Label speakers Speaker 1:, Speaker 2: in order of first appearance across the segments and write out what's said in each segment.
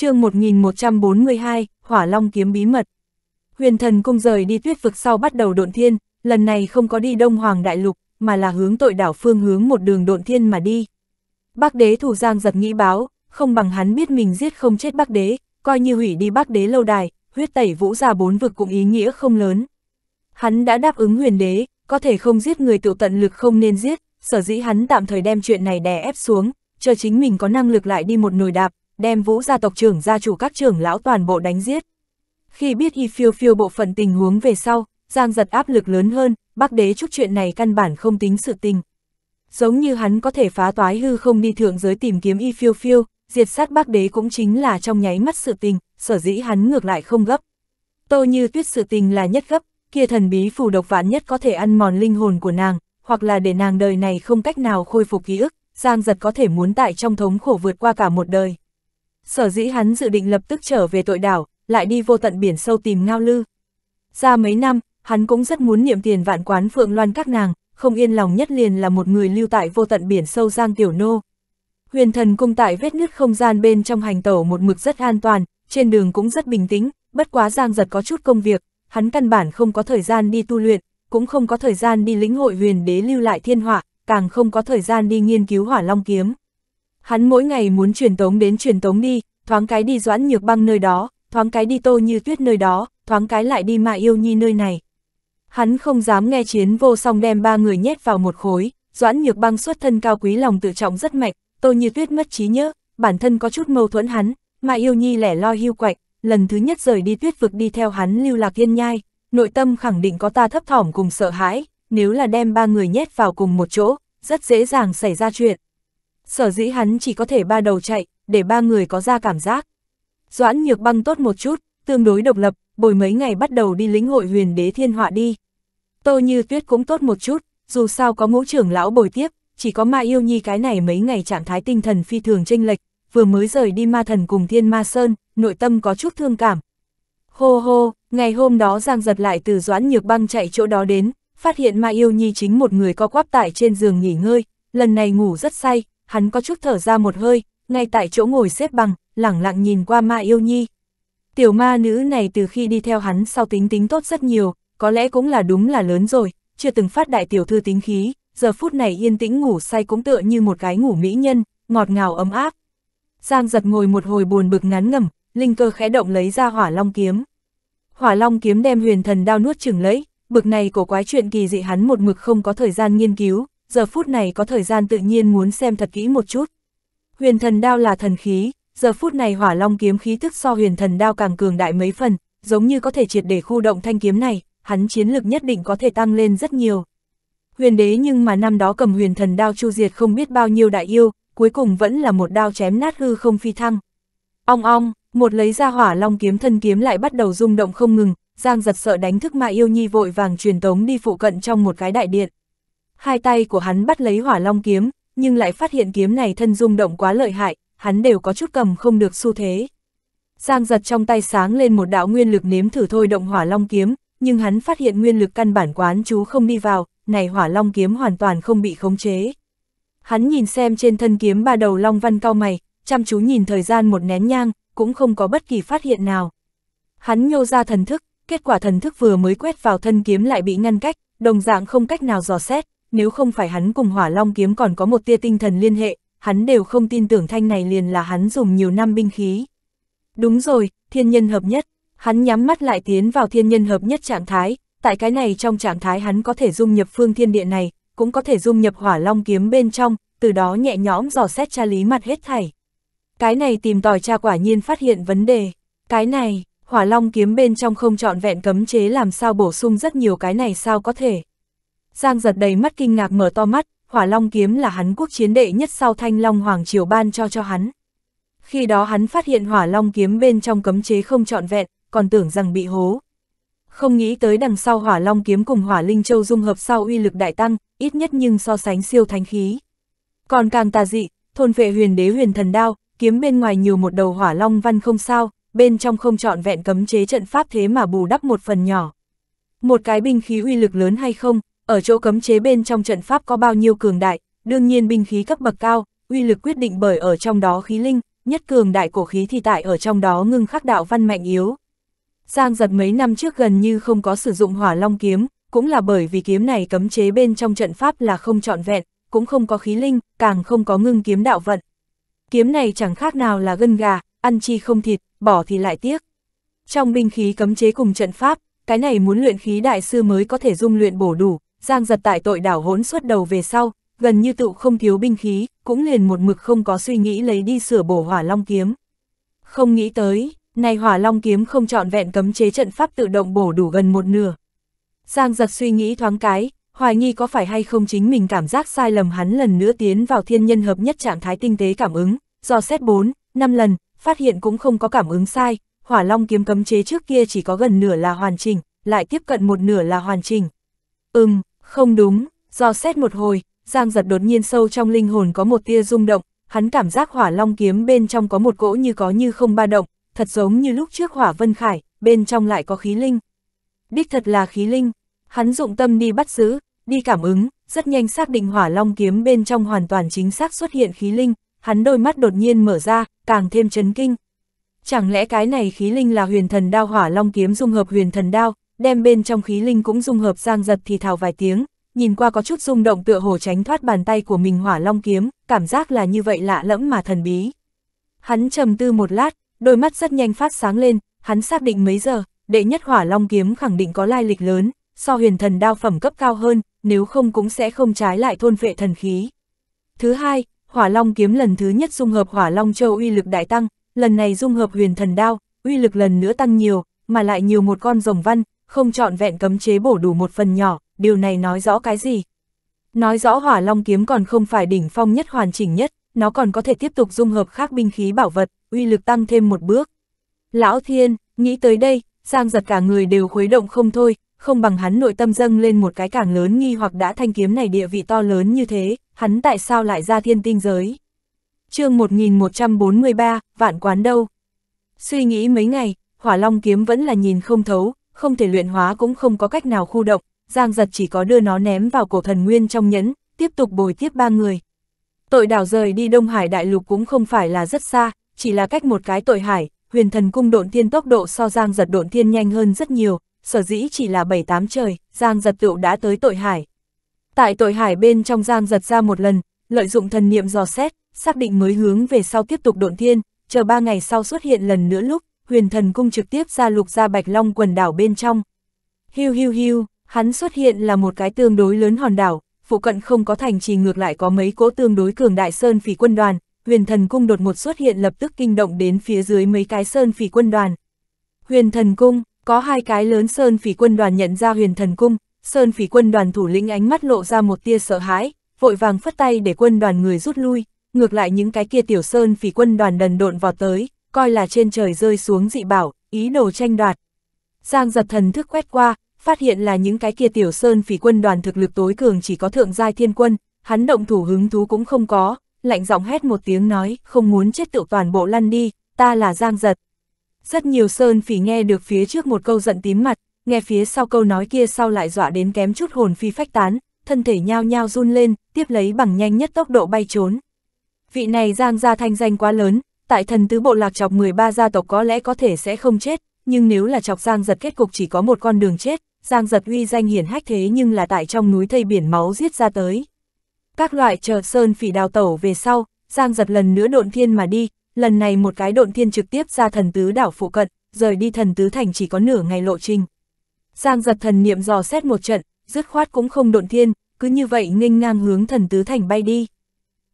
Speaker 1: chương 1142, Hỏa Long kiếm bí mật. Huyền thần cung rời đi tuyết vực sau bắt đầu độn thiên, lần này không có đi Đông Hoàng Đại Lục, mà là hướng tội đảo phương hướng một đường độn thiên mà đi. Bác đế thủ giang giật nghĩ báo, không bằng hắn biết mình giết không chết bác đế, coi như hủy đi bác đế lâu đài, huyết tẩy vũ ra bốn vực cũng ý nghĩa không lớn. Hắn đã đáp ứng huyền đế, có thể không giết người tự tận lực không nên giết, sở dĩ hắn tạm thời đem chuyện này đè ép xuống, chờ chính mình có năng lực lại đi một nồi đạp, đem vũ gia tộc trưởng gia chủ các trưởng lão toàn bộ đánh giết. Khi biết y phiêu phiêu bộ phận tình huống về sau, Giang giật áp lực lớn hơn, bác đế chúc chuyện này căn bản không tính sự tình. Giống như hắn có thể phá toái hư không đi thượng giới tìm kiếm y phiêu phiêu, diệt sát bác đế cũng chính là trong nháy mắt sự tình, sở dĩ hắn ngược lại không gấp. Tô như tuyết sự tình là nhất gấp, kia thần bí phù độc vạn nhất có thể ăn mòn linh hồn của nàng, hoặc là để nàng đời này không cách nào khôi phục ký ức, Giang giật có thể muốn tại trong thống khổ vượt qua cả một đời sở dĩ hắn dự định lập tức trở về tội đảo, lại đi vô tận biển sâu tìm ngao lư. Ra mấy năm, hắn cũng rất muốn niệm tiền vạn quán phượng loan các nàng, không yên lòng nhất liền là một người lưu tại vô tận biển sâu giang tiểu nô. Huyền thần cung tại vết nứt không gian bên trong hành tẩu một mực rất an toàn, trên đường cũng rất bình tĩnh, bất quá giang giật có chút công việc, hắn căn bản không có thời gian đi tu luyện, cũng không có thời gian đi lĩnh hội huyền đế lưu lại thiên họa, càng không có thời gian đi nghiên cứu hỏa long kiếm. Hắn mỗi ngày muốn truyền tống đến truyền tống đi, thoáng cái đi doãn nhược băng nơi đó, thoáng cái đi tô như tuyết nơi đó, thoáng cái lại đi mà yêu nhi nơi này. Hắn không dám nghe chiến vô song đem ba người nhét vào một khối, doãn nhược băng xuất thân cao quý lòng tự trọng rất mạnh, tô như tuyết mất trí nhớ, bản thân có chút mâu thuẫn hắn, mà yêu nhi lẻ loi hưu quạnh, lần thứ nhất rời đi tuyết vực đi theo hắn lưu lạc thiên nhai, nội tâm khẳng định có ta thấp thỏm cùng sợ hãi, nếu là đem ba người nhét vào cùng một chỗ, rất dễ dàng xảy ra chuyện sở dĩ hắn chỉ có thể ba đầu chạy, để ba người có ra cảm giác. Doãn nhược băng tốt một chút, tương đối độc lập, bồi mấy ngày bắt đầu đi lĩnh hội huyền đế thiên họa đi. Tô như tuyết cũng tốt một chút, dù sao có ngũ trưởng lão bồi tiếp, chỉ có ma yêu nhi cái này mấy ngày trạng thái tinh thần phi thường chênh lệch, vừa mới rời đi ma thần cùng thiên ma sơn, nội tâm có chút thương cảm. Hô hô, ngày hôm đó Giang giật lại từ doãn nhược băng chạy chỗ đó đến, phát hiện ma yêu nhi chính một người co quắp tại trên giường nghỉ ngơi, lần này ngủ rất say, hắn có chút thở ra một hơi, ngay tại chỗ ngồi xếp bằng, lẳng lặng nhìn qua ma yêu nhi. Tiểu ma nữ này từ khi đi theo hắn sau tính tính tốt rất nhiều, có lẽ cũng là đúng là lớn rồi, chưa từng phát đại tiểu thư tính khí, giờ phút này yên tĩnh ngủ say cũng tựa như một cái ngủ mỹ nhân, ngọt ngào ấm áp. Giang giật ngồi một hồi buồn bực ngắn ngẩm, linh cơ khẽ động lấy ra hỏa long kiếm. Hỏa long kiếm đem huyền thần đao nuốt chừng lấy, bực này cổ quái chuyện kỳ dị hắn một mực không có thời gian nghiên cứu, giờ phút này có thời gian tự nhiên muốn xem thật kỹ một chút. Huyền thần đao là thần khí, giờ phút này hỏa long kiếm khí tức so huyền thần đao càng cường đại mấy phần, giống như có thể triệt để khu động thanh kiếm này, hắn chiến lực nhất định có thể tăng lên rất nhiều. Huyền đế nhưng mà năm đó cầm huyền thần đao chu diệt không biết bao nhiêu đại yêu, cuối cùng vẫn là một đao chém nát hư không phi thăng. Ong ong, một lấy ra hỏa long kiếm thân kiếm lại bắt đầu rung động không ngừng, Giang giật sợ đánh thức ma yêu nhi vội vàng truyền tống đi phụ cận trong một cái đại điện hai tay của hắn bắt lấy hỏa long kiếm, nhưng lại phát hiện kiếm này thân rung động quá lợi hại, hắn đều có chút cầm không được xu thế. Giang giật trong tay sáng lên một đạo nguyên lực nếm thử thôi động hỏa long kiếm, nhưng hắn phát hiện nguyên lực căn bản quán chú không đi vào, này hỏa long kiếm hoàn toàn không bị khống chế. Hắn nhìn xem trên thân kiếm ba đầu long văn cao mày, chăm chú nhìn thời gian một nén nhang, cũng không có bất kỳ phát hiện nào. Hắn nhô ra thần thức, kết quả thần thức vừa mới quét vào thân kiếm lại bị ngăn cách, đồng dạng không cách nào dò xét, nếu không phải hắn cùng hỏa long kiếm còn có một tia tinh thần liên hệ, hắn đều không tin tưởng thanh này liền là hắn dùng nhiều năm binh khí. Đúng rồi, thiên nhân hợp nhất, hắn nhắm mắt lại tiến vào thiên nhân hợp nhất trạng thái, tại cái này trong trạng thái hắn có thể dung nhập phương thiên địa này, cũng có thể dung nhập hỏa long kiếm bên trong, từ đó nhẹ nhõm dò xét tra lý mặt hết thảy. Cái này tìm tòi tra quả nhiên phát hiện vấn đề, cái này, hỏa long kiếm bên trong không trọn vẹn cấm chế làm sao bổ sung rất nhiều cái này sao có thể. Giang giật đầy mắt kinh ngạc mở to mắt, hỏa long kiếm là hắn quốc chiến đệ nhất sau thanh long hoàng triều ban cho cho hắn. Khi đó hắn phát hiện hỏa long kiếm bên trong cấm chế không trọn vẹn, còn tưởng rằng bị hố. Không nghĩ tới đằng sau hỏa long kiếm cùng hỏa linh châu dung hợp sau uy lực đại tăng, ít nhất nhưng so sánh siêu thánh khí. Còn càng tà dị, thôn vệ huyền đế huyền thần đao, kiếm bên ngoài nhiều một đầu hỏa long văn không sao, bên trong không trọn vẹn cấm chế trận pháp thế mà bù đắp một phần nhỏ. Một cái binh khí uy lực lớn hay không, ở chỗ cấm chế bên trong trận pháp có bao nhiêu cường đại, đương nhiên binh khí cấp bậc cao, uy lực quyết định bởi ở trong đó khí linh, nhất cường đại cổ khí thì tại ở trong đó ngưng khắc đạo văn mạnh yếu. Giang giật mấy năm trước gần như không có sử dụng hỏa long kiếm, cũng là bởi vì kiếm này cấm chế bên trong trận pháp là không trọn vẹn, cũng không có khí linh, càng không có ngưng kiếm đạo vận. Kiếm này chẳng khác nào là gân gà, ăn chi không thịt, bỏ thì lại tiếc. Trong binh khí cấm chế cùng trận pháp, cái này muốn luyện khí đại sư mới có thể dung luyện bổ đủ, Giang giật tại tội đảo hốn suốt đầu về sau, gần như tựu không thiếu binh khí, cũng liền một mực không có suy nghĩ lấy đi sửa bổ hỏa long kiếm. Không nghĩ tới, này hỏa long kiếm không chọn vẹn cấm chế trận pháp tự động bổ đủ gần một nửa. Giang giật suy nghĩ thoáng cái, hoài nghi có phải hay không chính mình cảm giác sai lầm hắn lần nữa tiến vào thiên nhân hợp nhất trạng thái tinh tế cảm ứng, do xét 4, 5 lần, phát hiện cũng không có cảm ứng sai, hỏa long kiếm cấm chế trước kia chỉ có gần nửa là hoàn chỉnh, lại tiếp cận một nửa là hoàn chỉnh. Ừm, không đúng, do xét một hồi, Giang giật đột nhiên sâu trong linh hồn có một tia rung động, hắn cảm giác hỏa long kiếm bên trong có một cỗ như có như không ba động, thật giống như lúc trước hỏa vân khải, bên trong lại có khí linh. Đích thật là khí linh, hắn dụng tâm đi bắt giữ, đi cảm ứng, rất nhanh xác định hỏa long kiếm bên trong hoàn toàn chính xác xuất hiện khí linh, hắn đôi mắt đột nhiên mở ra, càng thêm chấn kinh. Chẳng lẽ cái này khí linh là huyền thần đao hỏa long kiếm dung hợp huyền thần đao, đem bên trong khí linh cũng dung hợp giang giật thì thào vài tiếng, nhìn qua có chút rung động tựa hồ tránh thoát bàn tay của mình hỏa long kiếm, cảm giác là như vậy lạ lẫm mà thần bí. Hắn trầm tư một lát, đôi mắt rất nhanh phát sáng lên, hắn xác định mấy giờ, đệ nhất hỏa long kiếm khẳng định có lai lịch lớn, so huyền thần đao phẩm cấp cao hơn, nếu không cũng sẽ không trái lại thôn vệ thần khí. Thứ hai, hỏa long kiếm lần thứ nhất dung hợp hỏa long châu uy lực đại tăng, lần này dung hợp huyền thần đao, uy lực lần nữa tăng nhiều, mà lại nhiều một con rồng văn, không chọn vẹn cấm chế bổ đủ một phần nhỏ, điều này nói rõ cái gì? Nói rõ hỏa long kiếm còn không phải đỉnh phong nhất hoàn chỉnh nhất, nó còn có thể tiếp tục dung hợp khác binh khí bảo vật, uy lực tăng thêm một bước. Lão Thiên, nghĩ tới đây, Giang giật cả người đều khuấy động không thôi, không bằng hắn nội tâm dâng lên một cái càng lớn nghi hoặc đã thanh kiếm này địa vị to lớn như thế, hắn tại sao lại ra thiên tinh giới? chương 1143, vạn quán đâu? Suy nghĩ mấy ngày, hỏa long kiếm vẫn là nhìn không thấu, không thể luyện hóa cũng không có cách nào khu động, Giang giật chỉ có đưa nó ném vào cổ thần nguyên trong nhẫn, tiếp tục bồi tiếp ba người. Tội đảo rời đi Đông Hải Đại Lục cũng không phải là rất xa, chỉ là cách một cái tội hải, huyền thần cung độn thiên tốc độ so Giang giật độn thiên nhanh hơn rất nhiều, sở dĩ chỉ là 7-8 trời, Giang giật tựu đã tới tội hải. Tại tội hải bên trong Giang giật ra một lần, lợi dụng thần niệm dò xét, xác định mới hướng về sau tiếp tục độn thiên chờ ba ngày sau xuất hiện lần nữa lúc, huyền thần cung trực tiếp ra lục ra bạch long quần đảo bên trong. Hiu hiu hiu, hắn xuất hiện là một cái tương đối lớn hòn đảo, phụ cận không có thành trì ngược lại có mấy cỗ tương đối cường đại sơn phỉ quân đoàn, huyền thần cung đột ngột xuất hiện lập tức kinh động đến phía dưới mấy cái sơn phỉ quân đoàn. Huyền thần cung, có hai cái lớn sơn phỉ quân đoàn nhận ra huyền thần cung, sơn phỉ quân đoàn thủ lĩnh ánh mắt lộ ra một tia sợ hãi, vội vàng phất tay để quân đoàn người rút lui, ngược lại những cái kia tiểu sơn phỉ quân đoàn đần độn vào tới, coi là trên trời rơi xuống dị bảo, ý đồ tranh đoạt. Giang giật thần thức quét qua, phát hiện là những cái kia tiểu sơn phỉ quân đoàn thực lực tối cường chỉ có thượng giai thiên quân, hắn động thủ hứng thú cũng không có, lạnh giọng hét một tiếng nói, không muốn chết tự toàn bộ lăn đi, ta là Giang giật. Rất nhiều sơn phỉ nghe được phía trước một câu giận tím mặt, nghe phía sau câu nói kia sau lại dọa đến kém chút hồn phi phách tán, thân thể nhao nhao run lên, tiếp lấy bằng nhanh nhất tốc độ bay trốn. Vị này Giang gia thanh danh quá lớn, tại thần tứ bộ lạc chọc 13 gia tộc có lẽ có thể sẽ không chết, nhưng nếu là chọc Giang giật kết cục chỉ có một con đường chết, Giang giật uy danh hiển hách thế nhưng là tại trong núi thây biển máu giết ra tới. Các loại chờ sơn phỉ đào tẩu về sau, Giang giật lần nữa độn thiên mà đi, lần này một cái độn thiên trực tiếp ra thần tứ đảo phụ cận, rời đi thần tứ thành chỉ có nửa ngày lộ trình. Giang giật thần niệm dò xét một trận, dứt khoát cũng không độn thiên, cứ như vậy nghênh ngang hướng thần tứ thành bay đi.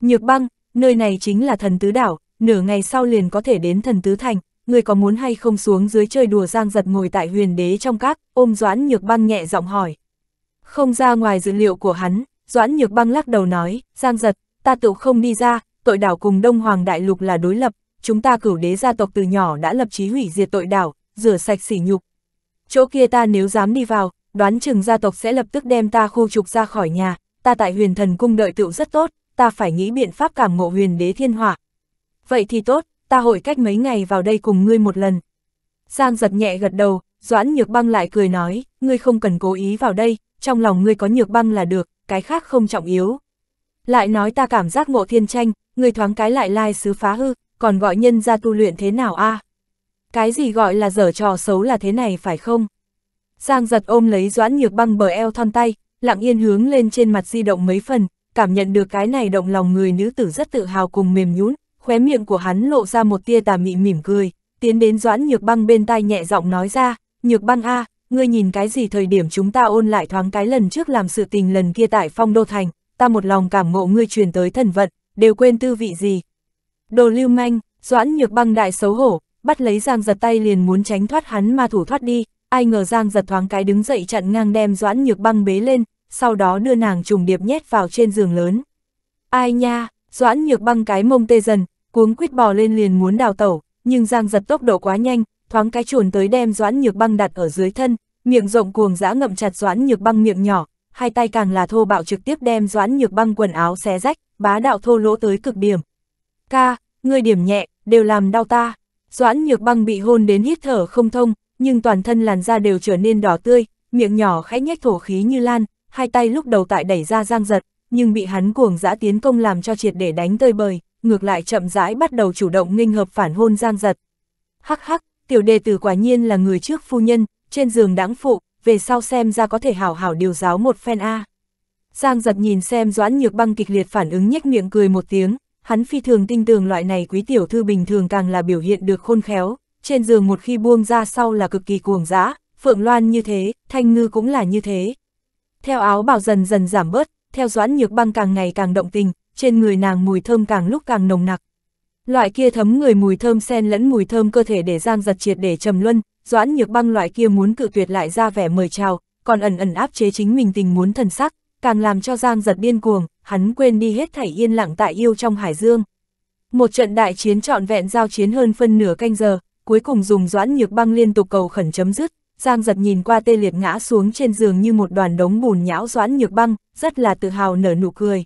Speaker 1: Nhược băng, nơi này chính là thần tứ đảo, nửa ngày sau liền có thể đến thần tứ thành, người có muốn hay không xuống dưới chơi đùa giang giật ngồi tại huyền đế trong các, ôm Doãn Nhược Băng nhẹ giọng hỏi. Không ra ngoài dữ liệu của hắn, Doãn Nhược Băng lắc đầu nói, giang giật, ta tự không đi ra, tội đảo cùng Đông Hoàng Đại Lục là đối lập, chúng ta cửu đế gia tộc từ nhỏ đã lập chí hủy diệt tội đảo, rửa sạch sỉ nhục. Chỗ kia ta nếu dám đi vào, đoán chừng gia tộc sẽ lập tức đem ta khu trục ra khỏi nhà, ta tại huyền thần cung đợi tựu rất tốt, ta phải nghĩ biện pháp cảm ngộ huyền đế thiên hỏa, vậy thì tốt, ta hội cách mấy ngày vào đây cùng ngươi một lần. Giang giật nhẹ gật đầu, Doãn Nhược Băng lại cười nói, ngươi không cần cố ý vào đây, trong lòng ngươi có Nhược Băng là được, cái khác không trọng yếu. Lại nói ta cảm giác ngộ thiên tranh, ngươi thoáng cái lại lai like sứ phá hư, còn gọi nhân ra tu luyện thế nào a? À? Cái gì gọi là dở trò xấu là thế này phải không? Giang giật ôm lấy Doãn Nhược Băng bờ eo thon tay, lặng yên hướng lên trên mặt di động mấy phần, cảm nhận được cái này động lòng người nữ tử rất tự hào cùng mềm nhún, khóe miệng của hắn lộ ra một tia tà mị mỉm cười, tiến đến Doãn Nhược Băng bên tai nhẹ giọng nói ra, Nhược Băng A, ngươi nhìn cái gì thời điểm chúng ta ôn lại thoáng cái lần trước làm sự tình lần kia tại phong đô thành, ta một lòng cảm ngộ ngươi truyền tới thần vận, đều quên tư vị gì. Đồ lưu manh, Doãn Nhược Băng đại xấu hổ, bắt lấy Giang giật tay liền muốn tránh thoát hắn mà thủ thoát đi, ai ngờ Giang giật thoáng cái đứng dậy chặn ngang đem Doãn Nhược Băng bế lên, sau đó đưa nàng trùng điệp nhét vào trên giường lớn. Ai nha, Doãn Nhược Băng cái mông tê dần, cuống quýt bò lên liền muốn đào tẩu, nhưng Giang giật tốc độ quá nhanh, thoáng cái chuồn tới đem Doãn Nhược Băng đặt ở dưới thân, miệng rộng cuồng dã ngậm chặt Doãn Nhược Băng miệng nhỏ, hai tay càng là thô bạo trực tiếp đem Doãn Nhược Băng quần áo xé rách, bá đạo thô lỗ tới cực điểm. "Ca, ngươi điểm nhẹ, đều làm đau ta." Doãn Nhược Băng bị hôn đến hít thở không thông, nhưng toàn thân làn da đều trở nên đỏ tươi, miệng nhỏ khẽ nhếch thổ khí như lan, hai tay lúc đầu tại đẩy ra Giang giật, nhưng bị hắn cuồng dã tiến công làm cho triệt để đánh tơi bời ngược lại chậm rãi bắt đầu chủ động nghênh hợp phản hôn Giang Giật. Hắc hắc, tiểu đệ tử quả nhiên là người trước phu nhân, trên giường đáng phụ, về sau xem ra có thể hảo hảo điều giáo một phen A. Giang giật nhìn xem doãn nhược băng kịch liệt phản ứng nhếch miệng cười một tiếng, hắn phi thường tinh tường loại này quý tiểu thư bình thường càng là biểu hiện được khôn khéo, trên giường một khi buông ra sau là cực kỳ cuồng dã, phượng loan như thế, thanh ngư cũng là như thế. Theo áo bào dần dần giảm bớt, theo doãn nhược băng càng ngày càng động tình, trên người nàng mùi thơm càng lúc càng nồng nặc. Loại kia thấm người mùi thơm xen lẫn mùi thơm cơ thể để Giang giật triệt để trầm luân, doãn nhược băng loại kia muốn cự tuyệt lại ra vẻ mời chào, còn ẩn ẩn áp chế chính mình tình muốn thần sắc, càng làm cho Giang giật điên cuồng, hắn quên đi hết thảy yên lặng tại yêu trong hải dương. Một trận đại chiến trọn vẹn giao chiến hơn phân nửa canh giờ, cuối cùng dùng doãn nhược băng liên tục cầu khẩn chấm dứt, Giang giật nhìn qua tê liệt ngã xuống trên giường như một đoàn đống bùn nhão doãn nhược băng, rất là tự hào nở nụ cười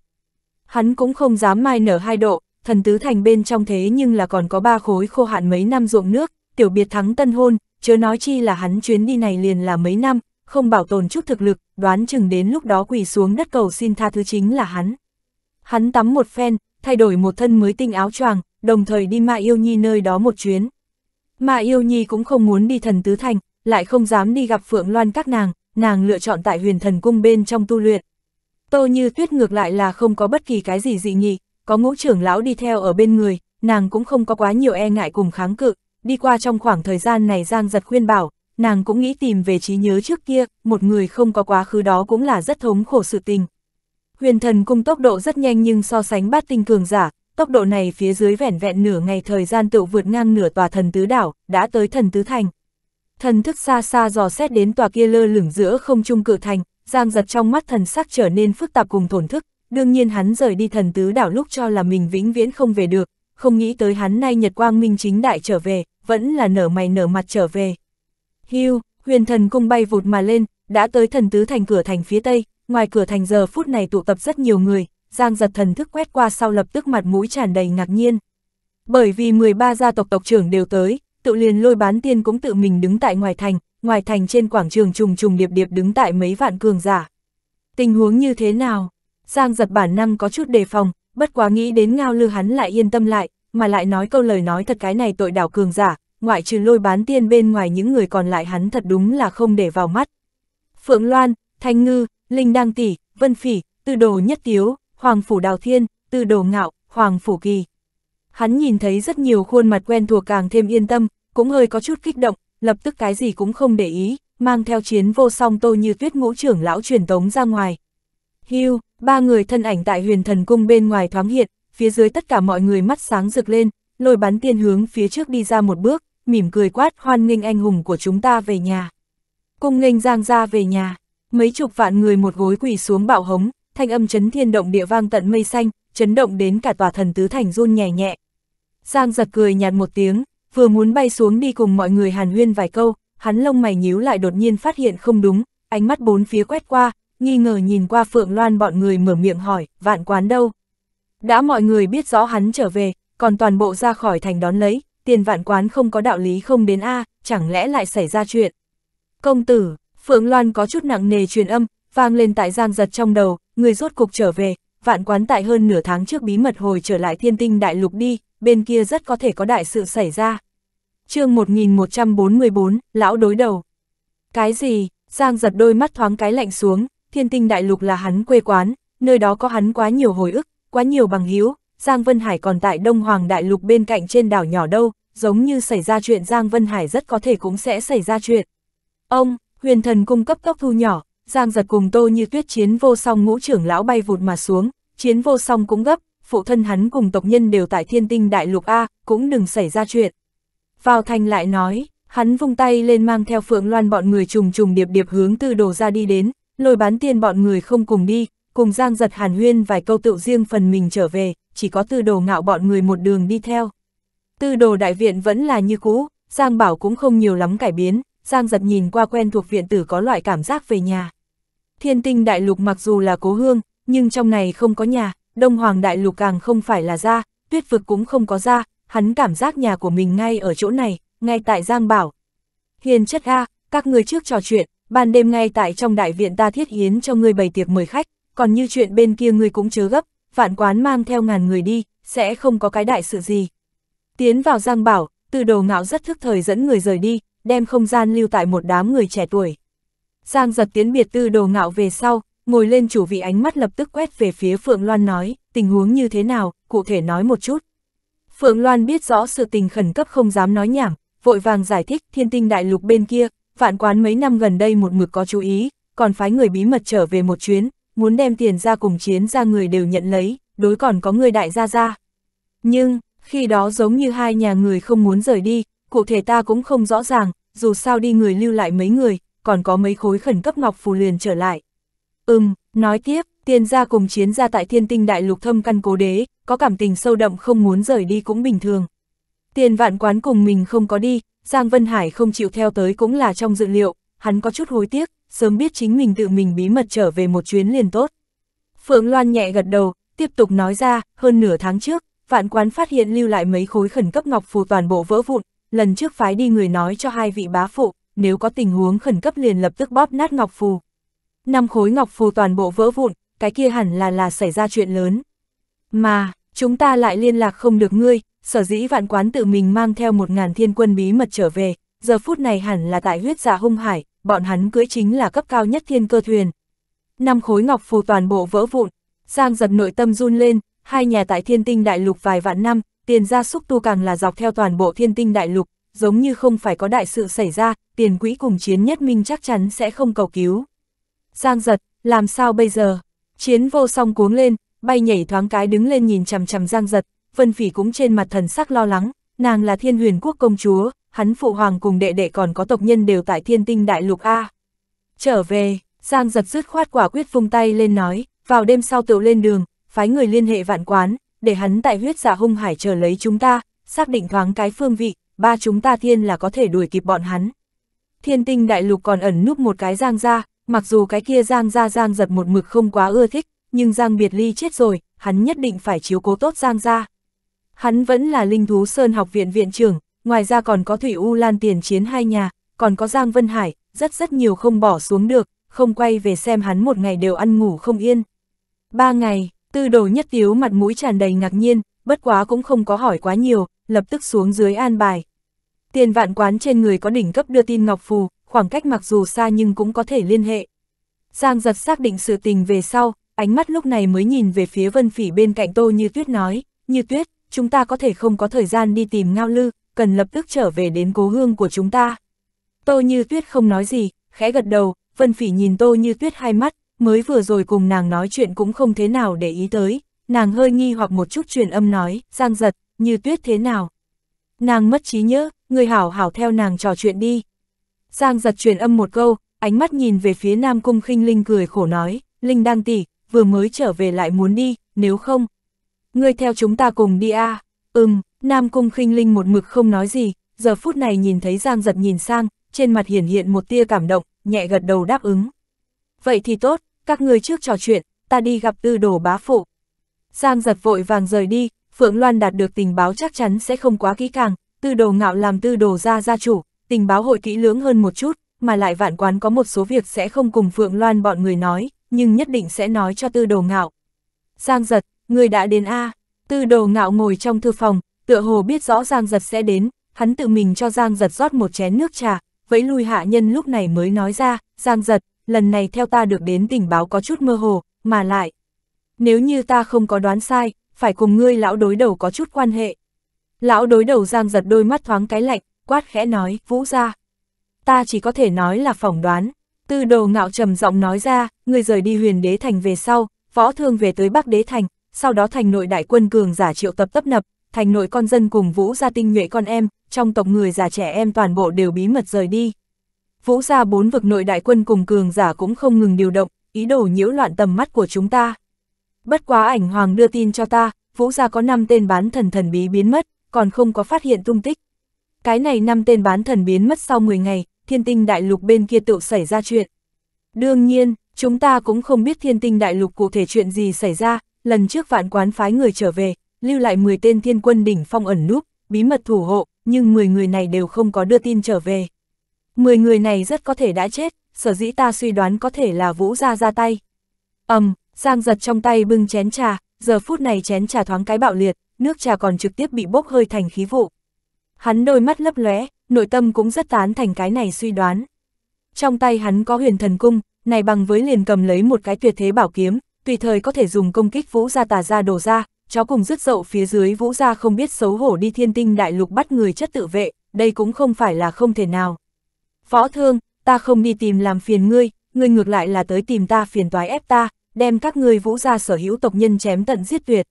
Speaker 1: hắn cũng không dám mai nở hai độ, thần tứ thành bên trong thế nhưng là còn có ba khối khô hạn mấy năm ruộng nước, tiểu biệt thắng tân hôn, chớ nói chi là hắn chuyến đi này liền là mấy năm, không bảo tồn chút thực lực, đoán chừng đến lúc đó quỳ xuống đất cầu xin tha thứ chính là hắn. Hắn tắm một phen, thay đổi một thân mới tinh áo choàng, đồng thời đi Ma Yêu Nhi nơi đó một chuyến. Ma Yêu Nhi cũng không muốn đi thần tứ thành, lại không dám đi gặp Phượng Loan các nàng, nàng lựa chọn tại huyền thần cung bên trong tu luyện. Tô Như Tuyết ngược lại là không có bất kỳ cái gì dị nghị, có ngũ trưởng lão đi theo ở bên người, nàng cũng không có quá nhiều e ngại cùng kháng cự, đi qua trong khoảng thời gian này Giang giật khuyên bảo, nàng cũng nghĩ tìm về trí nhớ trước kia, một người không có quá khứ đó cũng là rất thống khổ sự tình. Huyền thần cung tốc độ rất nhanh nhưng so sánh bát tinh cường giả, tốc độ này phía dưới vẻn vẹn nửa ngày thời gian tự vượt ngang nửa tòa thần tứ đảo, đã tới thần tứ thành. Thần thức xa xa dò xét đến tòa kia lơ lửng giữa không trung cự thành, Giang giật trong mắt thần sắc trở nên phức tạp cùng thổn thức, đương nhiên hắn rời đi thần tứ đảo lúc cho là mình vĩnh viễn không về được, không nghĩ tới hắn nay Nhật Quang Minh chính đại trở về, vẫn là nở mày nở mặt trở về. Hưu, huyền thần cung bay vụt mà lên, đã tới thần tứ thành cửa thành phía tây, ngoài cửa thành giờ phút này tụ tập rất nhiều người, Giang giật thần thức quét qua sau lập tức mặt mũi tràn đầy ngạc nhiên. Bởi vì 13 gia tộc tộc trưởng đều tới, tự liền lôi bán tiên cũng tự mình đứng tại ngoài thành, ngoài thành trên quảng trường trùng trùng điệp điệp đứng tại mấy vạn cường giả. Tình huống như thế nào? Giang giật bản năng có chút đề phòng, bất quá nghĩ đến ngao lư hắn lại yên tâm lại, mà lại nói câu lời nói thật cái này tội đảo cường giả, ngoại trừ lôi bán tiên bên ngoài những người còn lại hắn thật đúng là không để vào mắt. Phượng Loan, Thanh Ngư, Linh Đăng Tỷ, Vân Phỉ, Tư Đồ Nhất Tiếu, Hoàng Phủ Đào Thiên, Tư Đồ Ngạo, Hoàng Phủ Kỳ. Hắn nhìn thấy rất nhiều khuôn mặt quen thuộc càng thêm yên tâm, cũng hơi có chút kích động, lập tức cái gì cũng không để ý, mang theo chiến vô song tô như tuyết ngũ trưởng lão truyền tống ra ngoài. Hưu, ba người thân ảnh tại huyền thần cung bên ngoài thoáng hiện, phía dưới tất cả mọi người mắt sáng rực lên, lôi bắn tiên hướng phía trước đi ra một bước, mỉm cười quát hoan nghênh anh hùng của chúng ta về nhà. Cung nghênh giang ra về nhà, mấy chục vạn người một gối quỳ xuống bạo hống, thanh âm chấn thiên động địa vang tận mây xanh, chấn động đến cả tòa thần tứ thành run nhẹ nhẹ. Giang giật cười nhạt một tiếng, vừa muốn bay xuống đi cùng mọi người hàn huyên vài câu, hắn lông mày nhíu lại đột nhiên phát hiện không đúng, ánh mắt bốn phía quét qua, nghi ngờ nhìn qua Phượng Loan bọn người mở miệng hỏi, vạn quán đâu? Đã mọi người biết rõ hắn trở về, còn toàn bộ ra khỏi thành đón lấy, tiền vạn quán không có đạo lý không đến A, chẳng lẽ lại xảy ra chuyện? Công tử, Phượng Loan có chút nặng nề truyền âm, vang lên tại giang giật trong đầu, người rốt cục trở về, vạn quán tại hơn nửa tháng trước bí mật hồi trở lại thiên tinh đại lục đi, bên kia rất có thể có đại sự xảy ra. chương 1144, lão đối đầu. Cái gì, Giang giật đôi mắt thoáng cái lạnh xuống, thiên tinh đại lục là hắn quê quán, nơi đó có hắn quá nhiều hồi ức, quá nhiều bằng hữu Giang Vân Hải còn tại Đông Hoàng đại lục bên cạnh trên đảo nhỏ đâu, giống như xảy ra chuyện Giang Vân Hải rất có thể cũng sẽ xảy ra chuyện. Ông, huyền thần cung cấp tốc thu nhỏ, Giang giật cùng tô như tuyết chiến vô song ngũ trưởng lão bay vụt mà xuống, chiến vô song cũng gấp, phụ thân hắn cùng tộc nhân đều tại thiên tinh đại lục A, cũng đừng xảy ra chuyện. Vào thành lại nói, hắn vung tay lên mang theo phượng loan bọn người trùng trùng điệp điệp hướng tư đồ ra đi đến, lôi bán tiên bọn người không cùng đi, cùng giang giật hàn huyên vài câu tự riêng phần mình trở về, chỉ có tư đồ ngạo bọn người một đường đi theo. Tư đồ đại viện vẫn là như cũ, giang bảo cũng không nhiều lắm cải biến, giang giật nhìn qua quen thuộc viện tử có loại cảm giác về nhà. Thiên tinh đại lục mặc dù là cố hương, nhưng trong này không có nhà, Đông Hoàng Đại Lục càng không phải là ra, tuyết vực cũng không có ra, hắn cảm giác nhà của mình ngay ở chỗ này, ngay tại Giang Bảo. Hiền chất A, các người trước trò chuyện, ban đêm ngay tại trong đại viện ta thiết hiến cho ngươi bày tiệc mời khách, còn như chuyện bên kia người cũng chớ gấp, vạn quán mang theo ngàn người đi, sẽ không có cái đại sự gì. Tiến vào Giang Bảo, từ đầu ngạo rất thức thời dẫn người rời đi, đem không gian lưu tại một đám người trẻ tuổi. Giang giật tiến biệt tư đồ ngạo về sau, Ngồi lên chủ vị ánh mắt lập tức quét về phía Phượng Loan nói, tình huống như thế nào, cụ thể nói một chút. Phượng Loan biết rõ sự tình khẩn cấp không dám nói nhảm, vội vàng giải thích thiên tinh đại lục bên kia, vạn quán mấy năm gần đây một mực có chú ý, còn phái người bí mật trở về một chuyến, muốn đem tiền ra cùng chiến ra người đều nhận lấy, đối còn có người đại gia ra. Nhưng, khi đó giống như hai nhà người không muốn rời đi, cụ thể ta cũng không rõ ràng, dù sao đi người lưu lại mấy người, còn có mấy khối khẩn cấp ngọc phù liền trở lại. Ừm, nói tiếp, tiên gia cùng chiến gia tại thiên tinh đại lục thâm căn cố đế, có cảm tình sâu đậm không muốn rời đi cũng bình thường. Tiền vạn quán cùng mình không có đi, Giang Vân Hải không chịu theo tới cũng là trong dự liệu, hắn có chút hối tiếc, sớm biết chính mình tự mình bí mật trở về một chuyến liền tốt. Phượng Loan nhẹ gật đầu, tiếp tục nói ra, hơn nửa tháng trước, vạn quán phát hiện lưu lại mấy khối khẩn cấp ngọc phù toàn bộ vỡ vụn, lần trước phái đi người nói cho hai vị bá phụ, nếu có tình huống khẩn cấp liền lập tức bóp nát ngọc phù, năm khối ngọc phù toàn bộ vỡ vụn, cái kia hẳn là là xảy ra chuyện lớn. Mà, chúng ta lại liên lạc không được ngươi, sở dĩ vạn quán tự mình mang theo một ngàn thiên quân bí mật trở về, giờ phút này hẳn là tại huyết giả dạ hung hải, bọn hắn cưới chính là cấp cao nhất thiên cơ thuyền. Năm khối ngọc phù toàn bộ vỡ vụn, Giang giật nội tâm run lên, hai nhà tại thiên tinh đại lục vài vạn năm, tiền gia xúc tu càng là dọc theo toàn bộ thiên tinh đại lục, giống như không phải có đại sự xảy ra, tiền quỹ cùng chiến nhất minh chắc chắn sẽ không cầu cứu. Giang giật, làm sao bây giờ? Chiến vô song cuống lên, bay nhảy thoáng cái đứng lên nhìn chằm chằm giang giật, vân phỉ cũng trên mặt thần sắc lo lắng, nàng là thiên huyền quốc công chúa, hắn phụ hoàng cùng đệ đệ còn có tộc nhân đều tại thiên tinh đại lục A. Trở về, giang giật dứt khoát quả quyết vung tay lên nói, vào đêm sau tựu lên đường, phái người liên hệ vạn quán, để hắn tại huyết giả dạ hung hải chờ lấy chúng ta, xác định thoáng cái phương vị, ba chúng ta thiên là có thể đuổi kịp bọn hắn. Thiên tinh đại lục còn ẩn núp một cái giang ra, Mặc dù cái kia Giang Gia Giang giật một mực không quá ưa thích, nhưng Giang Biệt Ly chết rồi, hắn nhất định phải chiếu cố tốt Giang Gia. Hắn vẫn là linh thú Sơn học viện viện trưởng, ngoài ra còn có Thủy U Lan tiền chiến hai nhà, còn có Giang Vân Hải, rất rất nhiều không bỏ xuống được, không quay về xem hắn một ngày đều ăn ngủ không yên. Ba ngày, tư đồ nhất tiếu mặt mũi tràn đầy ngạc nhiên, bất quá cũng không có hỏi quá nhiều, lập tức xuống dưới an bài. Tiền vạn quán trên người có đỉnh cấp đưa tin Ngọc Phù, khoảng cách mặc dù xa nhưng cũng có thể liên hệ. Giang giật xác định sự tình về sau, ánh mắt lúc này mới nhìn về phía vân phỉ bên cạnh Tô Như Tuyết nói, Như Tuyết, chúng ta có thể không có thời gian đi tìm Ngao Lư, cần lập tức trở về đến cố hương của chúng ta. Tô Như Tuyết không nói gì, khẽ gật đầu, Vân Phỉ nhìn Tô Như Tuyết hai mắt, mới vừa rồi cùng nàng nói chuyện cũng không thế nào để ý tới, nàng hơi nghi hoặc một chút truyền âm nói, Giang giật, Như Tuyết thế nào? Nàng mất trí nhớ, người hảo hảo theo nàng trò chuyện đi. Giang giật truyền âm một câu, ánh mắt nhìn về phía Nam Cung khinh Linh cười khổ nói, Linh đang tỷ vừa mới trở về lại muốn đi, nếu không. Ngươi theo chúng ta cùng đi a à? Ừm, Nam Cung khinh Linh một mực không nói gì, giờ phút này nhìn thấy Giang giật nhìn sang, trên mặt hiển hiện một tia cảm động, nhẹ gật đầu đáp ứng. Vậy thì tốt, các ngươi trước trò chuyện, ta đi gặp tư đồ bá phụ. Giang giật vội vàng rời đi, Phượng Loan đạt được tình báo chắc chắn sẽ không quá kỹ càng, tư đồ ngạo làm tư đồ ra gia chủ, tình báo hội kỹ lưỡng hơn một chút, mà lại vạn quán có một số việc sẽ không cùng Phượng Loan bọn người nói, nhưng nhất định sẽ nói cho tư đồ ngạo. Giang giật, người đã đến A, tư đồ ngạo ngồi trong thư phòng, tựa hồ biết rõ Giang giật sẽ đến, hắn tự mình cho Giang giật rót một chén nước trà, vẫy lui hạ nhân lúc này mới nói ra, Giang giật, lần này theo ta được đến tình báo có chút mơ hồ, mà lại. Nếu như ta không có đoán sai, phải cùng ngươi lão đối đầu có chút quan hệ. Lão đối đầu Giang giật đôi mắt thoáng cái lạnh, quát khẽ nói, vũ ra. Ta chỉ có thể nói là phỏng đoán. Tư đồ ngạo trầm giọng nói ra, người rời đi huyền đế thành về sau, võ thương về tới bắc đế thành, sau đó thành nội đại quân cường giả triệu tập tấp nập, thành nội con dân cùng vũ gia tinh nhuệ con em, trong tộc người già trẻ em toàn bộ đều bí mật rời đi. Vũ gia bốn vực nội đại quân cùng cường giả cũng không ngừng điều động, ý đồ nhiễu loạn tầm mắt của chúng ta. Bất quá ảnh hoàng đưa tin cho ta, vũ gia có năm tên bán thần thần bí biến mất, còn không có phát hiện tung tích, cái này năm tên bán thần biến mất sau 10 ngày, thiên tinh đại lục bên kia tự xảy ra chuyện. Đương nhiên, chúng ta cũng không biết thiên tinh đại lục cụ thể chuyện gì xảy ra, lần trước vạn quán phái người trở về, lưu lại 10 tên thiên quân đỉnh phong ẩn núp, bí mật thủ hộ, nhưng 10 người này đều không có đưa tin trở về. 10 người này rất có thể đã chết, sở dĩ ta suy đoán có thể là vũ ra ra tay. ầm, um, Giang giật trong tay bưng chén trà, giờ phút này chén trà thoáng cái bạo liệt, nước trà còn trực tiếp bị bốc hơi thành khí vụ. Hắn đôi mắt lấp lóe, nội tâm cũng rất tán thành cái này suy đoán. Trong tay hắn có huyền thần cung, này bằng với liền cầm lấy một cái tuyệt thế bảo kiếm, tùy thời có thể dùng công kích vũ gia tà ra đổ ra, chó cùng rứt dậu phía dưới vũ gia không biết xấu hổ đi thiên tinh đại lục bắt người chất tự vệ, đây cũng không phải là không thể nào. Võ thương, ta không đi tìm làm phiền ngươi, ngươi ngược lại là tới tìm ta phiền toái ép ta, đem các ngươi vũ gia sở hữu tộc nhân chém tận giết tuyệt.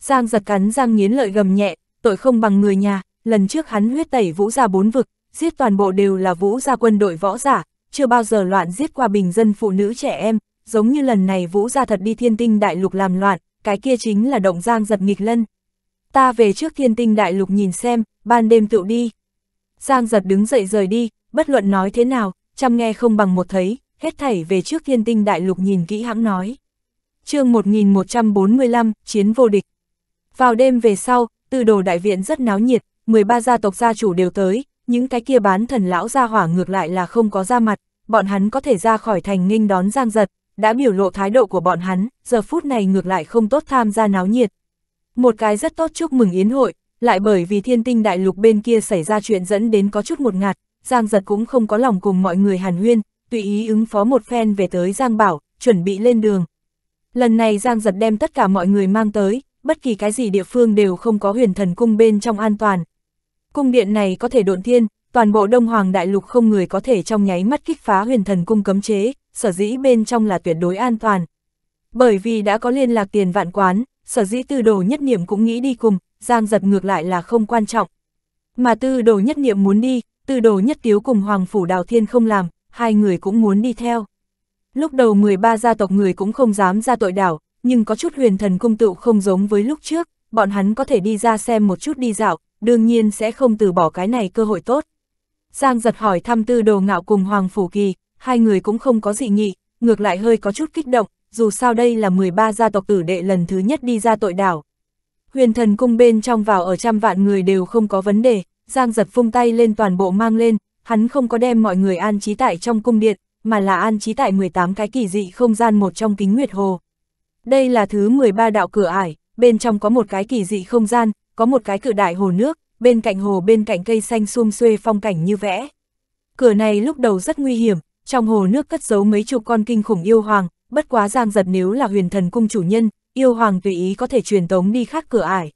Speaker 1: Giang giật cắn răng nghiến lợi gầm nhẹ, tội không bằng người nhà, lần trước hắn huyết tẩy vũ gia bốn vực, giết toàn bộ đều là vũ gia quân đội võ giả, chưa bao giờ loạn giết qua bình dân phụ nữ trẻ em, giống như lần này vũ gia thật đi thiên tinh đại lục làm loạn, cái kia chính là động giang giật nghịch lân. Ta về trước thiên tinh đại lục nhìn xem, ban đêm tựu đi. Giang giật đứng dậy rời đi, bất luận nói thế nào, chăm nghe không bằng một thấy, hết thảy về trước thiên tinh đại lục nhìn kỹ hãng nói. chương 1145, Chiến vô địch. Vào đêm về sau, từ đồ đại viện rất náo nhiệt, 13 gia tộc gia chủ đều tới, những cái kia bán thần lão gia hỏa ngược lại là không có ra mặt, bọn hắn có thể ra khỏi thành nghênh đón giang giật, đã biểu lộ thái độ của bọn hắn, giờ phút này ngược lại không tốt tham gia náo nhiệt. Một cái rất tốt chúc mừng yến hội, lại bởi vì thiên tinh đại lục bên kia xảy ra chuyện dẫn đến có chút một ngạt, giang giật cũng không có lòng cùng mọi người hàn huyên, tùy ý ứng phó một phen về tới giang bảo, chuẩn bị lên đường. Lần này giang giật đem tất cả mọi người mang tới, bất kỳ cái gì địa phương đều không có huyền thần cung bên trong an toàn, Cung điện này có thể độn thiên, toàn bộ Đông Hoàng Đại Lục không người có thể trong nháy mắt kích phá huyền thần cung cấm chế, sở dĩ bên trong là tuyệt đối an toàn. Bởi vì đã có liên lạc tiền vạn quán, sở dĩ tư đồ nhất niệm cũng nghĩ đi cùng, giang giật ngược lại là không quan trọng. Mà tư đồ nhất niệm muốn đi, tư đồ nhất tiếu cùng Hoàng Phủ Đào Thiên không làm, hai người cũng muốn đi theo. Lúc đầu 13 gia tộc người cũng không dám ra tội đảo, nhưng có chút huyền thần cung tựu không giống với lúc trước, bọn hắn có thể đi ra xem một chút đi dạo, đương nhiên sẽ không từ bỏ cái này cơ hội tốt. Giang giật hỏi thăm tư đồ ngạo cùng Hoàng Phủ Kỳ, hai người cũng không có dị nghị, ngược lại hơi có chút kích động, dù sao đây là 13 gia tộc tử đệ lần thứ nhất đi ra tội đảo. Huyền thần cung bên trong vào ở trăm vạn người đều không có vấn đề, Giang giật phung tay lên toàn bộ mang lên, hắn không có đem mọi người an trí tại trong cung điện, mà là an trí tại 18 cái kỳ dị không gian một trong kính Nguyệt Hồ. Đây là thứ 13 đạo cửa ải, bên trong có một cái kỳ dị không gian, có một cái cự đại hồ nước, bên cạnh hồ bên cạnh cây xanh xum xuê phong cảnh như vẽ. Cửa này lúc đầu rất nguy hiểm, trong hồ nước cất giấu mấy chục con kinh khủng yêu hoàng, bất quá giang giật nếu là huyền thần cung chủ nhân, yêu hoàng tùy ý có thể truyền tống đi khác cửa ải.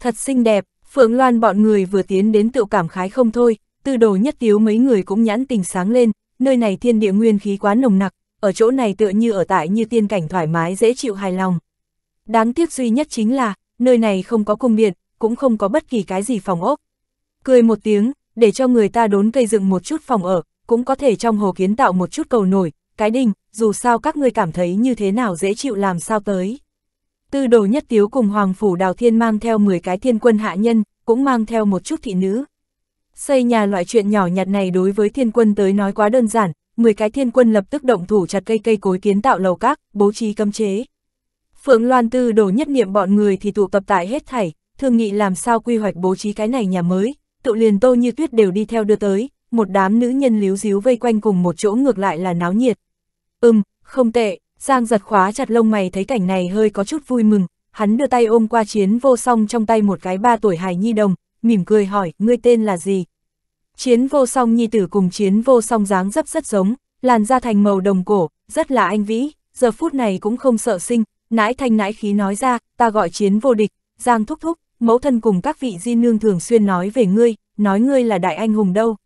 Speaker 1: Thật xinh đẹp, Phượng Loan bọn người vừa tiến đến tự cảm khái không thôi, từ đồ nhất tiếu mấy người cũng nhãn tình sáng lên, nơi này thiên địa nguyên khí quá nồng nặc, ở chỗ này tựa như ở tại như tiên cảnh thoải mái dễ chịu hài lòng. Đáng tiếc duy nhất chính là, nơi này không có cung điện, cũng không có bất kỳ cái gì phòng ốc. Cười một tiếng, để cho người ta đốn cây dựng một chút phòng ở, cũng có thể trong hồ kiến tạo một chút cầu nổi, cái đình, dù sao các ngươi cảm thấy như thế nào dễ chịu làm sao tới. Tư đồ nhất tiếu cùng Hoàng Phủ Đào Thiên mang theo 10 cái thiên quân hạ nhân, cũng mang theo một chút thị nữ. Xây nhà loại chuyện nhỏ nhặt này đối với thiên quân tới nói quá đơn giản, 10 cái thiên quân lập tức động thủ chặt cây cây cối kiến tạo lầu các, bố trí cấm chế. Phượng Loan Tư đồ nhất niệm bọn người thì tụ tập tại hết thảy, thương nghị làm sao quy hoạch bố trí cái này nhà mới, tự liền tô như tuyết đều đi theo đưa tới, một đám nữ nhân líu díu vây quanh cùng một chỗ ngược lại là náo nhiệt. Ừm, không tệ, Giang giật khóa chặt lông mày thấy cảnh này hơi có chút vui mừng, hắn đưa tay ôm qua chiến vô song trong tay một cái ba tuổi hài nhi đồng, mỉm cười hỏi, ngươi tên là gì? Chiến vô song nhi tử cùng chiến vô song dáng dấp rất giống, làn da thành màu đồng cổ, rất là anh vĩ, giờ phút này cũng không sợ sinh, nãi thanh nãi khí nói ra, ta gọi chiến vô địch, Giang thúc thúc, mẫu thân cùng các vị di nương thường xuyên nói về ngươi, nói ngươi là đại anh hùng đâu.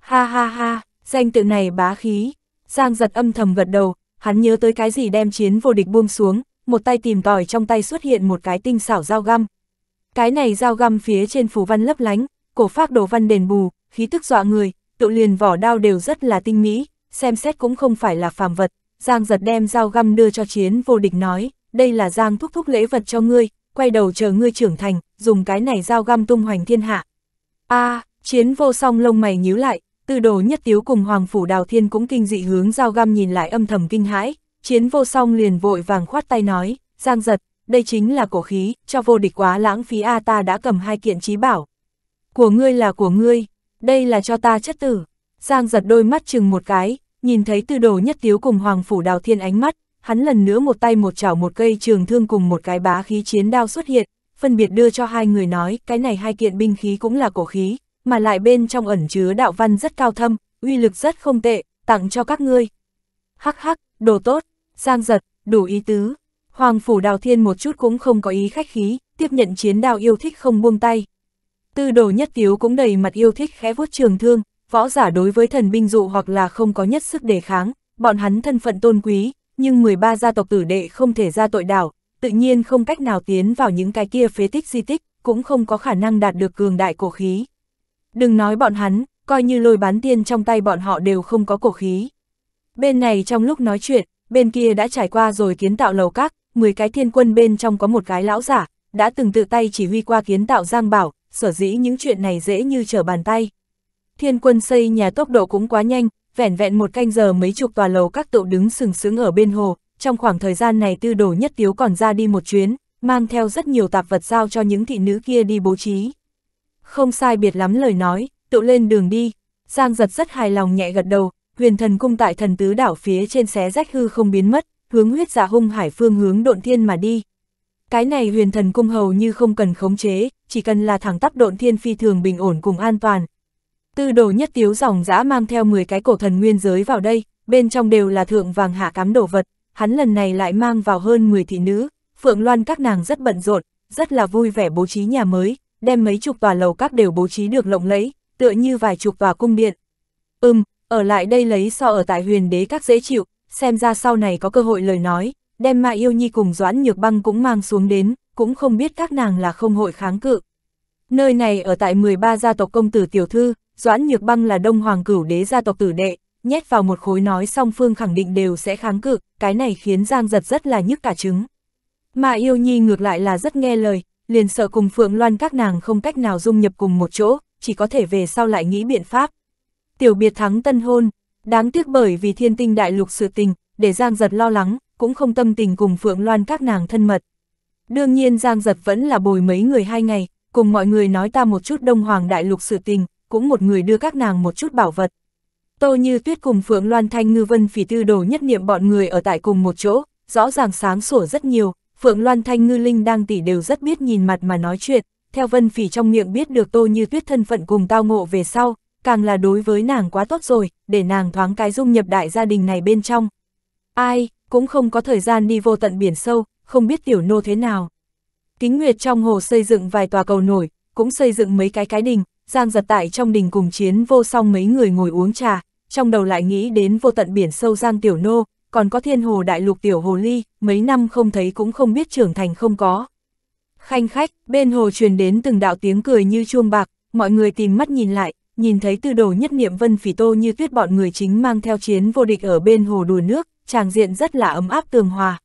Speaker 1: Ha ha ha, danh tự này bá khí, Giang giật âm thầm gật đầu, hắn nhớ tới cái gì đem chiến vô địch buông xuống, một tay tìm tòi trong tay xuất hiện một cái tinh xảo dao găm. Cái này dao găm phía trên phù văn lấp lánh, cổ phác đồ văn đền bù, khí tức dọa người, tự liền vỏ đao đều rất là tinh mỹ, xem xét cũng không phải là phàm vật. Giang giật đem dao găm đưa cho chiến vô địch nói, đây là Giang thúc thúc lễ vật cho ngươi, quay đầu chờ ngươi trưởng thành, dùng cái này giao găm tung hoành thiên hạ. a à, chiến vô song lông mày nhíu lại, tư đồ nhất tiếu cùng hoàng phủ đào thiên cũng kinh dị hướng giao găm nhìn lại âm thầm kinh hãi, chiến vô song liền vội vàng khoát tay nói, giang giật, đây chính là cổ khí, cho vô địch quá lãng phí A à ta đã cầm hai kiện trí bảo. Của ngươi là của ngươi, đây là cho ta chất tử. Giang giật đôi mắt chừng một cái, nhìn thấy tư đồ nhất tiếu cùng hoàng phủ đào thiên ánh mắt, hắn lần nữa một tay một chảo một cây trường thương cùng một cái bá khí chiến đao xuất hiện, phân biệt đưa cho hai người nói, cái này hai kiện binh khí cũng là cổ khí, mà lại bên trong ẩn chứa đạo văn rất cao thâm, uy lực rất không tệ, tặng cho các ngươi. Hắc hắc, đồ tốt, giang giật, đủ ý tứ. Hoàng phủ đào thiên một chút cũng không có ý khách khí, tiếp nhận chiến đao yêu thích không buông tay. Tư đồ nhất tiếu cũng đầy mặt yêu thích khẽ vuốt trường thương, võ giả đối với thần binh dụ hoặc là không có nhất sức đề kháng, bọn hắn thân phận tôn quý, nhưng 13 gia tộc tử đệ không thể ra tội đảo, tự nhiên không cách nào tiến vào những cái kia phế tích di tích, cũng không có khả năng đạt được cường đại cổ khí. Đừng nói bọn hắn, coi như lôi bán tiên trong tay bọn họ đều không có cổ khí. Bên này trong lúc nói chuyện, bên kia đã trải qua rồi kiến tạo lầu các, 10 cái thiên quân bên trong có một cái lão giả, đã từng tự tay chỉ huy qua kiến tạo giang bảo, sở dĩ những chuyện này dễ như trở bàn tay. Thiên quân xây nhà tốc độ cũng quá nhanh, vẻn vẹn một canh giờ mấy chục tòa lầu các tụ đứng sừng sững ở bên hồ, trong khoảng thời gian này tư đồ nhất tiếu còn ra đi một chuyến, mang theo rất nhiều tạp vật giao cho những thị nữ kia đi bố trí. Không sai biệt lắm lời nói, tụ lên đường đi, Giang giật rất hài lòng nhẹ gật đầu, huyền thần cung tại thần tứ đảo phía trên xé rách hư không biến mất, hướng huyết giả dạ hung hải phương hướng độn thiên mà đi. Cái này huyền thần cung hầu như không cần khống chế, chỉ cần là thẳng tắp độn thiên phi thường bình ổn cùng an toàn, Tư đồ nhất tiếu dòng dã mang theo 10 cái cổ thần nguyên giới vào đây, bên trong đều là thượng vàng hạ cám đồ vật, hắn lần này lại mang vào hơn 10 thị nữ, Phượng Loan các nàng rất bận rộn, rất là vui vẻ bố trí nhà mới, đem mấy chục tòa lầu các đều bố trí được lộng lẫy, tựa như vài chục tòa cung điện. Ừm, ở lại đây lấy so ở tại huyền đế các dễ chịu, xem ra sau này có cơ hội lời nói, đem mà yêu nhi cùng doãn nhược băng cũng mang xuống đến, cũng không biết các nàng là không hội kháng cự. Nơi này ở tại 13 gia tộc công tử tiểu thư, Doãn Nhược Băng là Đông Hoàng Cửu Đế gia tộc tử đệ, nhét vào một khối nói song phương khẳng định đều sẽ kháng cự, cái này khiến Giang Giật rất là nhức cả trứng. Mà Yêu Nhi ngược lại là rất nghe lời, liền sợ cùng Phượng Loan các nàng không cách nào dung nhập cùng một chỗ, chỉ có thể về sau lại nghĩ biện pháp. Tiểu biệt thắng tân hôn, đáng tiếc bởi vì thiên tinh đại lục sự tình, để Giang Giật lo lắng, cũng không tâm tình cùng Phượng Loan các nàng thân mật. Đương nhiên Giang Giật vẫn là bồi mấy người hai ngày, cùng mọi người nói ta một chút Đông Hoàng đại lục sự tình, cũng một người đưa các nàng một chút bảo vật. Tô Như Tuyết cùng Phượng Loan Thanh Ngư Vân Phỉ Tư Đồ nhất niệm bọn người ở tại cùng một chỗ, rõ ràng sáng sủa rất nhiều, Phượng Loan Thanh Ngư Linh đang tỉ đều rất biết nhìn mặt mà nói chuyện, theo Vân Phỉ trong miệng biết được Tô Như Tuyết thân phận cùng tao ngộ về sau, càng là đối với nàng quá tốt rồi, để nàng thoáng cái dung nhập đại gia đình này bên trong. Ai, cũng không có thời gian đi vô tận biển sâu, không biết tiểu nô thế nào. Kính Nguyệt trong hồ xây dựng vài tòa cầu nổi, cũng xây dựng mấy cái cái đình, Giang giật tại trong đình cùng chiến vô song mấy người ngồi uống trà, trong đầu lại nghĩ đến vô tận biển sâu Giang Tiểu Nô, còn có thiên hồ đại lục Tiểu Hồ Ly, mấy năm không thấy cũng không biết trưởng thành không có. Khanh khách, bên hồ truyền đến từng đạo tiếng cười như chuông bạc, mọi người tìm mắt nhìn lại, nhìn thấy tư đồ nhất niệm vân phỉ tô như tuyết bọn người chính mang theo chiến vô địch ở bên hồ đùa nước, tràng diện rất là ấm áp tường hòa.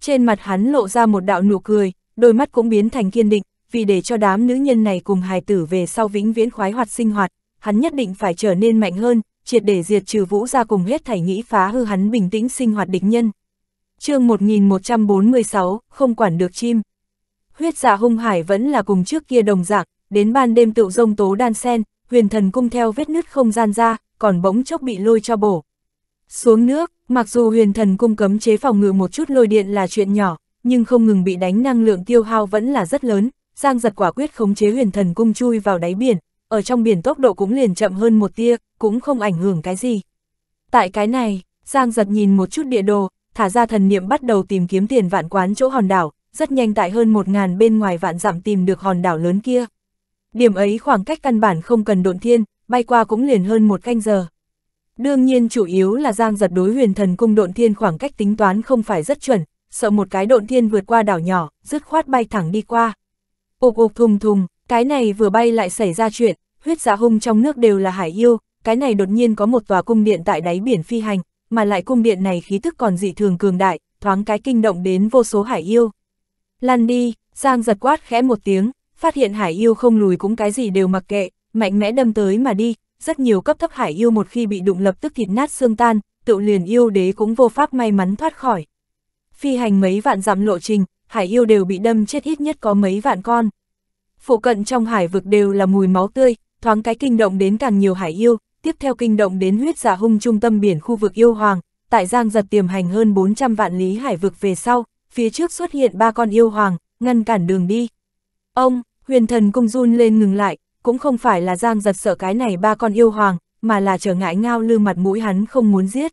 Speaker 1: Trên mặt hắn lộ ra một đạo nụ cười, đôi mắt cũng biến thành kiên định, vì để cho đám nữ nhân này cùng hài tử về sau vĩnh viễn khoái hoạt sinh hoạt, hắn nhất định phải trở nên mạnh hơn, triệt để diệt trừ vũ ra cùng hết thảy nghĩ phá hư hắn bình tĩnh sinh hoạt địch nhân. chương 1146, không quản được chim. Huyết giả dạ hung hải vẫn là cùng trước kia đồng dạng, đến ban đêm tựu rông tố đan sen, huyền thần cung theo vết nứt không gian ra, còn bỗng chốc bị lôi cho bổ. Xuống nước, mặc dù huyền thần cung cấm chế phòng ngự một chút lôi điện là chuyện nhỏ, nhưng không ngừng bị đánh năng lượng tiêu hao vẫn là rất lớn, Giang giật quả quyết khống chế huyền thần cung chui vào đáy biển, ở trong biển tốc độ cũng liền chậm hơn một tia, cũng không ảnh hưởng cái gì. Tại cái này, Giang giật nhìn một chút địa đồ, thả ra thần niệm bắt đầu tìm kiếm tiền vạn quán chỗ hòn đảo, rất nhanh tại hơn một ngàn bên ngoài vạn dặm tìm được hòn đảo lớn kia. Điểm ấy khoảng cách căn bản không cần độn thiên, bay qua cũng liền hơn một canh giờ. Đương nhiên chủ yếu là Giang giật đối huyền thần cung độn thiên khoảng cách tính toán không phải rất chuẩn, sợ một cái độn thiên vượt qua đảo nhỏ, dứt khoát bay thẳng đi qua, Ục ục thùng thùng, cái này vừa bay lại xảy ra chuyện, huyết dạ hung trong nước đều là hải yêu, cái này đột nhiên có một tòa cung điện tại đáy biển phi hành, mà lại cung điện này khí tức còn dị thường cường đại, thoáng cái kinh động đến vô số hải yêu. Lăn đi, Giang giật quát khẽ một tiếng, phát hiện hải yêu không lùi cũng cái gì đều mặc kệ, mạnh mẽ đâm tới mà đi, rất nhiều cấp thấp hải yêu một khi bị đụng lập tức thịt nát xương tan, tự liền yêu đế cũng vô pháp may mắn thoát khỏi. Phi hành mấy vạn dặm lộ trình, hải yêu đều bị đâm chết ít nhất có mấy vạn con. Phụ cận trong hải vực đều là mùi máu tươi, thoáng cái kinh động đến càng nhiều hải yêu, tiếp theo kinh động đến huyết giả dạ hung trung tâm biển khu vực yêu hoàng, tại giang giật tiềm hành hơn 400 vạn lý hải vực về sau, phía trước xuất hiện ba con yêu hoàng, ngăn cản đường đi. Ông, huyền thần cung run lên ngừng lại, cũng không phải là giang giật sợ cái này ba con yêu hoàng, mà là trở ngại ngao lư mặt mũi hắn không muốn giết.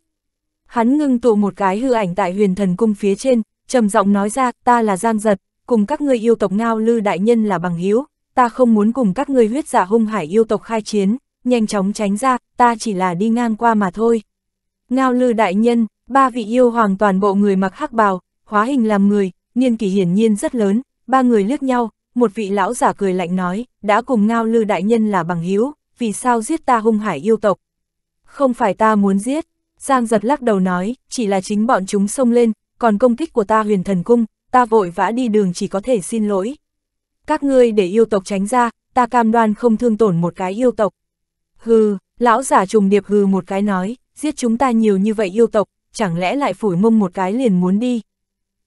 Speaker 1: Hắn ngưng tụ một cái hư ảnh tại huyền thần cung phía trên, trầm giọng nói ra, ta là Giang Giật, cùng các ngươi yêu tộc ngao lư đại nhân là bằng hữu ta không muốn cùng các ngươi huyết giả dạ hung hải yêu tộc khai chiến, nhanh chóng tránh ra, ta chỉ là đi ngang qua mà thôi. Ngao lư đại nhân, ba vị yêu hoàng toàn bộ người mặc hắc bào, hóa hình làm người, niên kỷ hiển nhiên rất lớn, ba người liếc nhau, một vị lão giả cười lạnh nói, đã cùng ngao lư đại nhân là bằng hữu vì sao giết ta hung hải yêu tộc. Không phải ta muốn giết, Giang giật lắc đầu nói, chỉ là chính bọn chúng xông lên, còn công kích của ta huyền thần cung, ta vội vã đi đường chỉ có thể xin lỗi. Các ngươi để yêu tộc tránh ra, ta cam đoan không thương tổn một cái yêu tộc. Hừ, lão giả trùng điệp hừ một cái nói, giết chúng ta nhiều như vậy yêu tộc, chẳng lẽ lại phủi mông một cái liền muốn đi.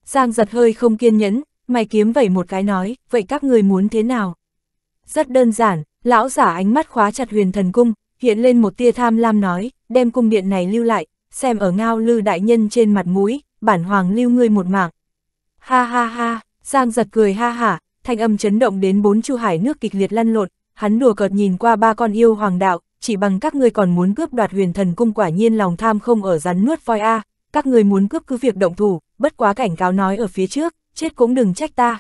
Speaker 1: Giang giật hơi không kiên nhẫn, mày kiếm vẩy một cái nói, vậy các ngươi muốn thế nào? Rất đơn giản, lão giả ánh mắt khóa chặt huyền thần cung, hiện lên một tia tham lam nói, đem cung điện này lưu lại, xem ở ngao lư đại nhân trên mặt mũi, bản hoàng lưu ngươi một mạng. Ha ha ha, Giang giật cười ha hả, thanh âm chấn động đến bốn chu hải nước kịch liệt lăn lộn, hắn đùa cợt nhìn qua ba con yêu hoàng đạo, chỉ bằng các ngươi còn muốn cướp đoạt huyền thần cung quả nhiên lòng tham không ở rắn nuốt voi a, các ngươi muốn cướp cứ việc động thủ, bất quá cảnh cáo nói ở phía trước, chết cũng đừng trách ta.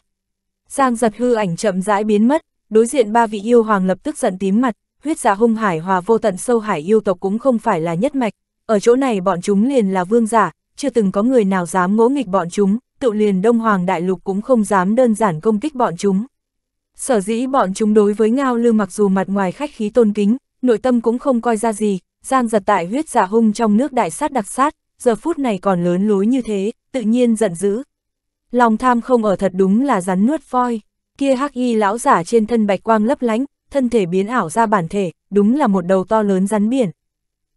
Speaker 1: Giang giật hư ảnh chậm rãi biến mất, đối diện ba vị yêu hoàng lập tức giận tím mặt, huyết giả dạ hung hải hòa vô tận sâu hải yêu tộc cũng không phải là nhất mạch, ở chỗ này bọn chúng liền là vương giả, chưa từng có người nào dám ngỗ nghịch bọn chúng, tự liền Đông Hoàng Đại Lục cũng không dám đơn giản công kích bọn chúng. Sở dĩ bọn chúng đối với Ngao Lư mặc dù mặt ngoài khách khí tôn kính, nội tâm cũng không coi ra gì, Giang giật tại huyết giả dạ hung trong nước đại sát đặc sát, giờ phút này còn lớn lối như thế, tự nhiên giận dữ. Lòng tham không ở thật đúng là rắn nuốt voi, kia hắc y lão giả trên thân bạch quang lấp lánh, thân thể biến ảo ra bản thể, đúng là một đầu to lớn rắn biển.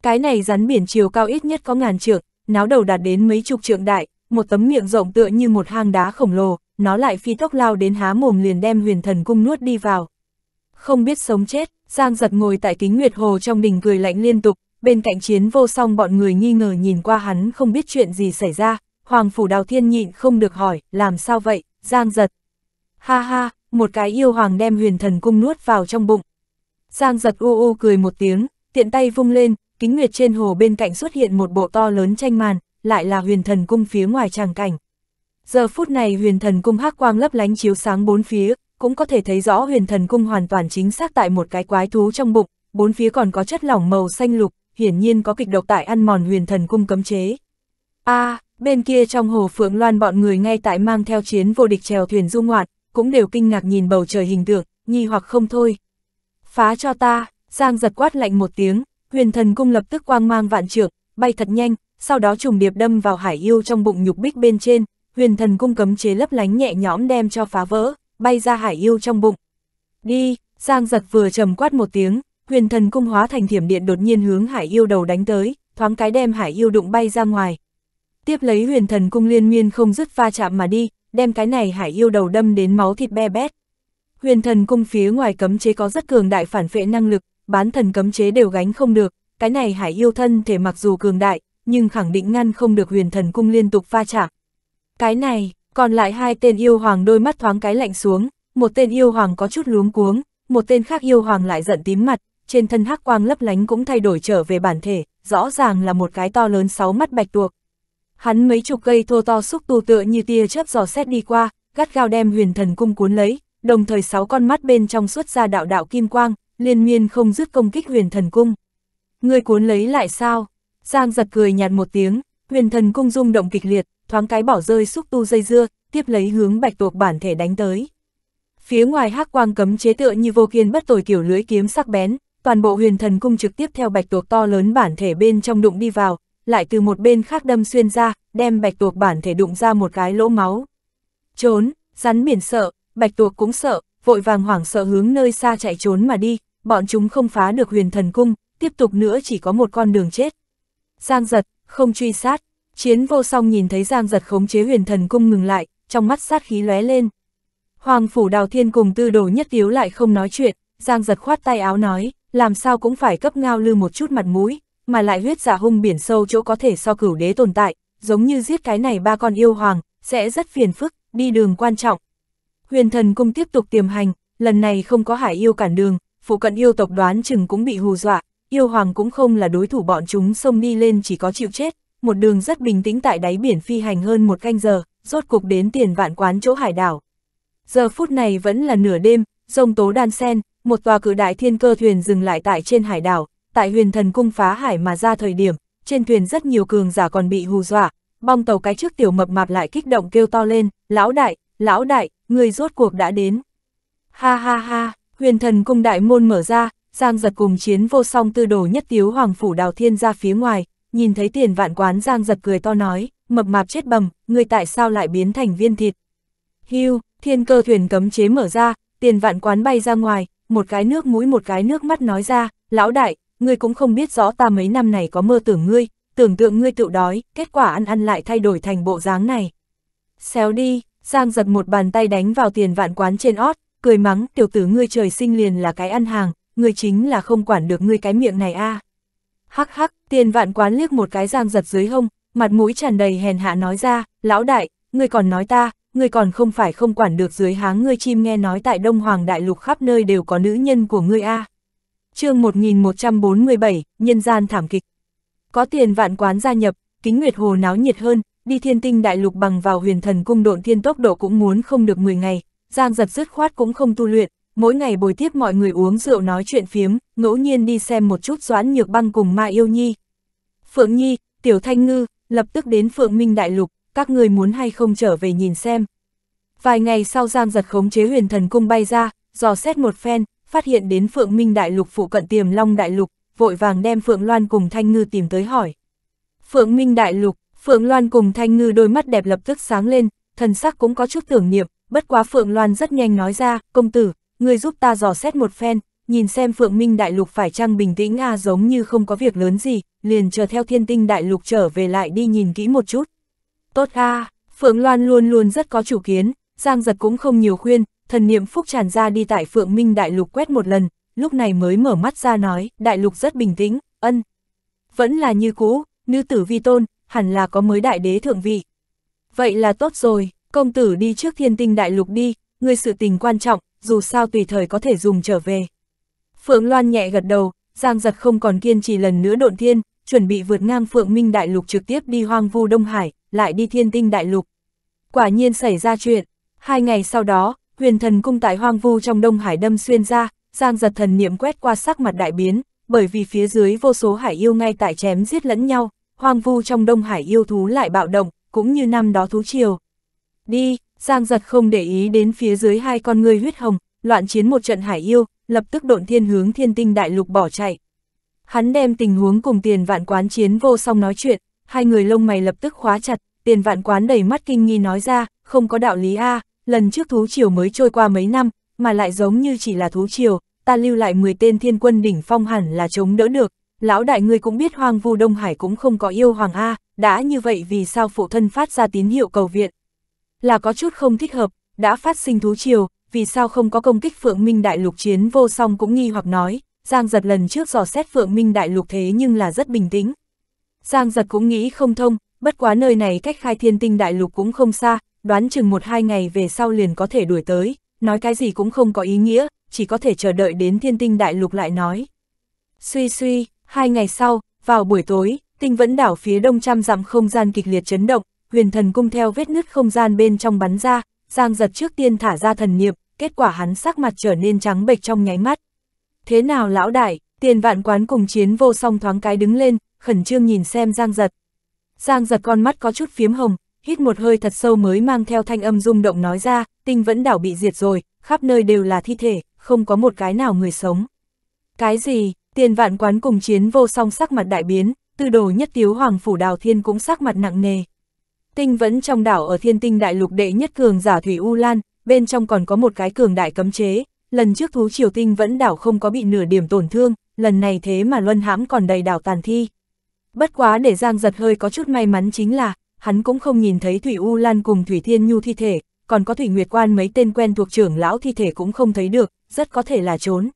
Speaker 1: Cái này rắn biển chiều cao ít nhất có ngàn trượng, náo đầu đạt đến mấy chục trượng đại, một tấm miệng rộng tựa như một hang đá khổng lồ, nó lại phi tốc lao đến há mồm liền đem huyền thần cung nuốt đi vào. Không biết sống chết, Giang giật ngồi tại kính nguyệt hồ trong đỉnh cười lạnh liên tục, bên cạnh chiến vô song bọn người nghi ngờ nhìn qua hắn không biết chuyện gì xảy ra, hoàng phủ đào thiên nhịn không được hỏi, làm sao vậy, Giang giật. Ha ha, một cái yêu hoàng đem huyền thần cung nuốt vào trong bụng. Giang giật ô ô cười một tiếng, tiện tay vung lên, kính nguyệt trên hồ bên cạnh xuất hiện một bộ to lớn tranh màn, lại là huyền thần cung phía ngoài tràng cảnh. Giờ phút này huyền thần cung hắc quang lấp lánh chiếu sáng bốn phía, cũng có thể thấy rõ huyền thần cung hoàn toàn chính xác tại một cái quái thú trong bụng, bốn phía còn có chất lỏng màu xanh lục, hiển nhiên có kịch độc tại ăn mòn huyền thần cung cấm chế. a à, bên kia trong hồ Phượng Loan bọn người ngay tại mang theo chiến vô địch trèo thuyền du ngoạn, cũng đều kinh ngạc nhìn bầu trời hình tượng, nghi hoặc không thôi. Phá cho ta, Giang giật quát lạnh một tiếng, Huyền thần cung lập tức quang mang vạn trượng, bay thật nhanh, sau đó trùng điệp đâm vào hải yêu trong bụng nhục bích bên trên, huyền thần cung cấm chế lấp lánh nhẹ nhõm đem cho phá vỡ, bay ra hải yêu trong bụng. Đi, Giang giật vừa trầm quát một tiếng, huyền thần cung hóa thành thiểm điện đột nhiên hướng hải yêu đầu đánh tới, thoáng cái đem hải yêu đụng bay ra ngoài. Tiếp lấy huyền thần cung liên miên không dứt va chạm mà đi, đem cái này hải yêu đầu đâm đến máu thịt be bét. Huyền thần cung phía ngoài cấm chế có rất cường đại phản phệ năng lực, bán thần cấm chế đều gánh không được, cái này hải yêu thân thể mặc dù cường đại, nhưng khẳng định ngăn không được huyền thần cung liên tục pha chạm. Cái này, còn lại hai tên yêu hoàng đôi mắt thoáng cái lạnh xuống, một tên yêu hoàng có chút luống cuống, một tên khác yêu hoàng lại giận tím mặt, trên thân hắc quang lấp lánh cũng thay đổi trở về bản thể, rõ ràng là một cái to lớn sáu mắt bạch tuộc. Hắn mấy chục cây thô to xúc tu tựa như tia chớp giò xét đi qua, gắt gao đem huyền thần cung cuốn lấy, đồng thời sáu con mắt bên trong xuất ra đạo đạo kim quang, liên miên không dứt công kích huyền thần cung. Người cuốn lấy lại sao? Giang giật cười nhạt một tiếng, huyền thần cung rung động kịch liệt, thoáng cái bỏ rơi xúc tu dây dưa, tiếp lấy hướng bạch tuộc bản thể đánh tới. Phía ngoài hắc quang cấm chế tựa như vô kiên bất tồi kiểu lưỡi kiếm sắc bén, toàn bộ huyền thần cung trực tiếp theo bạch tuộc to lớn bản thể bên trong đụng đi vào, lại từ một bên khác đâm xuyên ra, đem bạch tuộc bản thể đụng ra một cái lỗ máu. Trốn, rắn biển sợ, bạch tuộc cũng sợ, vội vàng hoảng sợ hướng nơi xa chạy trốn mà đi, bọn chúng không phá được huyền thần cung, tiếp tục nữa chỉ có một con đường chết. Giang giật, không truy sát, chiến vô song nhìn thấy Giang giật khống chế huyền thần cung ngừng lại, trong mắt sát khí lóe lên. Hoàng phủ đào thiên cùng tư đồ nhất yếu lại không nói chuyện, Giang giật khoát tay áo nói, làm sao cũng phải cấp ngao lư một chút mặt mũi, mà lại huyết giả dạ hung biển sâu chỗ có thể so cửu đế tồn tại, giống như giết cái này ba con yêu hoàng, sẽ rất phiền phức, đi đường quan trọng. Huyền thần cung tiếp tục tiềm hành, lần này không có hải yêu cản đường, phụ cận yêu tộc đoán chừng cũng bị hù dọa, yêu hoàng cũng không là đối thủ bọn chúng xông đi lên chỉ có chịu chết, một đường rất bình tĩnh tại đáy biển phi hành hơn một canh giờ, rốt cục đến tiền vạn quán chỗ hải đảo. Giờ phút này vẫn là nửa đêm, rông tố đan sen, một tòa cử đại thiên cơ thuyền dừng lại tại trên hải đảo, tại huyền thần cung phá hải mà ra thời điểm, trên thuyền rất nhiều cường giả còn bị hù dọa, bong tàu cái trước tiểu mập mạp lại kích động kêu to lên, lão đại, lão đại, người rốt cuộc đã đến. Ha ha ha, Huyền thần cung đại môn mở ra, Giang giật cùng chiến vô song tư đồ nhất tiếu hoàng phủ đào thiên ra phía ngoài, nhìn thấy tiền vạn quán Giang giật cười to nói, mập mạp chết bầm, người tại sao lại biến thành viên thịt. Hưu, thiên cơ thuyền cấm chế mở ra, tiền vạn quán bay ra ngoài, một cái nước mũi một cái nước mắt nói ra, lão đại, ngươi cũng không biết rõ ta mấy năm này có mơ tưởng ngươi, tưởng tượng ngươi tự đói, kết quả ăn ăn lại thay đổi thành bộ dáng này. Xéo đi, Giang giật một bàn tay đánh vào tiền vạn quán trên ót, cười mắng, tiểu tử ngươi trời sinh liền là cái ăn hàng, ngươi chính là không quản được ngươi cái miệng này a. À. Hắc hắc, tiền vạn quán liếc một cái giang giật dưới hông, mặt mũi tràn đầy hèn hạ nói ra, lão đại, ngươi còn nói ta, ngươi còn không phải không quản được dưới háng ngươi chim nghe nói tại Đông Hoàng Đại Lục khắp nơi đều có nữ nhân của ngươi a. À. chương 1147, Nhân gian thảm kịch. Có tiền vạn quán gia nhập, kính nguyệt hồ náo nhiệt hơn, đi thiên tinh đại lục bằng vào huyền thần cung độn thiên tốc độ cũng muốn không được 10 ngày, Giang giật dứt khoát cũng không tu luyện, mỗi ngày buổi tiếp mọi người uống rượu nói chuyện phiếm, ngẫu nhiên đi xem một chút doãn nhược băng cùng ma Yêu Nhi. Phượng Nhi, Tiểu Thanh Ngư, lập tức đến Phượng Minh Đại Lục, các người muốn hay không trở về nhìn xem. Vài ngày sau Giang giật khống chế huyền thần cung bay ra, dò xét một phen, phát hiện đến Phượng Minh Đại Lục phụ cận tiềm Long Đại Lục, vội vàng đem Phượng Loan cùng Thanh Ngư tìm tới hỏi. Phượng Minh Đại Lục, Phượng Loan cùng Thanh Ngư đôi mắt đẹp lập tức sáng lên, thần sắc cũng có chút tưởng niệm, bất quá Phượng Loan rất nhanh nói ra, công tử, người giúp ta dò xét một phen, nhìn xem Phượng Minh Đại Lục phải chăng bình tĩnh a à giống như không có việc lớn gì, liền chờ theo thiên tinh Đại Lục trở về lại đi nhìn kỹ một chút. Tốt a Phượng Loan luôn luôn rất có chủ kiến, Giang Giật cũng không nhiều khuyên, thần niệm phúc tràn ra đi tại Phượng Minh Đại Lục quét một lần, lúc này mới mở mắt ra nói, Đại Lục rất bình tĩnh, ân. Vẫn là như cũ, nữ tử vi tôn, hẳn là có mới đại đế thượng vị. Vậy là tốt rồi, công tử đi trước thiên tinh đại lục đi, người sự tình quan trọng, dù sao tùy thời có thể dùng trở về. Phượng Loan nhẹ gật đầu, Giang giật không còn kiên trì lần nữa độn thiên, chuẩn bị vượt ngang Phượng Minh đại lục trực tiếp đi hoang vu Đông Hải, lại đi thiên tinh đại lục. Quả nhiên xảy ra chuyện, hai ngày sau đó, huyền thần cung tại hoang vu trong Đông Hải đâm xuyên ra, Giang giật thần niệm quét qua sắc mặt đại biến, bởi vì phía dưới vô số hải yêu ngay tại chém giết lẫn nhau, hoang vu trong Đông Hải yêu thú lại bạo động, cũng như năm đó thú triều. Đi, Giang giật không để ý đến phía dưới hai con người huyết hồng, loạn chiến một trận hải yêu, lập tức độn thiên hướng thiên tinh đại lục bỏ chạy. Hắn đem tình huống cùng tiền vạn quán chiến vô song nói chuyện, hai người lông mày lập tức khóa chặt, tiền vạn quán đầy mắt kinh nghi nói ra, không có đạo lý A, lần trước thú triều mới trôi qua mấy năm, mà lại giống như chỉ là thú triều, ta lưu lại 10 tên thiên quân đỉnh phong hẳn là chống đỡ được, lão đại ngươi cũng biết hoang vu Đông Hải cũng không có yêu hoàng A, đã như vậy vì sao phụ thân phát ra tín hiệu cầu viện? Là có chút không thích hợp, đã phát sinh thú chiều, vì sao không có công kích Phượng Minh Đại Lục chiến vô song cũng nghi hoặc nói, Giang Giật lần trước dò xét Phượng Minh Đại Lục thế nhưng là rất bình tĩnh. Giang Giật cũng nghĩ không thông, bất quá nơi này cách khai thiên tinh Đại Lục cũng không xa, đoán chừng một hai ngày về sau liền có thể đuổi tới, nói cái gì cũng không có ý nghĩa, chỉ có thể chờ đợi đến thiên tinh Đại Lục lại nói. Suy suy, hai ngày sau, vào buổi tối, Tinh vẫn đảo phía đông trăm dặm không gian kịch liệt chấn động, huyền thần cung theo vết nứt không gian bên trong bắn ra, Giang giật trước tiên thả ra thần niệm, kết quả hắn sắc mặt trở nên trắng bệch trong nháy mắt. Thế nào lão đại, tiền vạn quán cùng chiến vô song thoáng cái đứng lên, khẩn trương nhìn xem Giang giật. Giang giật con mắt có chút phiếm hồng, hít một hơi thật sâu mới mang theo thanh âm rung động nói ra, tinh vẫn đảo bị diệt rồi, khắp nơi đều là thi thể, không có một cái nào người sống. Cái gì, tiền vạn quán cùng chiến vô song sắc mặt đại biến, tư đồ nhất tiếu hoàng phủ đào thiên cũng sắc mặt nặng nề. Tinh vẫn trong đảo ở thiên tinh đại lục đệ nhất cường giả Thủy U Lan, bên trong còn có một cái cường đại cấm chế, lần trước thú triều tinh vẫn đảo không có bị nửa điểm tổn thương, lần này thế mà luân hãm còn đầy đảo tàn thi. Bất quá để Giang giật hơi có chút may mắn chính là, hắn cũng không nhìn thấy Thủy U Lan cùng Thủy Thiên Nhu thi thể, còn có Thủy Nguyệt Quan mấy tên quen thuộc trưởng lão thi thể cũng không thấy được, rất có thể là trốn.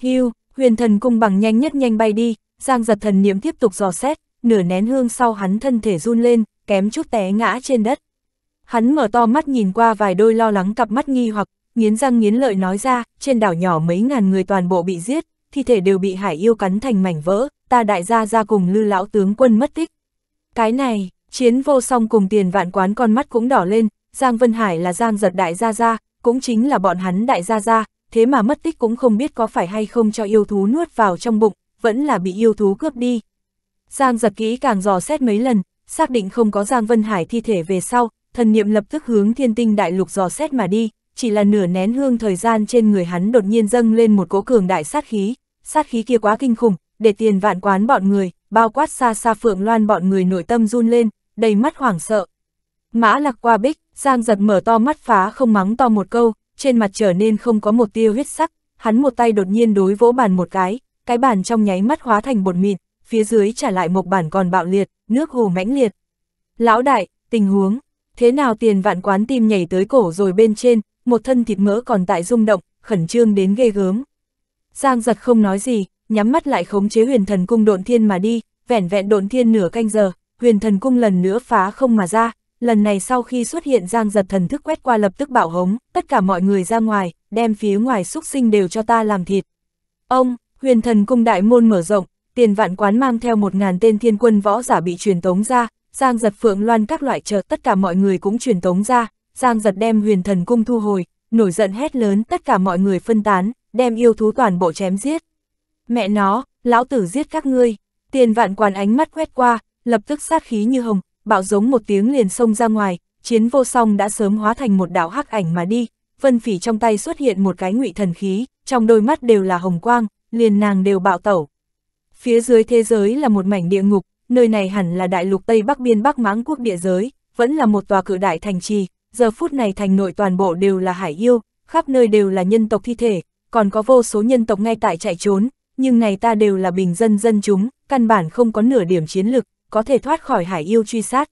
Speaker 1: Hưu, huyền thần cung bằng nhanh nhất nhanh bay đi, Giang giật thần niệm tiếp tục dò xét, nửa nén hương sau hắn thân thể run lên, kém chút té ngã trên đất. Hắn mở to mắt nhìn qua vài đôi lo lắng cặp mắt nghi hoặc, nghiến răng nghiến lợi nói ra, trên đảo nhỏ mấy ngàn người toàn bộ bị giết, thi thể đều bị hải yêu cắn thành mảnh vỡ, ta đại gia ra cùng lư lão tướng quân mất tích. Cái này, chiến vô song cùng tiền vạn quán con mắt cũng đỏ lên, Giang Vân Hải là Giang giật đại gia gia, cũng chính là bọn hắn đại gia gia, thế mà mất tích cũng không biết có phải hay không cho yêu thú nuốt vào trong bụng, vẫn là bị yêu thú cướp đi. Giang giật kỹ càng dò xét mấy lần, xác định không có Giang Vân Hải thi thể về sau, thần niệm lập tức hướng thiên tinh đại lục dò xét mà đi, chỉ là nửa nén hương thời gian trên người hắn đột nhiên dâng lên một cỗ cường đại sát khí, sát khí kia quá kinh khủng, để tiền vạn quán bọn người, bao quát xa xa phượng loan bọn người nội tâm run lên, đầy mắt hoảng sợ. Mã lạc qua bích, Giang giật mở to mắt phá không mắng to một câu, trên mặt trở nên không có một tia huyết sắc, hắn một tay đột nhiên đối vỗ bàn một cái, cái bản trong nháy mắt hóa thành bột mịn, phía dưới trả lại một bản còn bạo liệt, nước hồ mãnh liệt. Lão đại, tình huống, thế nào tiền vạn quán tim nhảy tới cổ rồi bên trên, một thân thịt mỡ còn tại rung động, khẩn trương đến ghê gớm. Giang giật không nói gì, nhắm mắt lại khống chế huyền thần cung độn thiên mà đi, vẻn vẹn độn thiên nửa canh giờ, huyền thần cung lần nữa phá không mà ra, lần này sau khi xuất hiện giang giật thần thức quét qua lập tức bảo hống, tất cả mọi người ra ngoài, đem phía ngoài xúc sinh đều cho ta làm thịt. Ông, Huyền thần cung đại môn mở rộng, tiền vạn quán mang theo một ngàn tên thiên quân võ giả bị truyền tống ra, Giang giật phượng loan các loại chợ tất cả mọi người cũng truyền tống ra, Giang giật đem huyền thần cung thu hồi, nổi giận hét lớn tất cả mọi người phân tán, đem yêu thú toàn bộ chém giết. Mẹ nó, lão tử giết các ngươi, tiền vạn quán ánh mắt quét qua, lập tức sát khí như hồng, bạo giống một tiếng liền xông ra ngoài, chiến vô song đã sớm hóa thành một đạo hắc ảnh mà đi, vân phỉ trong tay xuất hiện một cái ngụy thần khí, trong đôi mắt đều là hồng quang, liền nàng đều bạo tẩu. Phía dưới thế giới là một mảnh địa ngục, nơi này hẳn là đại lục Tây Bắc biên Bắc mãng quốc địa giới, vẫn là một tòa cự đại thành trì, giờ phút này thành nội toàn bộ đều là hải yêu, khắp nơi đều là nhân tộc thi thể, còn có vô số nhân tộc ngay tại chạy trốn, nhưng này ta đều là bình dân dân chúng, căn bản không có nửa điểm chiến lực, có thể thoát khỏi hải yêu truy sát.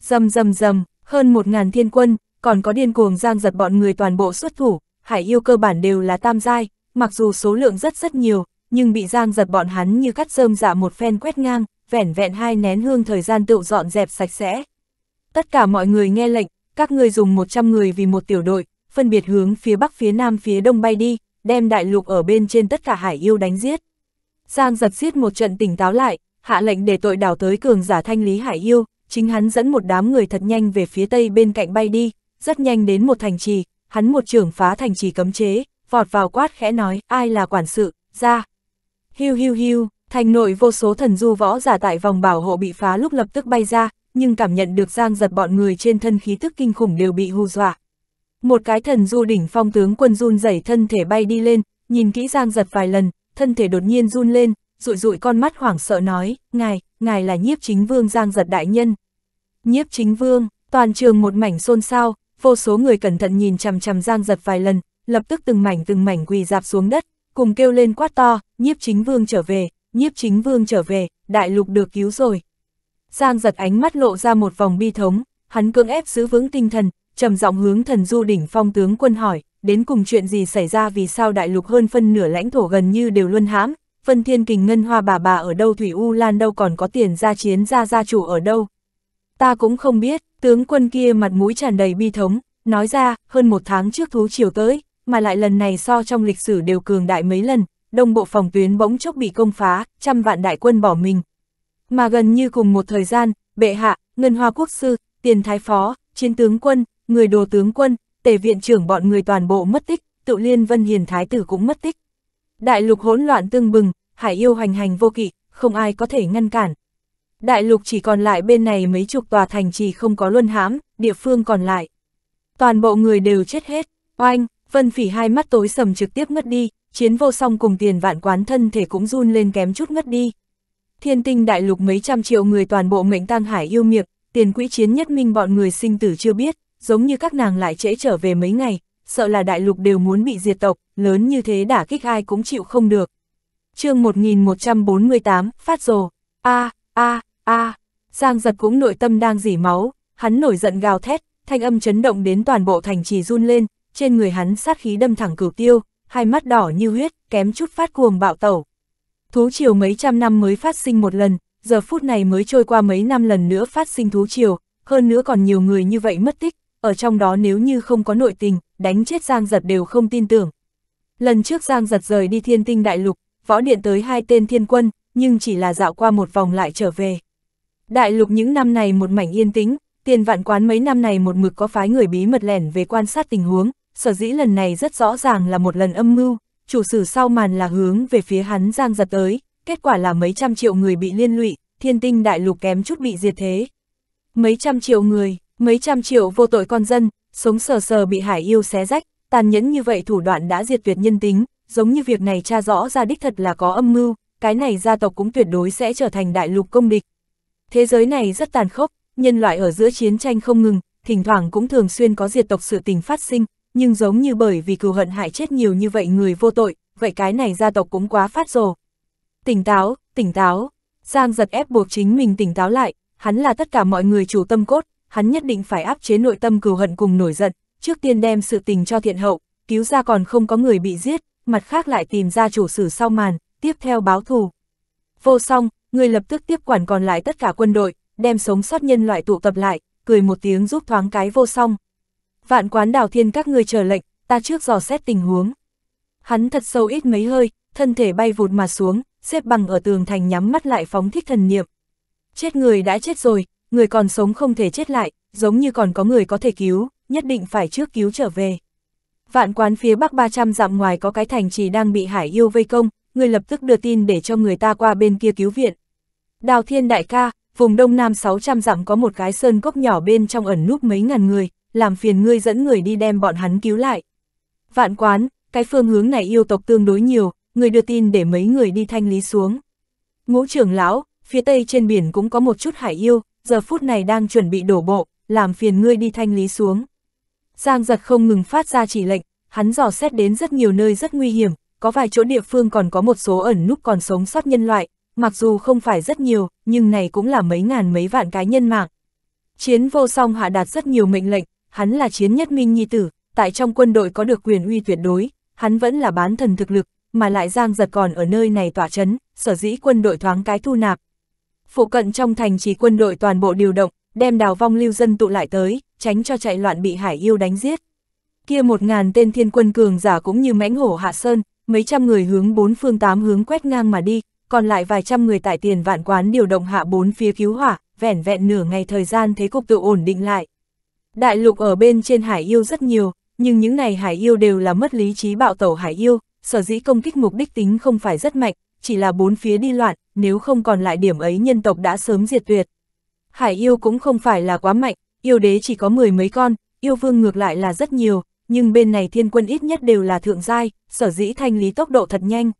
Speaker 1: Dầm dầm dầm, hơn một ngàn thiên quân, còn có điên cuồng giang giật bọn người toàn bộ xuất thủ, hải yêu cơ bản đều là tam giai, mặc dù số lượng rất rất nhiều, nhưng bị giang giật bọn hắn như cắt rơm dạ một phen quét ngang, vẻn vẹn hai nén hương thời gian tự dọn dẹp sạch sẽ. Tất cả mọi người nghe lệnh, các người dùng 100 người vì một tiểu đội, phân biệt hướng phía bắc phía nam phía đông bay đi, đem đại lục ở bên trên tất cả hải yêu đánh giết. Giang giật giết một trận tỉnh táo lại, hạ lệnh để tội đảo tới cường giả thanh lý hải yêu, chính hắn dẫn một đám người thật nhanh về phía tây bên cạnh bay đi, rất nhanh đến một thành trì, hắn một trưởng phá thành trì cấm chế, vọt vào quát khẽ nói, ai là quản sự, ra. Hiu hiu hiu, thành nội vô số thần du võ giả tại vòng bảo hộ bị phá lúc lập tức bay ra, nhưng cảm nhận được giang giật bọn người trên thân khí tức kinh khủng đều bị hù dọa. Một cái thần du đỉnh phong tướng quân run rẩy thân thể bay đi lên, nhìn kỹ giang giật vài lần, thân thể đột nhiên run lên, rụi rụi con mắt hoảng sợ nói, ngài, ngài là nhiếp chính vương giang giật đại nhân. Nhiếp chính vương, toàn trường một mảnh xôn xao, vô số người cẩn thận nhìn chằm chằm giang giật vài lần, lập tức từng mảnh từng mảnh quỳ dạp xuống đất, cùng kêu lên quát to, nhiếp chính vương trở về, nhiếp chính vương trở về, đại lục được cứu rồi. Giang giật ánh mắt lộ ra một vòng bi thống, hắn cưỡng ép giữ vững tinh thần, trầm giọng hướng thần du đỉnh phong tướng quân hỏi, đến cùng chuyện gì xảy ra vì sao đại lục hơn phân nửa lãnh thổ gần như đều luân hãm, phân thiên kình ngân hoa bà bà ở đâu thủy u lan đâu còn có tiền ra chiến ra gia chủ ở đâu. Ta cũng không biết, tướng quân kia mặt mũi tràn đầy bi thống, nói ra, hơn một tháng trước thú chiều tới, mà lại lần này so trong lịch sử đều cường đại mấy lần, đông bộ phòng tuyến bỗng chốc bị công phá, trăm vạn đại quân bỏ mình. Mà gần như cùng một thời gian, bệ hạ, ngân hoa quốc sư, tiền thái phó, chiến tướng quân, người đồ tướng quân, tể viện trưởng bọn người toàn bộ mất tích, tự liên vân hiền thái tử cũng mất tích. Đại lục hỗn loạn tương bừng, hải yêu hành hành vô kỵ, không ai có thể ngăn cản. Đại lục chỉ còn lại bên này mấy chục tòa thành trì không có luân hãm, địa phương còn lại. Toàn bộ người đều chết hết, oanh, Vân Phỉ hai mắt tối sầm trực tiếp ngất đi, chiến vô song cùng tiền vạn quán thân thể cũng run lên kém chút ngất đi. Thiên tinh đại lục mấy trăm triệu người toàn bộ mệnh tang hải yêu miệng, tiền quỹ chiến nhất minh bọn người sinh tử chưa biết, giống như các nàng lại trễ trở về mấy ngày, sợ là đại lục đều muốn bị diệt tộc, lớn như thế đả kích ai cũng chịu không được. chương 1148, phát rồ, a a a Giang giật cũng nội tâm đang dỉ máu, hắn nổi giận gào thét, thanh âm chấn động đến toàn bộ thành trì run lên, trên người hắn sát khí đâm thẳng cửu tiêu, hai mắt đỏ như huyết, kém chút phát cuồng bạo tẩu. Thú triều mấy trăm năm mới phát sinh một lần, giờ phút này mới trôi qua mấy năm lần nữa phát sinh thú triều, hơn nữa còn nhiều người như vậy mất tích, ở trong đó nếu như không có nội tình, đánh chết Giang Giật đều không tin tưởng. Lần trước Giang Giật rời đi thiên tinh đại lục, võ điện tới hai tên thiên quân, nhưng chỉ là dạo qua một vòng lại trở về. Đại lục những năm này một mảnh yên tĩnh, tiền vạn quán mấy năm này một mực có phái người bí mật lẻn về quan sát tình huống, sở dĩ lần này rất rõ ràng là một lần âm mưu, chủ sử sau màn là hướng về phía hắn giang giật tới, kết quả là mấy trăm triệu người bị liên lụy, thiên tinh đại lục kém chút bị diệt thế. Mấy trăm triệu người, mấy trăm triệu vô tội con dân, sống sờ sờ bị hải yêu xé rách, tàn nhẫn như vậy thủ đoạn đã diệt tuyệt nhân tính, giống như việc này tra rõ ra đích thật là có âm mưu, cái này gia tộc cũng tuyệt đối sẽ trở thành đại lục công địch. Thế giới này rất tàn khốc, nhân loại ở giữa chiến tranh không ngừng, thỉnh thoảng cũng thường xuyên có diệt tộc sự tình phát sinh, nhưng giống như bởi vì cừu hận hại chết nhiều như vậy người vô tội, vậy cái này gia tộc cũng quá phát rồ. Tỉnh táo, tỉnh táo, Giang giật ép buộc chính mình tỉnh táo lại, hắn là tất cả mọi người chủ tâm cốt, hắn nhất định phải áp chế nội tâm cừu hận cùng nổi giận, trước tiên đem sự tình cho thiện hậu, cứu ra còn không có người bị giết, mặt khác lại tìm ra chủ sử sau màn, tiếp theo báo thù. Vô song, người lập tức tiếp quản còn lại tất cả quân đội, đem sống sót nhân loại tụ tập lại, cười một tiếng giúp thoáng cái vô song vạn quán đảo thiên các người chờ lệnh, ta trước dò xét tình huống. Hắn thật sâu ít mấy hơi, thân thể bay vụt mà xuống, xếp bằng ở tường thành nhắm mắt lại phóng thích thần niệm. Chết người đã chết rồi, người còn sống không thể chết lại, giống như còn có người có thể cứu, nhất định phải trước cứu trở về. Vạn quán phía bắc 300 dặm ngoài có cái thành trì đang bị hải yêu vây công, người lập tức đưa tin để cho người ta qua bên kia cứu viện. Đào thiên đại ca, vùng đông nam 600 dặm có một cái sơn cốc nhỏ bên trong ẩn núp mấy ngàn người, làm phiền ngươi dẫn người đi đem bọn hắn cứu lại. Vạn quán, cái phương hướng này yêu tộc tương đối nhiều, người đưa tin để mấy người đi thanh lý xuống. Ngũ trưởng lão, phía tây trên biển cũng có một chút hải yêu, giờ phút này đang chuẩn bị đổ bộ, làm phiền ngươi đi thanh lý xuống. Giang giật không ngừng phát ra chỉ lệnh, hắn dò xét đến rất nhiều nơi rất nguy hiểm, có vài chỗ địa phương còn có một số ẩn núp còn sống sót nhân loại, mặc dù không phải rất nhiều, nhưng này cũng là mấy ngàn mấy vạn cái nhân mạng. Chiến vô song hạ đạt rất nhiều mệnh lệnh, hắn là chiến nhất minh nhi tử, tại trong quân đội có được quyền uy tuyệt đối, hắn vẫn là bán thần thực lực, mà lại giang giật còn ở nơi này tỏa chấn, sở dĩ quân đội thoáng cái thu nạp. Phụ cận trong thành chỉ quân đội toàn bộ điều động, đem đào vong lưu dân tụ lại tới, tránh cho chạy loạn bị hải yêu đánh giết. Kia một ngàn tên thiên quân cường giả cũng như mãnh hổ hạ sơn, mấy trăm người hướng bốn phương tám hướng quét ngang mà đi, còn lại vài trăm người tại tiền vạn quán điều động hạ bốn phía cứu hỏa, vẻn vẹn nửa ngày thời gian thế cục tự ổn định lại. Đại lục ở bên trên hải yêu rất nhiều, nhưng những này hải yêu đều là mất lý trí bạo tẩu hải yêu, sở dĩ công kích mục đích tính không phải rất mạnh, chỉ là bốn phía đi loạn, nếu không còn lại điểm ấy nhân tộc đã sớm diệt tuyệt. Hải yêu cũng không phải là quá mạnh, yêu đế chỉ có mười mấy con, yêu vương ngược lại là rất nhiều, nhưng bên này thiên quân ít nhất đều là thượng giai, sở dĩ thanh lý tốc độ thật nhanh.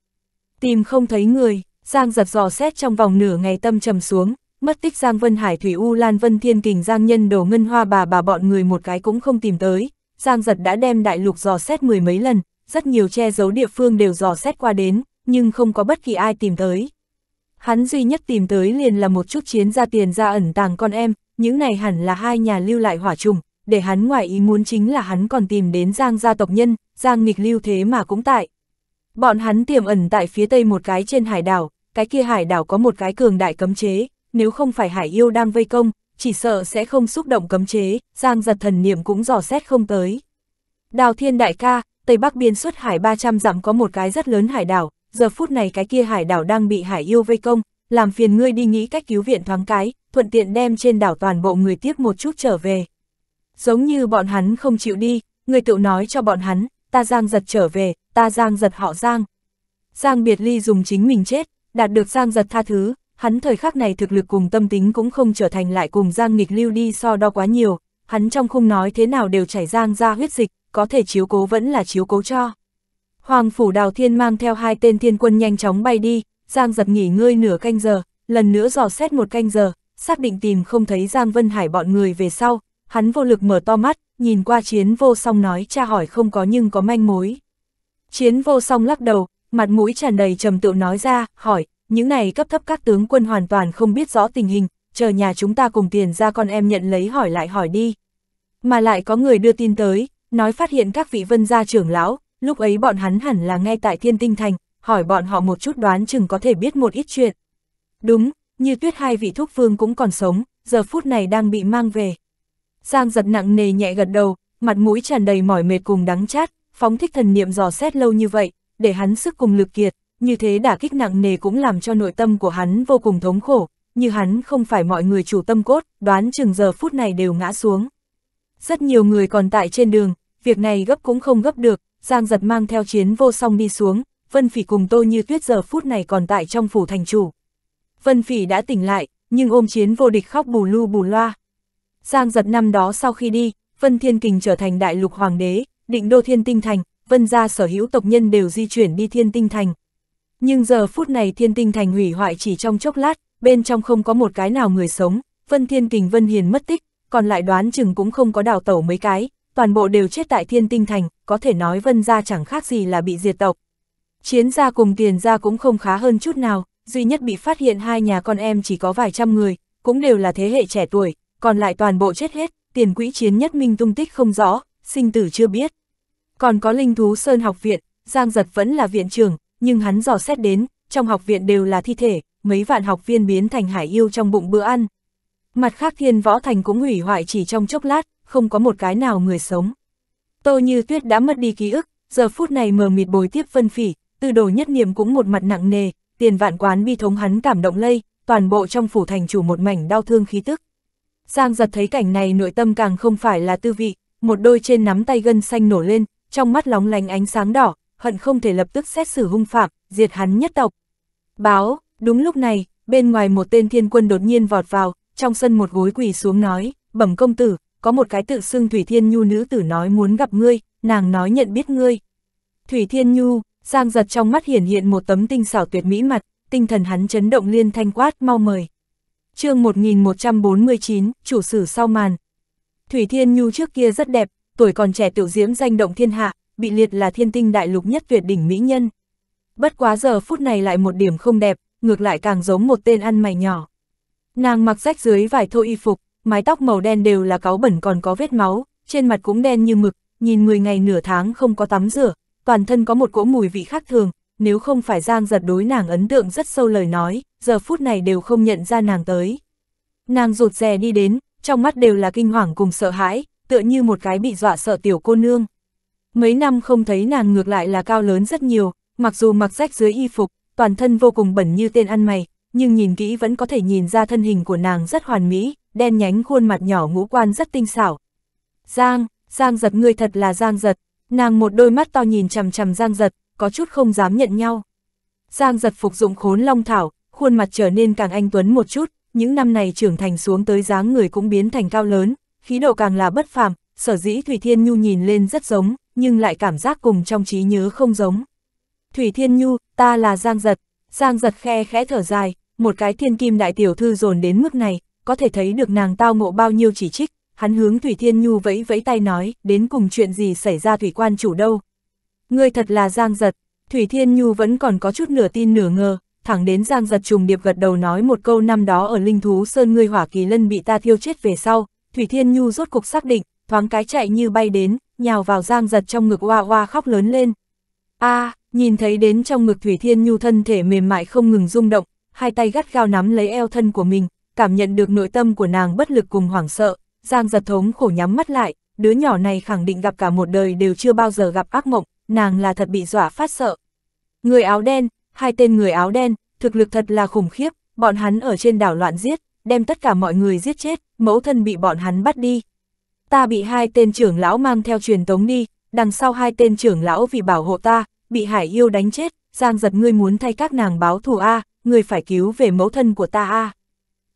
Speaker 1: Tìm không thấy người, Giang giật giò xét trong vòng nửa ngày tâm trầm xuống, mất tích Giang Vân Hải Thủy U Lan Vân Thiên Kình Giang Nhân Đồ Ngân Hoa bà bà bọn người một cái cũng không tìm tới, Giang Giật đã đem đại lục dò xét mười mấy lần, rất nhiều che giấu địa phương đều dò xét qua đến, nhưng không có bất kỳ ai tìm tới. Hắn duy nhất tìm tới liền là một chút chiến gia tiền ra ẩn tàng con em, những này hẳn là hai nhà lưu lại hỏa trùng, để hắn ngoài ý muốn chính là hắn còn tìm đến Giang gia tộc nhân, Giang nghịch lưu thế mà cũng tại. Bọn hắn tiềm ẩn tại phía tây một cái trên hải đảo, cái kia hải đảo có một cái cường đại cấm chế, nếu không phải hải yêu đang vây công, chỉ sợ sẽ không xúc động cấm chế, giang giật thần niệm cũng dò xét không tới. Đào thiên đại ca, Tây Bắc biên xuất hải 300 dặm có một cái rất lớn hải đảo, giờ phút này cái kia hải đảo đang bị hải yêu vây công, làm phiền ngươi đi nghĩ cách cứu viện thoáng cái, thuận tiện đem trên đảo toàn bộ người tiếp một chút trở về. Giống như bọn hắn không chịu đi, người tự nói cho bọn hắn, ta giang giật trở về, ta giang giật họ giang. Giang biệt ly dùng chính mình chết, đạt được giang giật tha thứ, hắn thời khắc này thực lực cùng tâm tính cũng không trở thành lại cùng Giang nghịch lưu đi so đo quá nhiều, hắn trong khung nói thế nào đều chảy Giang ra huyết dịch, có thể chiếu cố vẫn là chiếu cố cho. Hoàng phủ đào thiên mang theo hai tên thiên quân nhanh chóng bay đi, Giang giật nghỉ ngơi nửa canh giờ, lần nữa dò xét một canh giờ, xác định tìm không thấy Giang Vân Hải bọn người về sau, hắn vô lực mở to mắt, nhìn qua chiến vô song nói cha hỏi không có nhưng có manh mối. Chiến vô song lắc đầu, mặt mũi tràn đầy trầm tựu nói ra, hỏi, những này cấp thấp các tướng quân hoàn toàn không biết rõ tình hình, chờ nhà chúng ta cùng tiền ra con em nhận lấy hỏi lại hỏi đi. Mà lại có người đưa tin tới, nói phát hiện các vị vân gia trưởng lão, lúc ấy bọn hắn hẳn là ngay tại thiên tinh thành, hỏi bọn họ một chút đoán chừng có thể biết một ít chuyện. Đúng, như tuyết hai vị thúc vương cũng còn sống, giờ phút này đang bị mang về. Giang giật nặng nề nhẹ gật đầu, mặt mũi tràn đầy mỏi mệt cùng đắng chát, phóng thích thần niệm dò xét lâu như vậy, để hắn sức cùng lực kiệt, như thế đả kích nặng nề cũng làm cho nội tâm của hắn vô cùng thống khổ, như hắn không phải mọi người chủ tâm cốt, đoán chừng giờ phút này đều ngã xuống. Rất nhiều người còn tại trên đường, việc này gấp cũng không gấp được, Giang giật mang theo chiến vô song đi xuống, Vân Phỉ cùng Tô Như Tuyết giờ phút này còn tại trong phủ thành chủ. Vân Phỉ đã tỉnh lại, nhưng ôm chiến vô địch khóc bù lu bù loa. Giang giật năm đó sau khi đi, Vân Thiên Kình trở thành đại lục hoàng đế, định đô thiên tinh thành, Vân gia sở hữu tộc nhân đều di chuyển đi thiên tinh thành, nhưng giờ phút này thiên tinh thành hủy hoại chỉ trong chốc lát, bên trong không có một cái nào người sống, Vân Thiên Kình Vân Hiền mất tích, còn lại đoán chừng cũng không có đào tẩu mấy cái, toàn bộ đều chết tại thiên tinh thành, có thể nói Vân gia chẳng khác gì là bị diệt tộc. Chiến gia cùng tiền gia cũng không khá hơn chút nào, duy nhất bị phát hiện hai nhà con em chỉ có vài trăm người, cũng đều là thế hệ trẻ tuổi, còn lại toàn bộ chết hết, tiền quỹ chiến nhất minh tung tích không rõ, sinh tử chưa biết. Còn có linh thú Sơn học viện, Giang Giật vẫn là viện trưởng, nhưng hắn dò xét đến, trong học viện đều là thi thể, mấy vạn học viên biến thành hải yêu trong bụng bữa ăn. Mặt khác thiên võ thành cũng hủy hoại chỉ trong chốc lát, không có một cái nào người sống. Tô như tuyết đã mất đi ký ức, giờ phút này mờ mịt bồi tiếp phân phỉ, từ đồ nhất niệm cũng một mặt nặng nề, tiền vạn quán bi thống hắn cảm động lây, toàn bộ trong phủ thành chủ một mảnh đau thương khí tức. Giang giật thấy cảnh này nội tâm càng không phải là tư vị, một đôi trên nắm tay gân xanh nổ lên, trong mắt lóng lánh ánh sáng đỏ, hận không thể lập tức xét xử hung phạm, diệt hắn nhất tộc. Báo, đúng lúc này, bên ngoài một tên thiên quân đột nhiên vọt vào, trong sân một gối quỳ xuống nói, bẩm công tử, có một cái tự xưng Thủy Thiên Nhu nữ tử nói muốn gặp ngươi, nàng nói nhận biết ngươi. Thủy Thiên Nhu, Giang giật trong mắt hiển hiện một tấm tinh xảo tuyệt mỹ mặt, tinh thần hắn chấn động liên thanh quát mau mời. chương 1149, chủ sử sau màn. Thủy Thiên Nhu trước kia rất đẹp, tuổi còn trẻ tiểu diễm danh động thiên hạ, bị liệt là thiên tinh đại lục nhất tuyệt đỉnh mỹ nhân. Bất quá giờ phút này lại một điểm không đẹp, ngược lại càng giống một tên ăn mày nhỏ. Nàng mặc rách dưới vải thô y phục, mái tóc màu đen đều là cáu bẩn còn có vết máu, trên mặt cũng đen như mực, nhìn 10 ngày nửa tháng không có tắm rửa, toàn thân có một cỗ mùi vị khác thường, nếu không phải Giang giật đối nàng ấn tượng rất sâu lời nói, giờ phút này đều không nhận ra nàng tới. Nàng rụt rè đi đến, trong mắt đều là kinh hoàng cùng sợ hãi, tựa như một cái bị dọa sợ tiểu cô nương mấy năm không thấy nàng ngược lại là cao lớn rất nhiều, mặc dù mặc rách dưới y phục, toàn thân vô cùng bẩn như tên ăn mày, nhưng nhìn kỹ vẫn có thể nhìn ra thân hình của nàng rất hoàn mỹ, đen nhánh khuôn mặt nhỏ ngũ quan rất tinh xảo. Giang, Giang giật người thật là Giang giật, nàng một đôi mắt to nhìn chằm chằm Giang giật, có chút không dám nhận nhau. Giang giật phục dụng khốn long thảo, khuôn mặt trở nên càng anh tuấn một chút, những năm này trưởng thành xuống tới dáng người cũng biến thành cao lớn, khí độ càng là bất phàm, sở dĩ Thủy Thiên Nhu nhìn lên rất giống, nhưng lại cảm giác cùng trong trí nhớ không giống. Thủy Thiên Nhu, ta là Giang Giật, Giang Giật khe khẽ thở dài, một cái thiên kim đại tiểu thư dồn đến mức này, có thể thấy được nàng tao ngộ bao nhiêu chỉ trích, hắn hướng Thủy Thiên Nhu vẫy vẫy tay nói, đến cùng chuyện gì xảy ra Thủy Quan chủ đâu. Ngươi thật là Giang Giật, Thủy Thiên Nhu vẫn còn có chút nửa tin nửa ngờ, thẳng đến Giang Giật trùng điệp gật đầu nói một câu năm đó ở Linh Thú Sơn ngươi hỏa kỳ lân bị ta thiêu chết về sau, Thủy Thiên Nhu rốt cục xác định, thoáng cái chạy như bay đến, nhào vào giang giật trong ngực hoa hoa khóc lớn lên. a à, nhìn thấy đến trong ngực Thủy Thiên Nhu thân thể mềm mại không ngừng rung động, hai tay gắt gao nắm lấy eo thân của mình, cảm nhận được nội tâm của nàng bất lực cùng hoảng sợ, giang giật thống khổ nhắm mắt lại, đứa nhỏ này khẳng định gặp cả một đời đều chưa bao giờ gặp ác mộng, nàng là thật bị dọa phát sợ. Người áo đen, hai tên người áo đen, thực lực thật là khủng khiếp, bọn hắn ở trên đảo loạn giết, đem tất cả mọi người giết chết, mẫu thân bị bọn hắn bắt đi, ta bị hai tên trưởng lão mang theo truyền tống đi, đằng sau hai tên trưởng lão vì bảo hộ ta, bị hải yêu đánh chết, giang giật ngươi muốn thay các nàng báo thù A, ngươi phải cứu về mẫu thân của ta A.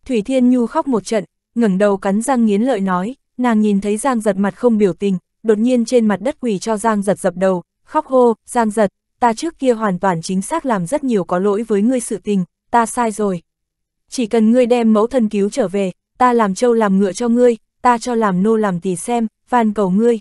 Speaker 1: Thủy Thiên Nhu khóc một trận, ngẩng đầu cắn răng nghiến lợi nói, nàng nhìn thấy giang giật mặt không biểu tình, đột nhiên trên mặt đất quỳ cho giang giật dập đầu, khóc hô, giang giật, ta trước kia hoàn toàn chính xác làm rất nhiều có lỗi với ngươi sự tình, ta sai rồi. Chỉ cần ngươi đem mẫu thân cứu trở về, ta làm trâu làm ngựa cho ngươi, ta cho làm nô làm tỳ xem, van cầu ngươi.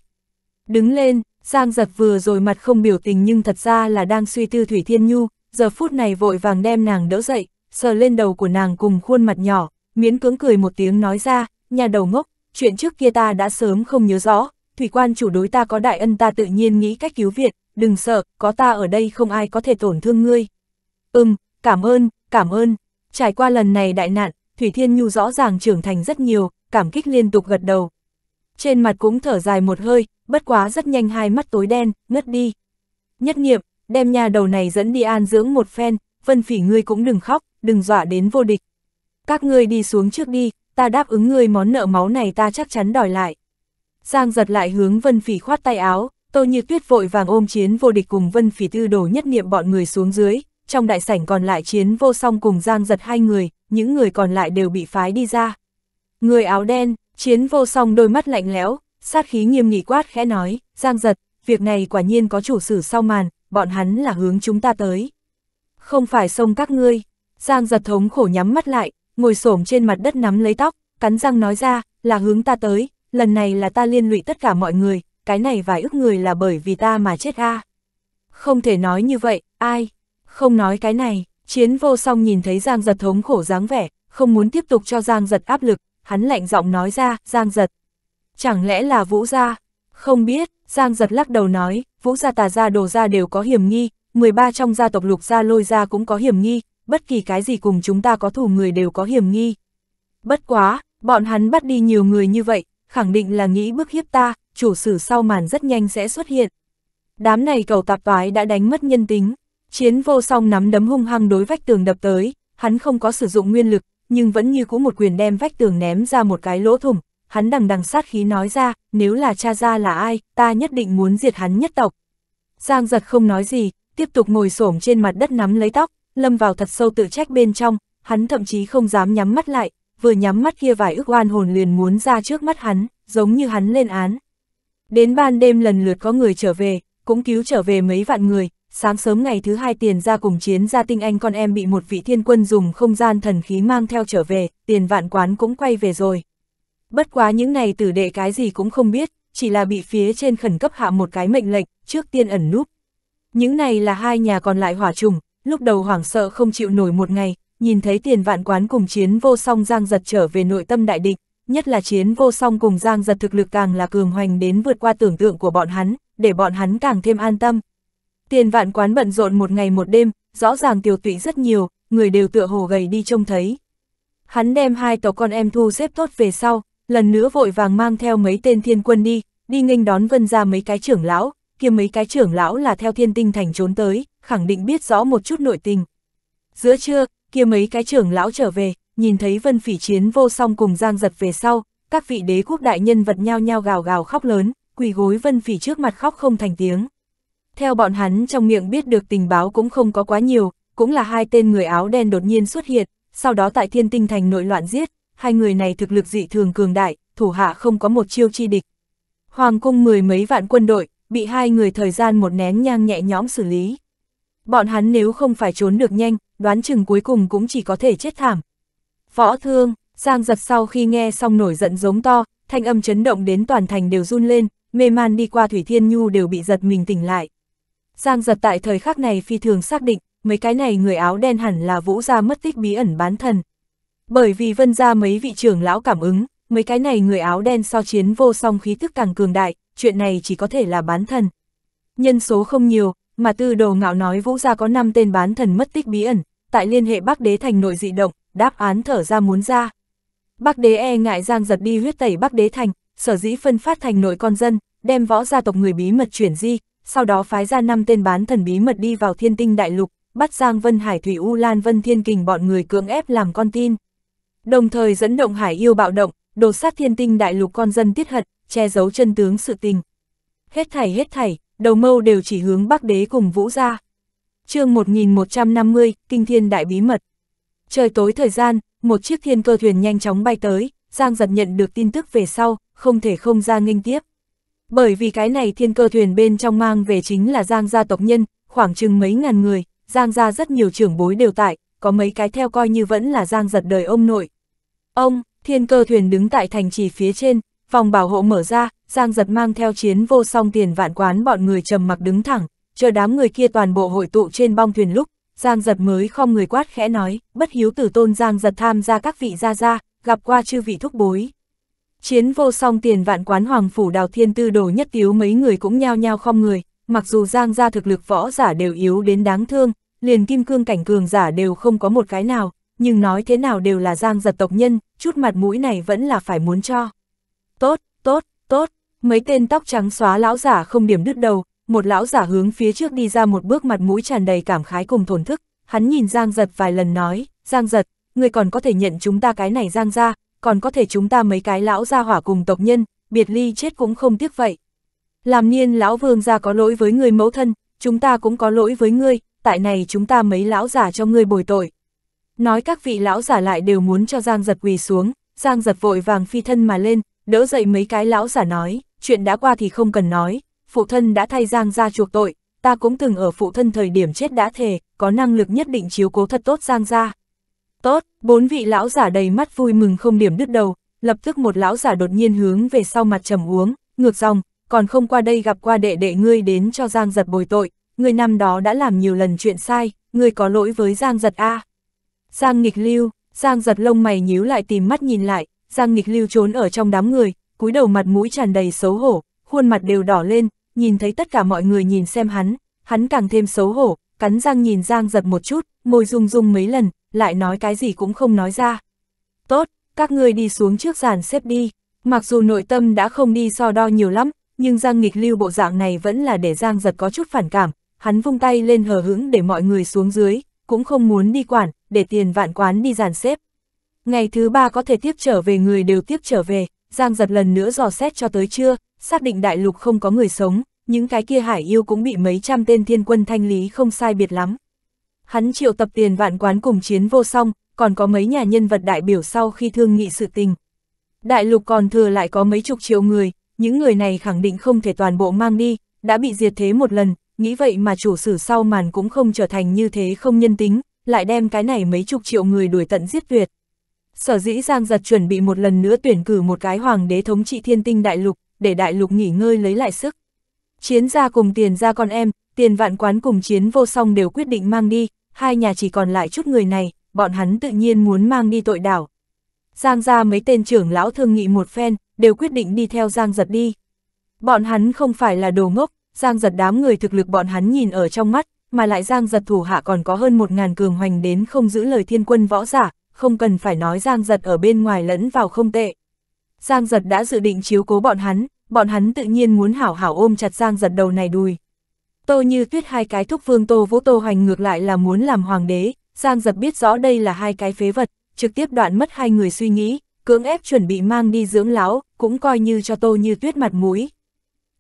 Speaker 1: Đứng lên, Giang giật vừa rồi mặt không biểu tình nhưng thật ra là đang suy tư Thủy Thiên Nhu, giờ phút này vội vàng đem nàng đỡ dậy, sờ lên đầu của nàng cùng khuôn mặt nhỏ, miễn cưỡng cười một tiếng nói ra, nhà đầu ngốc, chuyện trước kia ta đã sớm không nhớ rõ, thủy quan chủ đối ta có đại ân ta tự nhiên nghĩ cách cứu viện, đừng sợ, có ta ở đây không ai có thể tổn thương ngươi. Ừm, cảm ơn, cảm ơn. Trải qua lần này đại nạn, Thủy Thiên Nhu rõ ràng trưởng thành rất nhiều, cảm kích liên tục gật đầu. Trên mặt cũng thở dài một hơi, bất quá rất nhanh hai mắt tối đen, ngất đi. Nhất nghiệm, đem nhà đầu này dẫn đi an dưỡng một phen, vân phỉ ngươi cũng đừng khóc, đừng dọa đến vô địch. Các ngươi đi xuống trước đi, ta đáp ứng ngươi món nợ máu này ta chắc chắn đòi lại. Giang giật lại hướng vân phỉ khoát tay áo, tô như tuyết vội vàng ôm chiến vô địch cùng vân phỉ tư đổ nhất niệm bọn người xuống dưới, trong đại sảnh còn lại chiến vô song cùng giang giật hai người, những người còn lại đều bị phái đi ra. Người áo đen, chiến vô song đôi mắt lạnh lẽo, sát khí nghiêm nghị quát khẽ nói, giang giật, việc này quả nhiên có chủ sử sau màn, bọn hắn là hướng chúng ta tới. Không phải sông các ngươi, giang giật thống khổ nhắm mắt lại, ngồi xổm trên mặt đất nắm lấy tóc, cắn răng nói ra, là hướng ta tới, lần này là ta liên lụy tất cả mọi người, cái này vài ước người là bởi vì ta mà chết a Không thể nói như vậy, ai, không nói cái này, chiến vô song nhìn thấy giang giật thống khổ dáng vẻ, không muốn tiếp tục cho giang giật áp lực, hắn lạnh giọng nói ra, Giang Giật. Chẳng lẽ là Vũ Gia? Không biết, Giang Giật lắc đầu nói, Vũ Gia tà gia đồ gia đều có hiểm nghi, 13 trong gia tộc lục gia lôi gia cũng có hiểm nghi, bất kỳ cái gì cùng chúng ta có thủ người đều có hiểm nghi. Bất quá, bọn hắn bắt đi nhiều người như vậy, khẳng định là nghĩ bức hiếp ta, chủ sử sau màn rất nhanh sẽ xuất hiện. Đám này cầu tạp toái đã đánh mất nhân tính, chiến vô song nắm đấm hung hăng đối vách tường đập tới, hắn không có sử dụng nguyên lực, nhưng vẫn như cũ một quyền đem vách tường ném ra một cái lỗ thủng, hắn đằng đằng sát khí nói ra, nếu là cha ra là ai, ta nhất định muốn diệt hắn nhất tộc. Giang giật không nói gì, tiếp tục ngồi xổm trên mặt đất nắm lấy tóc, lâm vào thật sâu tự trách bên trong, hắn thậm chí không dám nhắm mắt lại, vừa nhắm mắt kia vài ước oan hồn liền muốn ra trước mắt hắn, giống như hắn lên án. Đến ban đêm lần lượt có người trở về, cũng cứu trở về mấy vạn người, sáng sớm ngày thứ hai tiền ra cùng chiến gia tinh anh con em bị một vị thiên quân dùng không gian thần khí mang theo trở về, tiền vạn quán cũng quay về rồi. Bất quá những này tử đệ cái gì cũng không biết, chỉ là bị phía trên khẩn cấp hạ một cái mệnh lệnh, trước tiên ẩn núp. Những này là hai nhà còn lại hỏa trùng, lúc đầu hoảng sợ không chịu nổi một ngày, nhìn thấy tiền vạn quán cùng chiến vô song giang giật trở về nội tâm đại địch, nhất là chiến vô song cùng giang giật thực lực càng là cường hoành đến vượt qua tưởng tượng của bọn hắn, để bọn hắn càng thêm an tâm, Tiền vạn quán bận rộn một ngày một đêm, rõ ràng tiểu tụy rất nhiều, người đều tựa hồ gầy đi trông thấy. Hắn đem hai tàu con em thu xếp tốt về sau, lần nữa vội vàng mang theo mấy tên thiên quân đi, đi nghênh đón vân ra mấy cái trưởng lão, kia mấy cái trưởng lão là theo thiên tinh thành trốn tới, khẳng định biết rõ một chút nội tình. Giữa trưa, kia mấy cái trưởng lão trở về, nhìn thấy vân phỉ chiến vô song cùng giang giật về sau, các vị đế quốc đại nhân vật nhao nhao gào gào khóc lớn, quỳ gối vân phỉ trước mặt khóc không thành tiếng. Theo bọn hắn trong miệng biết được tình báo cũng không có quá nhiều, cũng là hai tên người áo đen đột nhiên xuất hiện, sau đó tại thiên tinh thành nội loạn giết, hai người này thực lực dị thường cường đại, thủ hạ không có một chiêu chi địch. Hoàng cung mười mấy vạn quân đội, bị hai người thời gian một nén nhang nhẹ nhõm xử lý. Bọn hắn nếu không phải trốn được nhanh, đoán chừng cuối cùng cũng chỉ có thể chết thảm. Võ thương, Giang giật sau khi nghe xong nổi giận giống to, thanh âm chấn động đến toàn thành đều run lên, mê man đi qua Thủy Thiên Nhu đều bị giật mình tỉnh lại. Giang giật tại thời khắc này phi thường xác định, mấy cái này người áo đen hẳn là vũ gia mất tích bí ẩn bán thần. Bởi vì vân gia mấy vị trưởng lão cảm ứng, mấy cái này người áo đen so chiến vô song khí thức càng cường đại, chuyện này chỉ có thể là bán thần. Nhân số không nhiều, mà tư đồ ngạo nói vũ gia có 5 tên bán thần mất tích bí ẩn, tại liên hệ Bắc Đế Thành nội dị động, đáp án thở ra muốn ra. Bắc Đế e ngại Giang giật đi huyết tẩy Bắc Đế Thành, sở dĩ phân phát thành nội con dân, đem võ gia tộc người bí mật chuyển di, sau đó phái ra năm tên bán thần bí mật đi vào thiên tinh đại lục, bắt Giang Vân Hải Thủy U Lan Vân Thiên Kình bọn người cưỡng ép làm con tin. Đồng thời dẫn động Hải yêu bạo động, đột sát thiên tinh đại lục con dân tiết hận, che giấu chân tướng sự tình. Hết thảy hết thảy, đầu mâu đều chỉ hướng Bắc Đế cùng Vũ ra. chương 1150, Kinh Thiên Đại Bí Mật. Trời tối thời gian, một chiếc thiên cơ thuyền nhanh chóng bay tới, Giang giật nhận được tin tức về sau, không thể không ra nghênh tiếp. Bởi vì cái này thiên cơ thuyền bên trong mang về chính là Giang gia tộc nhân, khoảng chừng mấy ngàn người, Giang gia rất nhiều trưởng bối đều tại, có mấy cái theo coi như vẫn là Giang giật đời ông nội. Ông, thiên cơ thuyền đứng tại thành trì phía trên, phòng bảo hộ mở ra, Giang giật mang theo chiến vô song tiền vạn quán bọn người trầm mặc đứng thẳng, chờ đám người kia toàn bộ hội tụ trên bong thuyền lúc, Giang giật mới không người quát khẽ nói, bất hiếu tử tôn Giang giật tham gia các vị gia gia, gặp qua chư vị thúc bối. Chiến vô song tiền vạn quán hoàng phủ đào thiên tư đồ nhất tiếu mấy người cũng nhao nhao không người, mặc dù giang gia thực lực võ giả đều yếu đến đáng thương, liền kim cương cảnh cường giả đều không có một cái nào, nhưng nói thế nào đều là giang giật tộc nhân, chút mặt mũi này vẫn là phải muốn cho. Tốt, tốt, tốt, mấy tên tóc trắng xóa lão giả không điểm đứt đầu, một lão giả hướng phía trước đi ra một bước mặt mũi tràn đầy cảm khái cùng thổn thức, hắn nhìn giang giật vài lần nói, giang giật, người còn có thể nhận chúng ta cái này giang gia còn có thể chúng ta mấy cái lão gia hỏa cùng tộc nhân, biệt ly chết cũng không tiếc vậy. Làm niên lão vương gia có lỗi với người mẫu thân, chúng ta cũng có lỗi với ngươi, tại này chúng ta mấy lão giả cho ngươi bồi tội. Nói các vị lão giả lại đều muốn cho Giang giật quỳ xuống, Giang giật vội vàng phi thân mà lên, đỡ dậy mấy cái lão giả nói, chuyện đã qua thì không cần nói, phụ thân đã thay Giang ra chuộc tội, ta cũng từng ở phụ thân thời điểm chết đã thề, có năng lực nhất định chiếu cố thật tốt Giang ra. Tốt, bốn vị lão giả đầy mắt vui mừng không điểm đứt đầu, lập tức một lão giả đột nhiên hướng về sau mặt trầm uống, ngược dòng, còn không qua đây gặp qua đệ đệ ngươi đến cho Giang giật bồi tội, ngươi năm đó đã làm nhiều lần chuyện sai, ngươi có lỗi với Giang giật a. Giang nghịch lưu, Giang giật lông mày nhíu lại tìm mắt nhìn lại, Giang nghịch lưu trốn ở trong đám người, cúi đầu mặt mũi tràn đầy xấu hổ, khuôn mặt đều đỏ lên, nhìn thấy tất cả mọi người nhìn xem hắn, hắn càng thêm xấu hổ, cắn răng nhìn Giang giật một chút, môi rung rung mấy lần, lại nói cái gì cũng không nói ra. Tốt, các ngươi đi xuống trước giàn xếp đi, mặc dù nội tâm đã không đi so đo nhiều lắm, nhưng Giang nghịch lưu bộ dạng này vẫn là để Giang giật có chút phản cảm, hắn vung tay lên hờ hững để mọi người xuống dưới, cũng không muốn đi quản, để tiền vạn quán đi giàn xếp. Ngày thứ ba có thể tiếp trở về người đều tiếp trở về, Giang giật lần nữa dò xét cho tới trưa, xác định đại lục không có người sống, những cái kia hải yêu cũng bị mấy trăm tên thiên quân thanh lý không sai biệt lắm hắn triệu tập tiền vạn quán cùng chiến vô song, còn có mấy nhà nhân vật đại biểu sau khi thương nghị sự tình. Đại lục còn thừa lại có mấy chục triệu người, những người này khẳng định không thể toàn bộ mang đi, đã bị diệt thế một lần, nghĩ vậy mà chủ sử sau màn cũng không trở thành như thế không nhân tính, lại đem cái này mấy chục triệu người đuổi tận giết tuyệt. Sở dĩ Giang Giật chuẩn bị một lần nữa tuyển cử một cái hoàng đế thống trị thiên tinh đại lục, để đại lục nghỉ ngơi lấy lại sức. Chiến gia cùng tiền gia con em, tiền vạn quán cùng chiến vô song đều quyết định mang đi, hai nhà chỉ còn lại chút người này, bọn hắn tự nhiên muốn mang đi tội đảo. Giang ra mấy tên trưởng lão thương nghị một phen, đều quyết định đi theo Giang giật đi. Bọn hắn không phải là đồ ngốc, Giang giật đám người thực lực bọn hắn nhìn ở trong mắt, mà lại Giang giật thủ hạ còn có hơn một ngàn cường hoành đến không giữ lời thiên quân võ giả, không cần phải nói Giang giật ở bên ngoài lẫn vào không tệ. Giang giật đã dự định chiếu cố bọn hắn, bọn hắn tự nhiên muốn hảo hảo ôm chặt Giang giật đầu này đùi. Tô Như Tuyết hai cái thúc vương Tô Vũ Tô Hoành ngược lại là muốn làm hoàng đế, Giang Dập biết rõ đây là hai cái phế vật, trực tiếp đoạn mất hai người suy nghĩ, cưỡng ép chuẩn bị mang đi dưỡng lão, cũng coi như cho Tô Như Tuyết mặt mũi.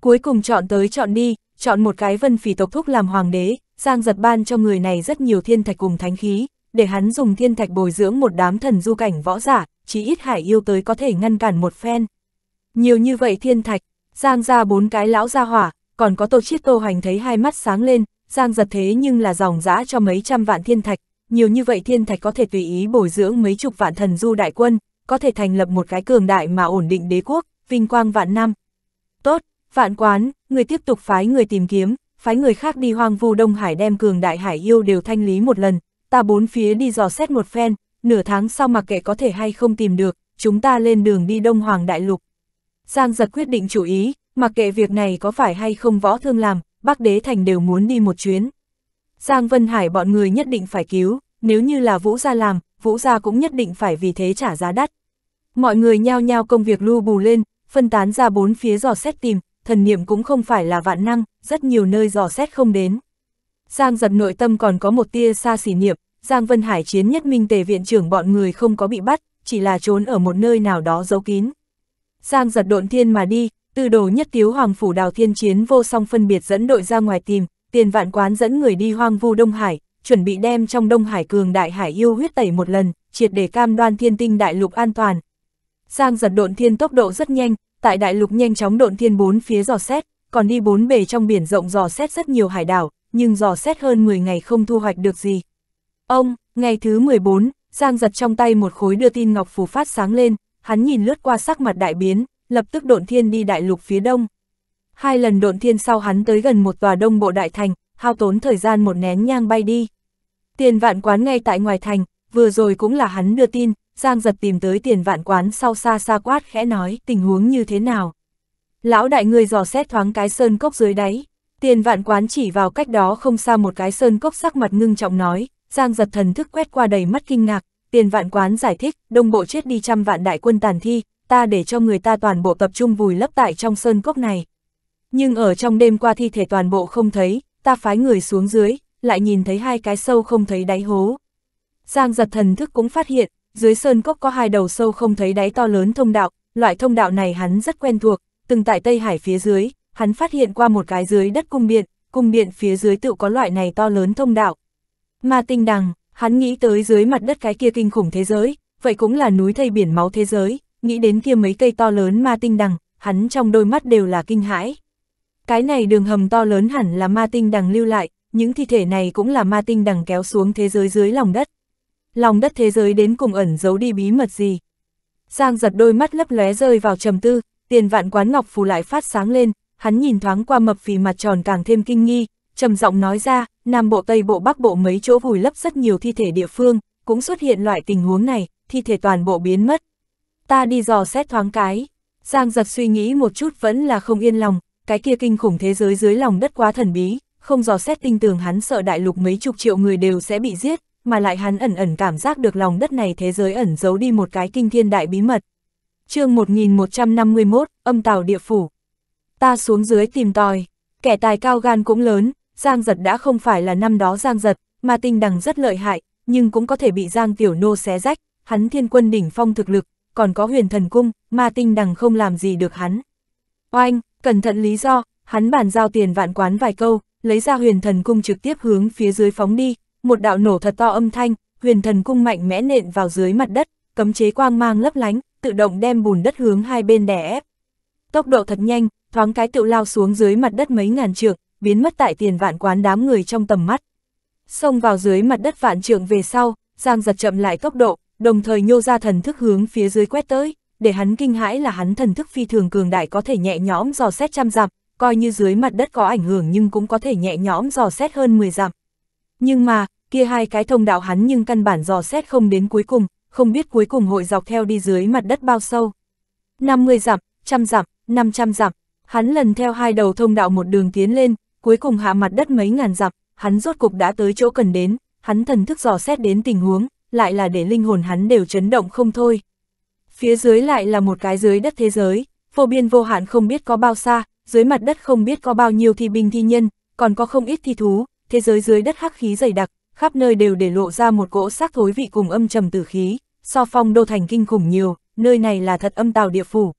Speaker 1: Cuối cùng chọn tới chọn đi, chọn một cái vân phỉ tộc thúc làm hoàng đế, Giang Dật ban cho người này rất nhiều thiên thạch cùng thánh khí, để hắn dùng thiên thạch bồi dưỡng một đám thần du cảnh võ giả, chỉ ít hải yêu tới có thể ngăn cản một phen. Nhiều như vậy thiên thạch, Giang ra bốn cái lão gia hỏa, còn có tô chiết tô hành thấy hai mắt sáng lên, giang giật thế nhưng là dòng dã cho mấy trăm vạn thiên thạch, nhiều như vậy thiên thạch có thể tùy ý bồi dưỡng mấy chục vạn thần du đại quân, có thể thành lập một cái cường đại mà ổn định đế quốc, vinh quang vạn năm. Tốt, vạn quán, người tiếp tục phái người tìm kiếm, phái người khác đi hoang vu Đông Hải đem cường đại hải yêu đều thanh lý một lần, ta bốn phía đi dò xét một phen, nửa tháng sau mặc kệ có thể hay không tìm được, chúng ta lên đường đi Đông Hoàng Đại Lục. Giang giật quyết định chủ ý, mặc kệ việc này có phải hay không võ thương làm, Bắc Đế Thành đều muốn đi một chuyến. Giang Vân Hải bọn người nhất định phải cứu, nếu như là Vũ Gia làm, Vũ Gia cũng nhất định phải vì thế trả giá đắt. Mọi người nhao nhao công việc lu bù lên, phân tán ra bốn phía dò xét tìm, thần niệm cũng không phải là vạn năng, rất nhiều nơi dò xét không đến. Giang giật nội tâm còn có một tia xa xỉ niệm, Giang Vân Hải chiến nhất minh tề viện trưởng bọn người không có bị bắt, chỉ là trốn ở một nơi nào đó giấu kín. Giang giật độn thiên mà đi, từ đồ nhất thiếu Hoàng Phủ Đào Thiên Chiến vô song phân biệt dẫn đội ra ngoài tìm, tiền vạn quán dẫn người đi hoang vu Đông Hải, chuẩn bị đem trong Đông Hải cường đại hải yêu huyết tẩy một lần, triệt để cam đoan thiên tinh đại lục an toàn. Giang giật độn thiên tốc độ rất nhanh, tại đại lục nhanh chóng độn thiên bốn phía dò xét, còn đi bốn bề trong biển rộng dò xét rất nhiều hải đảo, nhưng dò xét hơn 10 ngày không thu hoạch được gì. Ông, ngày thứ 14, Giang giật trong tay một khối đưa tin ngọc phù phát sáng lên, hắn nhìn lướt qua sắc mặt đại biến, lập tức độn thiên đi đại lục phía đông. Hai lần độn thiên sau hắn tới gần một tòa đông bộ đại thành, hao tốn thời gian một nén nhang bay đi. Tiền vạn quán ngay tại ngoài thành, vừa rồi cũng là hắn đưa tin, Giang giật tìm tới tiền vạn quán sau xa xa quát khẽ nói tình huống như thế nào. Lão đại người dò xét thoáng cái sơn cốc dưới đáy, tiền vạn quán chỉ vào cách đó không xa một cái sơn cốc sắc mặt ngưng trọng nói, Giang giật thần thức quét qua đầy mắt kinh ngạc, tiền vạn quán giải thích, đông bộ chết đi trăm vạn đại quân tàn thi, ta để cho người ta toàn bộ tập trung vùi lấp tại trong sơn cốc này. Nhưng ở trong đêm qua thi thể toàn bộ không thấy, ta phái người xuống dưới, lại nhìn thấy hai cái sâu không thấy đáy hố. Giang giật thần thức cũng phát hiện, dưới sơn cốc có hai đầu sâu không thấy đáy to lớn thông đạo, loại thông đạo này hắn rất quen thuộc, từng tại Tây Hải phía dưới, hắn phát hiện qua một cái dưới đất cung điện, cung điện phía dưới tự có loại này to lớn thông đạo. Mà tinh đằng, hắn nghĩ tới dưới mặt đất cái kia kinh khủng thế giới, vậy cũng là núi thây biển máu thế giới, nghĩ đến kia mấy cây to lớn ma tinh đằng, hắn trong đôi mắt đều là kinh hãi. Cái này đường hầm to lớn hẳn là ma tinh đằng lưu lại, những thi thể này cũng là ma tinh đằng kéo xuống thế giới dưới lòng đất. Lòng đất thế giới đến cùng ẩn giấu đi bí mật gì? Giang giật đôi mắt lấp lóe rơi vào trầm tư, tiền vạn quán ngọc phù lại phát sáng lên, hắn nhìn thoáng qua mập phì mặt tròn càng thêm kinh nghi, trầm giọng nói ra, Nam Bộ Tây Bộ Bắc Bộ mấy chỗ vùi lấp rất nhiều thi thể địa phương, cũng xuất hiện loại tình huống này, thi thể toàn bộ biến mất ta đi dò xét thoáng cái. Giang giật suy nghĩ một chút vẫn là không yên lòng, cái kia kinh khủng thế giới dưới lòng đất quá thần bí, không dò xét tinh tường hắn sợ đại lục mấy chục triệu người đều sẽ bị giết, mà lại hắn ẩn ẩn cảm giác được lòng đất này thế giới ẩn giấu đi một cái kinh thiên đại bí mật. chương 1151, âm tàu địa phủ. Ta xuống dưới tìm tòi, kẻ tài cao gan cũng lớn, Giang giật đã không phải là năm đó Giang giật, mà tinh đằng rất lợi hại, nhưng cũng có thể bị Giang Tiểu Nô xé rách, hắn thiên quân đỉnh phong thực lực, còn có huyền thần cung, ma tinh đằng không làm gì được hắn. Oanh, cẩn thận lý do, hắn bàn giao tiền vạn quán vài câu, lấy ra huyền thần cung trực tiếp hướng phía dưới phóng đi, một đạo nổ thật to âm thanh, huyền thần cung mạnh mẽ nện vào dưới mặt đất, cấm chế quang mang lấp lánh, tự động đem bùn đất hướng hai bên đè ép. Tốc độ thật nhanh, thoáng cái tự lao xuống dưới mặt đất mấy ngàn trượng, biến mất tại tiền vạn quán đám người trong tầm mắt. Xông vào dưới mặt đất vạn trượng về sau, Giang giật chậm lại tốc độ, đồng thời nhô ra thần thức hướng phía dưới quét tới, để hắn kinh hãi là hắn thần thức phi thường cường đại có thể nhẹ nhõm dò xét trăm dặm, coi như dưới mặt đất có ảnh hưởng nhưng cũng có thể nhẹ nhõm dò xét hơn 10 dặm. Nhưng mà, kia hai cái thông đạo hắn nhưng căn bản dò xét không đến cuối cùng, không biết cuối cùng hội dọc theo đi dưới mặt đất bao sâu. 50 dặm, trăm dặm, 500 dặm, hắn lần theo hai đầu thông đạo một đường tiến lên, cuối cùng hạ mặt đất mấy ngàn dặm, hắn rốt cục đã tới chỗ cần đến, hắn thần thức dò xét đến tình huống, lại là để linh hồn hắn đều chấn động không thôi. Phía dưới lại là một cái dưới đất thế giới, vô biên vô hạn không biết có bao xa, dưới mặt đất không biết có bao nhiêu thi binh thi nhân, còn có không ít thi thú, thế giới dưới đất hắc khí dày đặc, khắp nơi đều để lộ ra một cỗ xác thối vị cùng âm trầm tử khí, so phong đô thành kinh khủng nhiều, nơi này là thật âm tào địa phủ.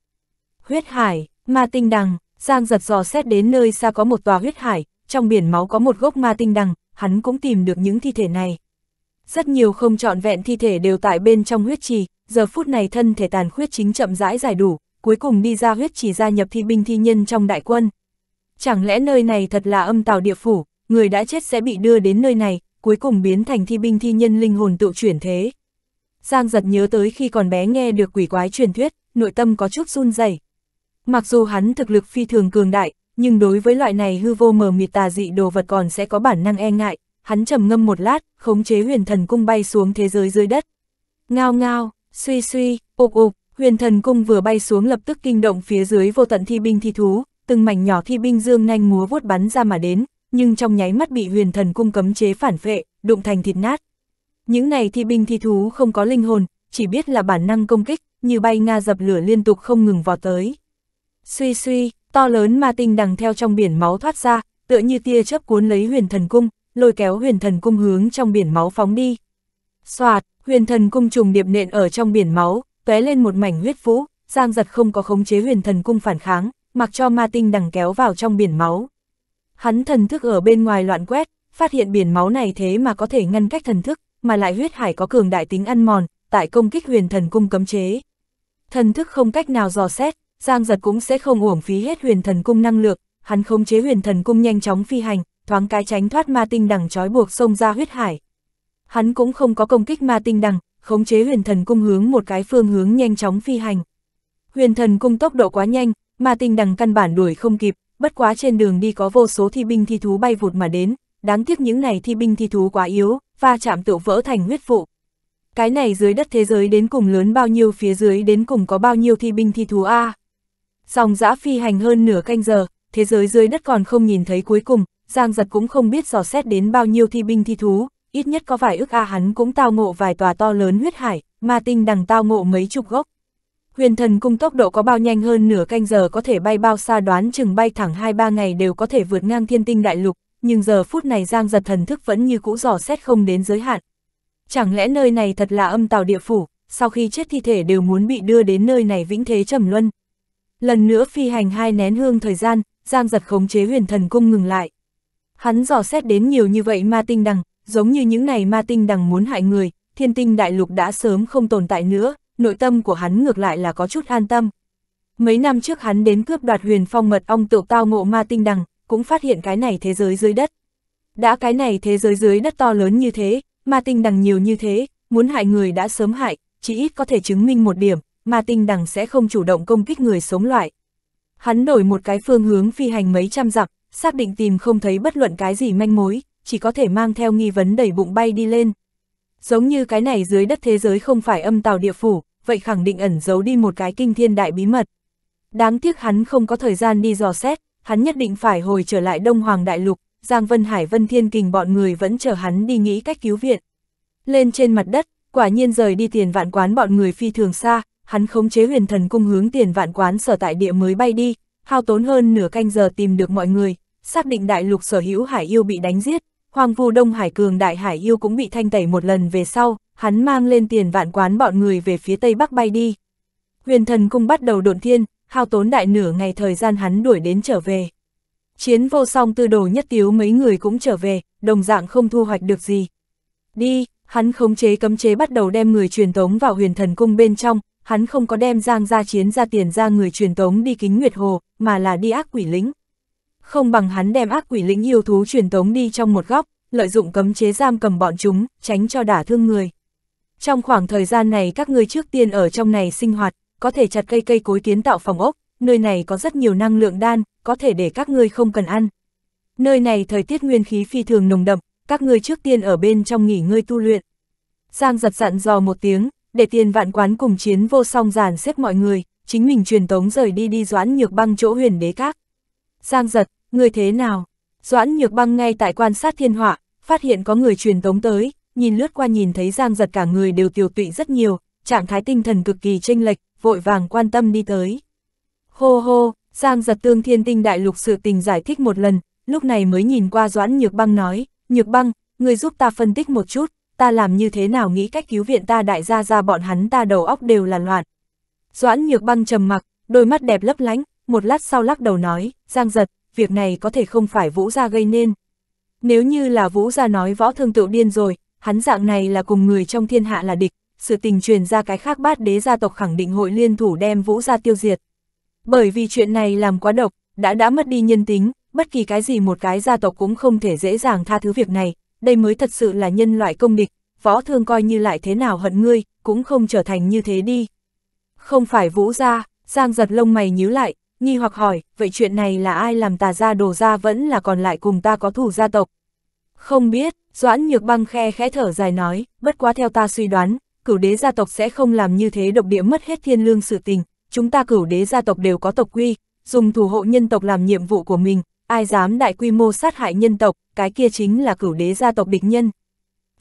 Speaker 1: Huyết hải, ma tinh đằng, Giang giật giò xét đến nơi xa có một tòa huyết hải, trong biển máu có một gốc ma tinh đằng, hắn cũng tìm được những thi thể này, rất nhiều không trọn vẹn thi thể đều tại bên trong huyết trì, giờ phút này thân thể tàn khuyết chính chậm rãi giải đủ, cuối cùng đi ra huyết trì gia nhập thi binh thi nhân trong đại quân. Chẳng lẽ nơi này thật là âm tào địa phủ, người đã chết sẽ bị đưa đến nơi này, cuối cùng biến thành thi binh thi nhân linh hồn tự chuyển thế. Giang giật nhớ tới khi còn bé nghe được quỷ quái truyền thuyết, nội tâm có chút run rẩy. Mặc dù hắn thực lực phi thường cường đại, nhưng đối với loại này hư vô mờ mịt tà dị đồ vật còn sẽ có bản năng e ngại, hắn trầm ngâm một lát, khống chế huyền thần cung bay xuống thế giới dưới đất. Ngao ngao, suy suy, ục ục, huyền thần cung vừa bay xuống lập tức kinh động phía dưới vô tận thi binh thi thú, từng mảnh nhỏ thi binh dương nhanh múa vuốt bắn ra mà đến, nhưng trong nháy mắt bị huyền thần cung cấm chế phản phệ, đụng thành thịt nát. Những này thi binh thi thú không có linh hồn, chỉ biết là bản năng công kích, như bay nga dập lửa liên tục không ngừng vọt tới. Suy suy, to lớn ma tinh đằng theo trong biển máu thoát ra, tựa như tia chớp cuốn lấy huyền thần cung, lôi kéo huyền thần cung hướng trong biển máu phóng đi. Xoạt, huyền thần cung trùng điệp nện ở trong biển máu, tóe lên một mảnh huyết vũ, Giang Giật không có khống chế huyền thần cung phản kháng, mặc cho ma tinh đằng kéo vào trong biển máu. Hắn thần thức ở bên ngoài loạn quét, phát hiện biển máu này thế mà có thể ngăn cách thần thức, mà lại huyết hải có cường đại tính ăn mòn, tại công kích huyền thần cung cấm chế. Thần thức không cách nào dò xét, Giang Giật cũng sẽ không uổng phí hết huyền thần cung năng lượng, hắn khống chế huyền thần cung nhanh chóng phi hành, thoáng cái tránh thoát ma tinh đằng trói buộc xông ra huyết hải. Hắn cũng không có công kích ma tinh đằng, khống chế huyền thần cung hướng một cái phương hướng nhanh chóng phi hành. Huyền thần cung tốc độ quá nhanh, ma tinh đằng căn bản đuổi không kịp, bất quá trên đường đi có vô số thi binh thi thú bay vụt mà đến, đáng tiếc những này thi binh thi thú quá yếu, va chạm tự vỡ thành huyết vụ. Cái này dưới đất thế giới đến cùng lớn bao nhiêu phía dưới đến cùng có bao nhiêu thi binh thi thú a. Dòng dã phi hành hơn nửa canh giờ, thế giới dưới đất còn không nhìn thấy cuối cùng, Giang giật cũng không biết dò xét đến bao nhiêu thi binh thi thú, ít nhất có vài ước a hắn cũng tao ngộ vài tòa to lớn huyết hải, mà tinh đằng tao ngộ mấy chục gốc. Huyền thần cung tốc độ có bao nhanh hơn nửa canh giờ có thể bay bao xa đoán chừng bay thẳng 2-3 ngày đều có thể vượt ngang thiên tinh đại lục, nhưng giờ phút này giang giật thần thức vẫn như cũ dò xét không đến giới hạn. Chẳng lẽ nơi này thật là âm tàu địa phủ, sau khi chết thi thể đều muốn bị đưa đến nơi này vĩnh thế trầm luân. Lần nữa phi hành hai nén hương thời gian, giang giật khống chế huyền thần cung ngừng lại. Hắn dò xét đến nhiều như vậy ma tinh đằng, giống như những này ma tinh đằng muốn hại người, thiên tinh đại lục đã sớm không tồn tại nữa, nội tâm của hắn ngược lại là có chút an tâm. Mấy năm trước hắn đến cướp đoạt huyền phong mật ong tựu tao ngộ ma tinh đằng, cũng phát hiện cái này thế giới dưới đất. Đã cái này thế giới dưới đất to lớn như thế, ma tinh đằng nhiều như thế, muốn hại người đã sớm hại, chỉ ít có thể chứng minh một điểm, ma tinh đằng sẽ không chủ động công kích người sống loại. Hắn đổi một cái phương hướng phi hành mấy trăm dặm, xác định tìm không thấy bất luận cái gì manh mối, chỉ có thể mang theo nghi vấn đầy bụng bay đi lên. Giống như cái này dưới đất thế giới không phải âm tàu địa phủ, vậy khẳng định ẩn giấu đi một cái kinh thiên đại bí mật. Đáng tiếc hắn không có thời gian đi dò xét, hắn nhất định phải hồi trở lại Đông Hoàng Đại Lục, Giang Vân Hải Vân Thiên Kình bọn người vẫn chờ hắn đi nghĩ cách cứu viện. Lên trên mặt đất, quả nhiên rời đi tiền vạn quán bọn người phi thường xa, hắn khống chế huyền thần cung hướng tiền vạn quán sở tại địa mới bay đi, hao tốn hơn nửa canh giờ tìm được mọi người, xác định đại lục sở hữu hải yêu bị đánh giết, hoàng vu đông hải cường đại hải yêu cũng bị thanh tẩy một lần về sau, hắn mang lên tiền vạn quán bọn người về phía tây bắc bay đi. Huyền thần cung bắt đầu độn thiên, hao tốn đại nửa ngày thời gian hắn đuổi đến trở về. Chiến vô song tư đồ nhất tiếu mấy người cũng trở về, đồng dạng không thu hoạch được gì. Đi, hắn khống chế cấm chế bắt đầu đem người truyền tống vào huyền thần cung bên trong, hắn không có đem Giang gia chiến ra tiền ra người truyền tống đi kính Nguyệt Hồ, mà là đi ác quỷ lĩnh. Không bằng hắn đem ác quỷ lĩnh yêu thú truyền tống đi trong một góc, lợi dụng cấm chế giam cầm bọn chúng, tránh cho đả thương người. Trong khoảng thời gian này các người trước tiên ở trong này sinh hoạt, có thể chặt cây cây cối kiến tạo phòng ốc, nơi này có rất nhiều năng lượng đan, có thể để các ngươi không cần ăn. Nơi này thời tiết nguyên khí phi thường nồng đậm, các ngươi trước tiên ở bên trong nghỉ ngơi tu luyện. Giang giật dặn dò một tiếng, để tiền vạn quán cùng chiến vô song giàn xếp mọi người, chính mình truyền tống rời đi đi Doãn Nhược Băng chỗ huyền đế các. Giang giật, người thế nào? Doãn Nhược Băng ngay tại quan sát thiên họa, phát hiện có người truyền tống tới, nhìn lướt qua nhìn thấy Giang giật cả người đều tiêu tụy rất nhiều, trạng thái tinh thần cực kỳ chênh lệch, vội vàng quan tâm đi tới. Hô hô, Giang giật tương thiên tinh đại lục sự tình giải thích một lần, lúc này mới nhìn qua Doãn Nhược Băng nói, Nhược Băng, người giúp ta phân tích một chút, ta làm như thế nào nghĩ cách cứu viện ta đại gia ra bọn hắn ta đầu óc đều là loạn. Doãn nhược băng trầm mặc, đôi mắt đẹp lấp lánh, một lát sau lắc đầu nói, giang giật, việc này có thể không phải vũ gia gây nên. Nếu như là vũ gia nói võ thương tự điên rồi, hắn dạng này là cùng người trong thiên hạ là địch, sự tình truyền ra cái khác bát đế gia tộc khẳng định hội liên thủ đem vũ gia tiêu diệt. Bởi vì chuyện này làm quá độc, đã đã mất đi nhân tính, bất kỳ cái gì một cái gia tộc cũng không thể dễ dàng tha thứ việc này, đây mới thật sự là nhân loại công địch, võ thương coi như lại thế nào hận ngươi, cũng không trở thành như thế đi. Không phải vũ ra, Giang giật lông mày nhíu lại, nghi hoặc hỏi, vậy chuyện này là ai làm tà ra đồ ra vẫn là còn lại cùng ta có thủ gia tộc. Không biết, Doãn Nhược Băng khe khẽ thở dài nói, bất quá theo ta suy đoán, cửu đế gia tộc sẽ không làm như thế độc địa mất hết thiên lương sự tình, chúng ta cửu đế gia tộc đều có tộc quy, dùng thủ hộ nhân tộc làm nhiệm vụ của mình, ai dám đại quy mô sát hại nhân tộc, cái kia chính là cửu đế gia tộc địch nhân.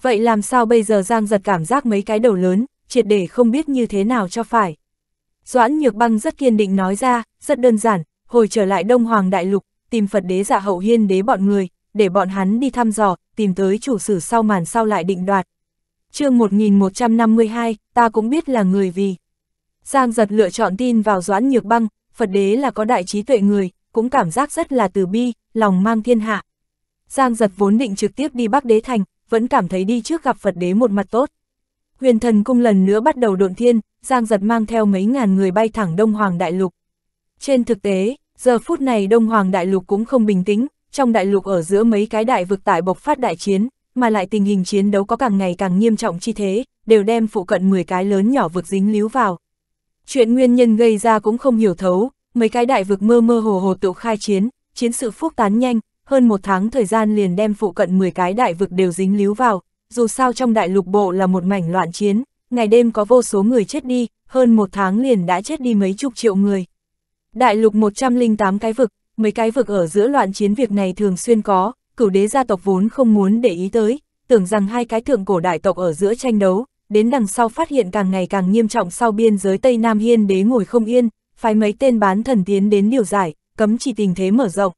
Speaker 1: Vậy làm sao bây giờ Giang giật cảm giác mấy cái đầu lớn, triệt để không biết như thế nào cho phải. Doãn Nhược Băng rất kiên định nói ra, rất đơn giản, hồi trở lại Đông Hoàng Đại Lục, tìm Phật đế giả dạ hậu hiên đế bọn người, để bọn hắn đi thăm dò, tìm tới chủ sử sau màn sau lại định đoạt. chương 1152, ta cũng biết là người vì. Giang giật lựa chọn tin vào Doãn Nhược Băng, Phật đế là có đại trí tuệ người, cũng cảm giác rất là từ bi, lòng mang thiên hạ. Giang giật vốn định trực tiếp đi Bắc Đế Thành, vẫn cảm thấy đi trước gặp Phật Đế một mặt tốt. Huyền thần cung lần nữa bắt đầu độn thiên, Giang giật mang theo mấy ngàn người bay thẳng Đông Hoàng Đại Lục. Trên thực tế, giờ phút này Đông Hoàng Đại Lục cũng không bình tĩnh, trong đại lục ở giữa mấy cái đại vực tại bộc phát đại chiến, mà lại tình hình chiến đấu có càng ngày càng nghiêm trọng chi thế, đều đem phụ cận 10 cái lớn nhỏ vực dính líu vào. Chuyện nguyên nhân gây ra cũng không hiểu thấu, mấy cái đại vực mơ mơ hồ hồ tự khai chiến, chiến sự phúc tán nhanh, hơn một tháng thời gian liền đem phụ cận 10 cái đại vực đều dính líu vào, dù sao trong đại lục bộ là một mảnh loạn chiến, ngày đêm có vô số người chết đi, hơn một tháng liền đã chết đi mấy chục triệu người. Đại lục 108 cái vực, mấy cái vực ở giữa loạn chiến việc này thường xuyên có, cửu đế gia tộc vốn không muốn để ý tới, tưởng rằng hai cái thượng cổ đại tộc ở giữa tranh đấu, đến đằng sau phát hiện càng ngày càng nghiêm trọng sau biên giới Tây Nam Hiên đế ngồi không yên, phái mấy tên bán thần tiến đến điều giải, cấm chỉ tình thế mở rộng.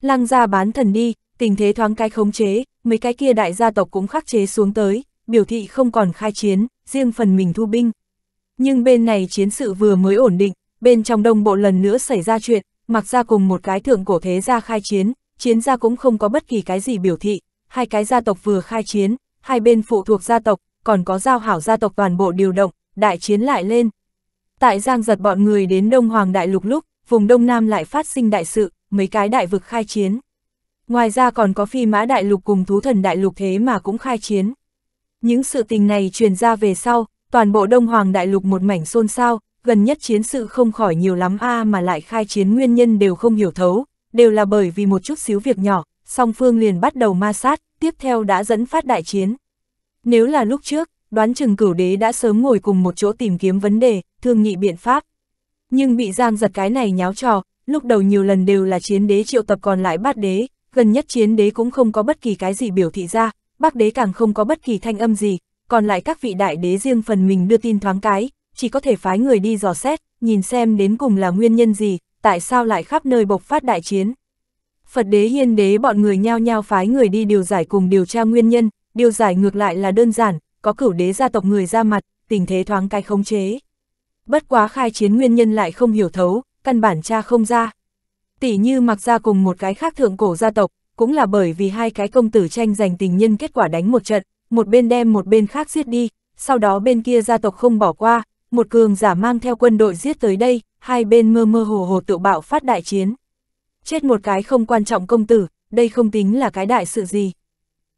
Speaker 1: Lăng ra bán thần đi, tình thế thoáng cái khống chế, mấy cái kia đại gia tộc cũng khắc chế xuống tới, biểu thị không còn khai chiến, riêng phần mình thu binh. Nhưng bên này chiến sự vừa mới ổn định, bên trong đông bộ lần nữa xảy ra chuyện, mặc ra cùng một cái thượng cổ thế gia khai chiến, chiến gia cũng không có bất kỳ cái gì biểu thị, hai cái gia tộc vừa khai chiến, hai bên phụ thuộc gia tộc, còn có giao hảo gia tộc toàn bộ điều động, đại chiến lại lên, Tại Giang giật bọn người đến Đông Hoàng Đại Lục lúc, vùng Đông Nam lại phát sinh đại sự, mấy cái đại vực khai chiến. Ngoài ra còn có phi mã đại lục cùng thú thần đại lục thế mà cũng khai chiến. Những sự tình này truyền ra về sau, toàn bộ Đông Hoàng Đại Lục một mảnh xôn xao, gần nhất chiến sự không khỏi nhiều lắm a à mà lại khai chiến nguyên nhân đều không hiểu thấu, đều là bởi vì một chút xíu việc nhỏ, song phương liền bắt đầu ma sát, tiếp theo đã dẫn phát đại chiến. Nếu là lúc trước, đoán chừng cửu đế đã sớm ngồi cùng một chỗ tìm kiếm vấn đề, thương nghị biện pháp. Nhưng bị giang giật cái này nháo trò, lúc đầu nhiều lần đều là chiến đế triệu tập còn lại bát đế, gần nhất chiến đế cũng không có bất kỳ cái gì biểu thị ra, bác đế càng không có bất kỳ thanh âm gì, còn lại các vị đại đế riêng phần mình đưa tin thoáng cái, chỉ có thể phái người đi dò xét, nhìn xem đến cùng là nguyên nhân gì, tại sao lại khắp nơi bộc phát đại chiến. Phật đế hiên đế bọn người nhao nhao phái người đi điều giải cùng điều tra nguyên nhân, điều giải ngược lại là đơn giản, có cửu đế gia tộc người ra mặt, tình thế thoáng cái khống chế. Bất quá khai chiến nguyên nhân lại không hiểu thấu, căn bản cha không ra. Tỷ như mặc ra cùng một cái khác thượng cổ gia tộc, cũng là bởi vì hai cái công tử tranh giành tình nhân kết quả đánh một trận, một bên đem một bên khác giết đi, sau đó bên kia gia tộc không bỏ qua, một cường giả mang theo quân đội giết tới đây, hai bên mơ mơ hồ hồ tự bạo phát đại chiến. Chết một cái không quan trọng công tử, đây không tính là cái đại sự gì.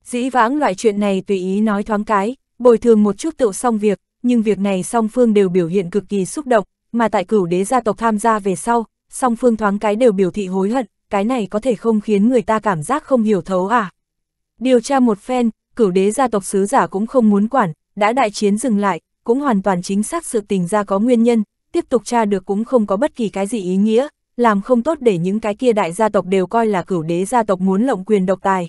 Speaker 1: Dĩ vãng loại chuyện này tùy ý nói thoáng cái, Bồi thường một chút tựu xong việc, nhưng việc này song phương đều biểu hiện cực kỳ xúc động, mà tại cửu đế gia tộc tham gia về sau, song phương thoáng cái đều biểu thị hối hận, cái này có thể không khiến người ta cảm giác không hiểu thấu à. Điều tra một phen, cửu đế gia tộc sứ giả cũng không muốn quản, đã đại chiến dừng lại, cũng hoàn toàn chính xác sự tình ra có nguyên nhân, tiếp tục tra được cũng không có bất kỳ cái gì ý nghĩa, làm không tốt để những cái kia đại gia tộc đều coi là cửu đế gia tộc muốn lộng quyền độc tài.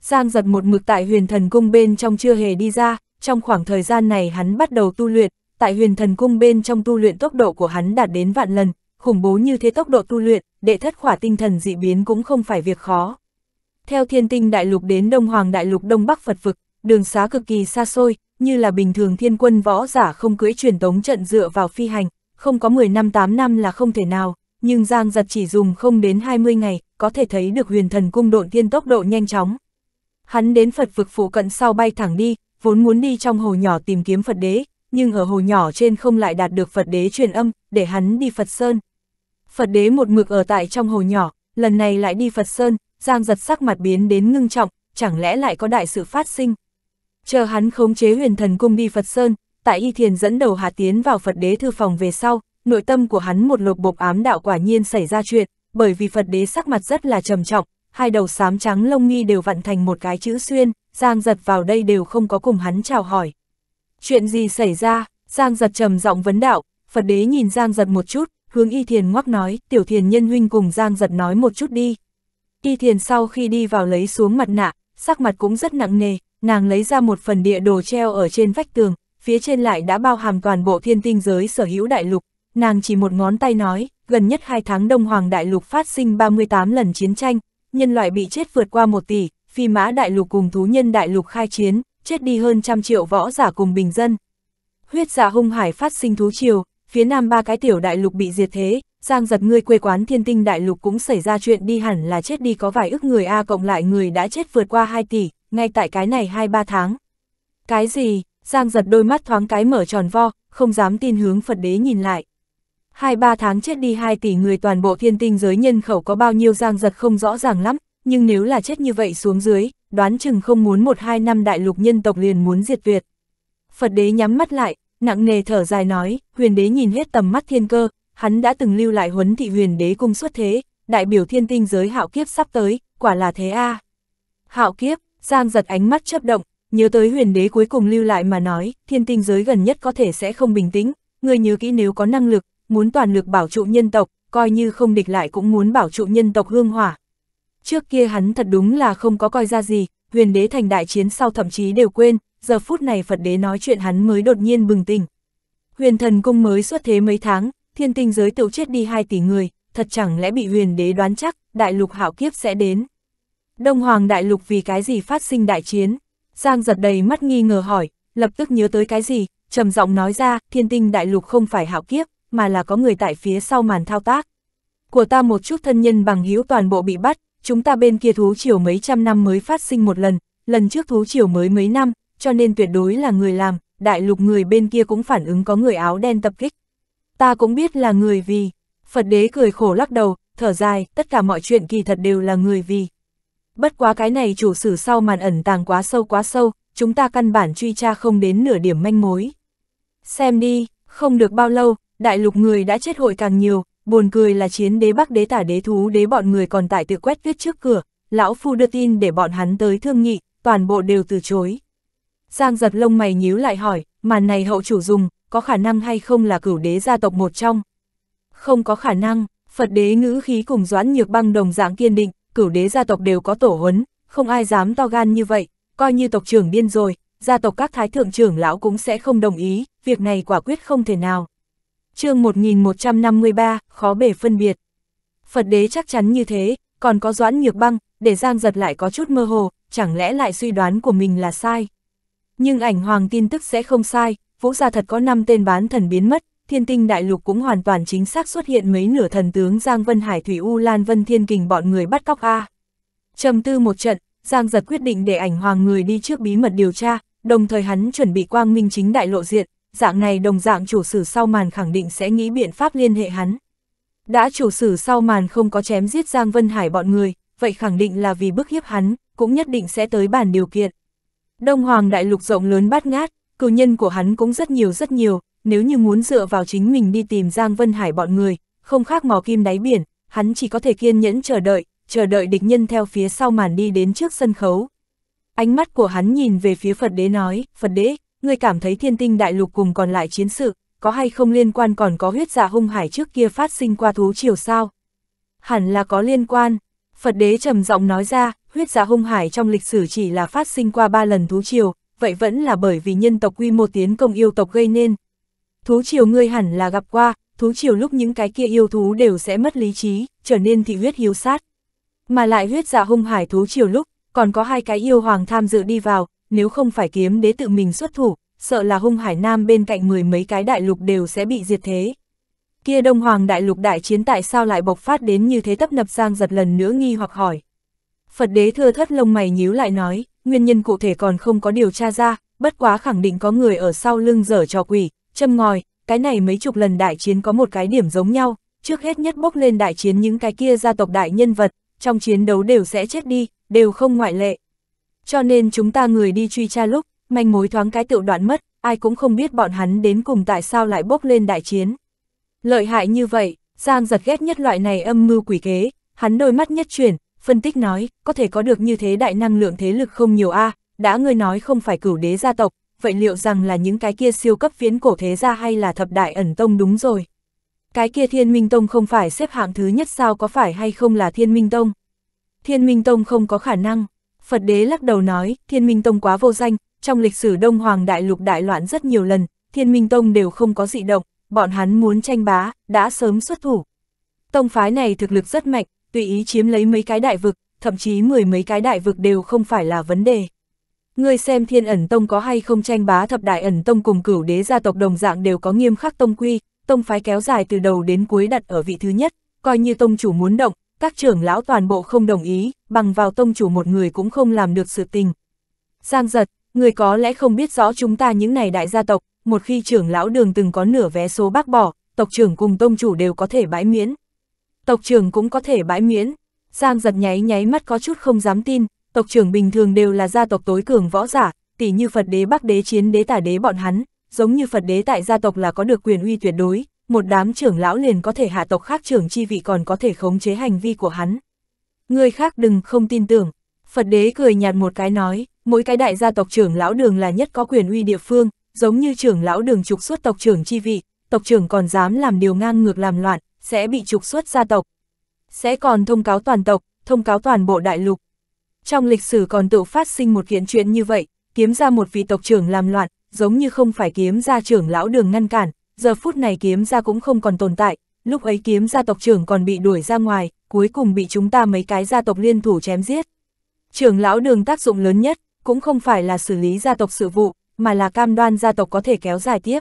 Speaker 1: Giang giật một mực tại huyền thần cung bên trong chưa hề đi ra, trong khoảng thời gian này hắn bắt đầu tu luyện, tại huyền thần cung bên trong tu luyện tốc độ của hắn đạt đến vạn lần, khủng bố như thế tốc độ tu luyện, đệ thất khỏa tinh thần dị biến cũng không phải việc khó. Theo thiên tinh đại lục đến Đông Hoàng đại lục Đông Bắc Phật vực, đường xá cực kỳ xa xôi, như là bình thường thiên quân võ giả không cưỡi truyền tống trận dựa vào phi hành, không có 10 năm 8 năm là không thể nào, nhưng Giang giật chỉ dùng không đến 20 ngày, có thể thấy được huyền thần cung độn thiên tốc độ nhanh chóng. Hắn đến Phật vực phụ cận sau bay thẳng đi, vốn muốn đi trong hồ nhỏ tìm kiếm Phật đế, nhưng ở hồ nhỏ trên không lại đạt được Phật đế truyền âm, để hắn đi Phật Sơn. Phật đế một mực ở tại trong hồ nhỏ, lần này lại đi Phật Sơn, Giang giật sắc mặt biến đến ngưng trọng, chẳng lẽ lại có đại sự phát sinh. Chờ hắn khống chế huyền thần cung đi Phật Sơn, tại y thiền dẫn đầu hạ tiến vào Phật đế thư phòng về sau, nội tâm của hắn một lục bộc ám đạo quả nhiên xảy ra chuyện, bởi vì Phật đế sắc mặt rất là trầm trọng, hai đầu xám trắng lông nghi đều vặn thành một cái chữ xuyên, Giang giật vào đây đều không có cùng hắn chào hỏi. Chuyện gì xảy ra, Giang giật trầm giọng vấn đạo, Phật đế nhìn Giang giật một chút, hướng y thiền ngoắc nói, tiểu thiền nhân huynh cùng Giang giật nói một chút đi. Y thiền sau khi đi vào lấy xuống mặt nạ, sắc mặt cũng rất nặng nề, nàng lấy ra một phần địa đồ treo ở trên vách tường, phía trên lại đã bao hàm toàn bộ thiên tinh giới sở hữu đại lục. Nàng chỉ một ngón tay nói, gần nhất hai tháng Đông Hoàng Đại Lục phát sinh 38 lần chiến tranh, nhân loại bị chết vượt qua một tỷ, phi mã đại lục cùng thú nhân đại lục khai chiến, chết đi hơn trăm triệu võ giả cùng bình dân. Huyết giả dạ hung hải phát sinh thú triều, phía nam ba cái tiểu đại lục bị diệt thế, giang giật ngươi quê quán thiên tinh đại lục cũng xảy ra chuyện đi hẳn là chết đi có vài ước người A cộng lại người đã chết vượt qua 2 tỷ, ngay tại cái này 2-3 tháng. Cái gì, giang giật đôi mắt thoáng cái mở tròn vo, không dám tin hướng Phật đế nhìn lại. Hai ba tháng chết đi 2 tỷ người toàn bộ thiên tinh giới nhân khẩu có bao nhiêu giang giật không rõ ràng lắm, nhưng nếu là chết như vậy xuống dưới, đoán chừng không muốn một hai năm đại lục nhân tộc liền muốn diệt tuyệt. Phật đế nhắm mắt lại, nặng nề thở dài nói, huyền đế nhìn hết tầm mắt thiên cơ, hắn đã từng lưu lại huấn thị huyền đế cung xuất thế, đại biểu thiên tinh giới hạo kiếp sắp tới, quả là thế a à. Hạo kiếp, giang giật ánh mắt chấp động, nhớ tới huyền đế cuối cùng lưu lại mà nói, thiên tinh giới gần nhất có thể sẽ không bình tĩnh, người nhớ kỹ nếu có năng lực, muốn toàn lực bảo trụ nhân tộc, coi như không địch lại cũng muốn bảo trụ nhân tộc hương hỏa. Trước kia hắn thật đúng là không có coi ra gì, huyền đế thành đại chiến sau thậm chí đều quên, giờ phút này Phật đế nói chuyện hắn mới đột nhiên bừng tỉnh. Huyền thần cung mới xuất thế mấy tháng, thiên tinh giới tự chết đi 2 tỷ người, thật chẳng lẽ bị huyền đế đoán chắc, đại lục hạo kiếp sẽ đến. Đông Hoàng đại lục vì cái gì phát sinh đại chiến? Giang giật đầy mắt nghi ngờ hỏi, lập tức nhớ tới cái gì, trầm giọng nói ra, thiên tinh đại lục không phải hạo kiếp, mà là có người tại phía sau màn thao tác. Của ta một chút thân nhân bằng hữu toàn bộ bị bắt, chúng ta bên kia thú triều mấy trăm năm mới phát sinh một lần, lần trước thú triều mới mấy năm, cho nên tuyệt đối là người làm, đại lục người bên kia cũng phản ứng có người áo đen tập kích. Ta cũng biết là người vì, Phật đế cười khổ lắc đầu, thở dài, tất cả mọi chuyện kỳ thật đều là người vì. Bất quá cái này chủ sử sau màn ẩn tàng quá sâu quá sâu, chúng ta căn bản truy tra không đến nửa điểm manh mối. Xem đi, không được bao lâu, đại lục người đã chết hội càng nhiều, buồn cười là chiến đế bắc đế tả đế thú đế bọn người còn tại tự quét viết trước cửa, lão phu đưa tin để bọn hắn tới thương nghị, toàn bộ đều từ chối. Giang giật lông mày nhíu lại hỏi, màn này hậu chủ dùng, có khả năng hay không là cửu đế gia tộc một trong? Không có khả năng, Phật đế ngữ khí cùng doãn nhược băng đồng dạng kiên định, cửu đế gia tộc đều có tổ huấn, không ai dám to gan như vậy, coi như tộc trưởng điên rồi, gia tộc các thái thượng trưởng lão cũng sẽ không đồng ý, việc này quả quyết không thể nào chương 1153, khó bể phân biệt. Phật đế chắc chắn như thế, còn có doãn nhược băng, để Giang giật lại có chút mơ hồ, chẳng lẽ lại suy đoán của mình là sai. Nhưng ảnh hoàng tin tức sẽ không sai, vũ gia thật có 5 tên bán thần biến mất, thiên tinh đại lục cũng hoàn toàn chính xác xuất hiện mấy nửa thần tướng Giang Vân Hải Thủy U Lan Vân Thiên Kình bọn người bắt cóc A. trầm tư một trận, Giang giật quyết định để ảnh hoàng người đi trước bí mật điều tra, đồng thời hắn chuẩn bị quang minh chính đại lộ diện, dạng này đồng dạng chủ sử sau màn khẳng định sẽ nghĩ biện pháp liên hệ hắn. Đã chủ sử sau màn không có chém giết Giang Vân Hải bọn người, vậy khẳng định là vì bức hiếp hắn, cũng nhất định sẽ tới bản điều kiện. Đông Hoàng Đại Lục rộng lớn bát ngát, cử nhân của hắn cũng rất nhiều rất nhiều, nếu như muốn dựa vào chính mình đi tìm Giang Vân Hải bọn người, không khác mò kim đáy biển, hắn chỉ có thể kiên nhẫn chờ đợi, chờ đợi địch nhân theo phía sau màn đi đến trước sân khấu. Ánh mắt của hắn nhìn về phía Phật đế nói, Phật đế, ngươi cảm thấy thiên tinh đại lục cùng còn lại chiến sự, có hay không liên quan còn có huyết giả dạ hung hải trước kia phát sinh qua thú chiều sao? Hẳn là có liên quan. Phật đế trầm giọng nói ra, huyết giả dạ hung hải trong lịch sử chỉ là phát sinh qua ba lần thú chiều, vậy vẫn là bởi vì nhân tộc quy mô tiến công yêu tộc gây nên. Thú chiều ngươi hẳn là gặp qua, thú chiều lúc những cái kia yêu thú đều sẽ mất lý trí, trở nên thị huyết hiếu sát. Mà lại huyết giả dạ hung hải thú chiều lúc, còn có hai cái yêu hoàng tham dự đi vào, nếu không phải kiếm đế tự mình xuất thủ, sợ là hung hải nam bên cạnh mười mấy cái đại lục đều sẽ bị diệt thế. Kia đông hoàng đại lục đại chiến tại sao lại bộc phát đến như thế tấp nập giang giật lần nữa nghi hoặc hỏi. Phật đế thưa thất lông mày nhíu lại nói, nguyên nhân cụ thể còn không có điều tra ra, bất quá khẳng định có người ở sau lưng dở trò quỷ, châm ngòi, cái này mấy chục lần đại chiến có một cái điểm giống nhau, trước hết nhất bốc lên đại chiến những cái kia gia tộc đại nhân vật, trong chiến đấu đều sẽ chết đi, đều không ngoại lệ. Cho nên chúng ta người đi truy tra lúc, manh mối thoáng cái tự đoạn mất, ai cũng không biết bọn hắn đến cùng tại sao lại bốc lên đại chiến. Lợi hại như vậy, Giang giật ghét nhất loại này âm mưu quỷ kế, hắn đôi mắt nhất chuyển, phân tích nói, có thể có được như thế đại năng lượng thế lực không nhiều a à, đã ngươi nói không phải cửu đế gia tộc, vậy liệu rằng là những cái kia siêu cấp phiến cổ thế gia hay là thập đại ẩn tông đúng rồi. Cái kia thiên minh tông không phải xếp hạng thứ nhất sao có phải hay không là thiên minh tông? Thiên minh tông không có khả năng, Phật đế lắc đầu nói, thiên minh tông quá vô danh, trong lịch sử Đông Hoàng Đại Lục đại loạn rất nhiều lần, thiên minh tông đều không có dị động, bọn hắn muốn tranh bá, đã sớm xuất thủ. Tông phái này thực lực rất mạnh, tùy ý chiếm lấy mấy cái đại vực, thậm chí mười mấy cái đại vực đều không phải là vấn đề. Ngươi xem thiên ẩn tông có hay không tranh bá thập đại ẩn tông cùng cửu đế gia tộc đồng dạng đều có nghiêm khắc tông quy, tông phái kéo dài từ đầu đến cuối đặt ở vị thứ nhất, coi như tông chủ muốn động, các trưởng lão toàn bộ không đồng ý, bằng vào tông chủ một người cũng không làm được sự tình. Giang giật, người có lẽ không biết rõ chúng ta những này đại gia tộc, một khi trưởng lão đường từng có nửa vé số bác bỏ, tộc trưởng cùng tông chủ đều có thể bãi miễn. Tộc trưởng cũng có thể bãi miễn. Giang giật nháy nháy mắt có chút không dám tin, tộc trưởng bình thường đều là gia tộc tối cường võ giả, tỷ như Phật đế Bắc đế chiến đế tả đế bọn hắn, giống như Phật đế tại gia tộc là có được quyền uy tuyệt đối, một đám trưởng lão liền có thể hạ tộc khác trưởng chi vị còn có thể khống chế hành vi của hắn. Người khác đừng không tin tưởng, Phật đế cười nhạt một cái nói, mỗi cái đại gia tộc trưởng lão đường là nhất có quyền uy địa phương, giống như trưởng lão đường trục xuất tộc trưởng chi vị, tộc trưởng còn dám làm điều ngang ngược làm loạn, sẽ bị trục xuất gia tộc. Sẽ còn thông cáo toàn tộc, thông cáo toàn bộ đại lục. Trong lịch sử còn tự phát sinh một kiện chuyện như vậy, kiếm ra một vị tộc trưởng làm loạn, giống như không phải kiếm ra trưởng lão đường ngăn cản, giờ phút này kiếm gia cũng không còn tồn tại, lúc ấy kiếm gia tộc trưởng còn bị đuổi ra ngoài, cuối cùng bị chúng ta mấy cái gia tộc liên thủ chém giết. Trưởng lão đường tác dụng lớn nhất, cũng không phải là xử lý gia tộc sự vụ, mà là cam đoan gia tộc có thể kéo dài tiếp.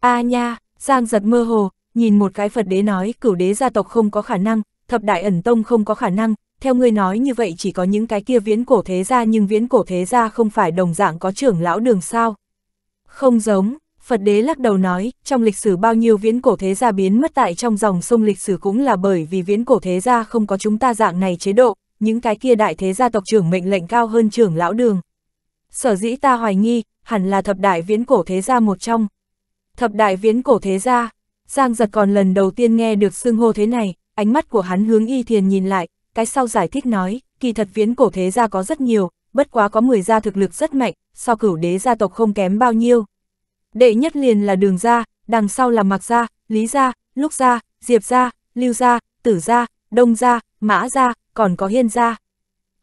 Speaker 1: A à nha, Giang giật mơ hồ, nhìn một cái Phật đế nói cửu đế gia tộc không có khả năng, thập đại ẩn tông không có khả năng, theo ngươi nói như vậy chỉ có những cái kia viễn cổ thế gia nhưng viễn cổ thế gia không phải đồng dạng có trưởng lão đường sao. Không giống, Phật đế lắc đầu nói, trong lịch sử bao nhiêu viễn cổ thế gia biến mất tại trong dòng sông lịch sử cũng là bởi vì viễn cổ thế gia không có chúng ta dạng này chế độ, những cái kia đại thế gia tộc trưởng mệnh lệnh cao hơn trưởng lão đường. Sở dĩ ta hoài nghi, hẳn là thập đại viễn cổ thế gia một trong. Thập đại viễn cổ thế gia, Giang giật còn lần đầu tiên nghe được xưng hô thế này, ánh mắt của hắn hướng y thiền nhìn lại, cái sau giải thích nói, kỳ thật viễn cổ thế gia có rất nhiều, bất quá có 10 gia thực lực rất mạnh, so cửu đế gia tộc không kém bao nhiêu, đệ nhất liền là đường gia, đằng sau là mặc gia, lý gia, lúc gia, diệp gia, lưu gia, tử gia, đông gia, mã gia, còn có hiên gia.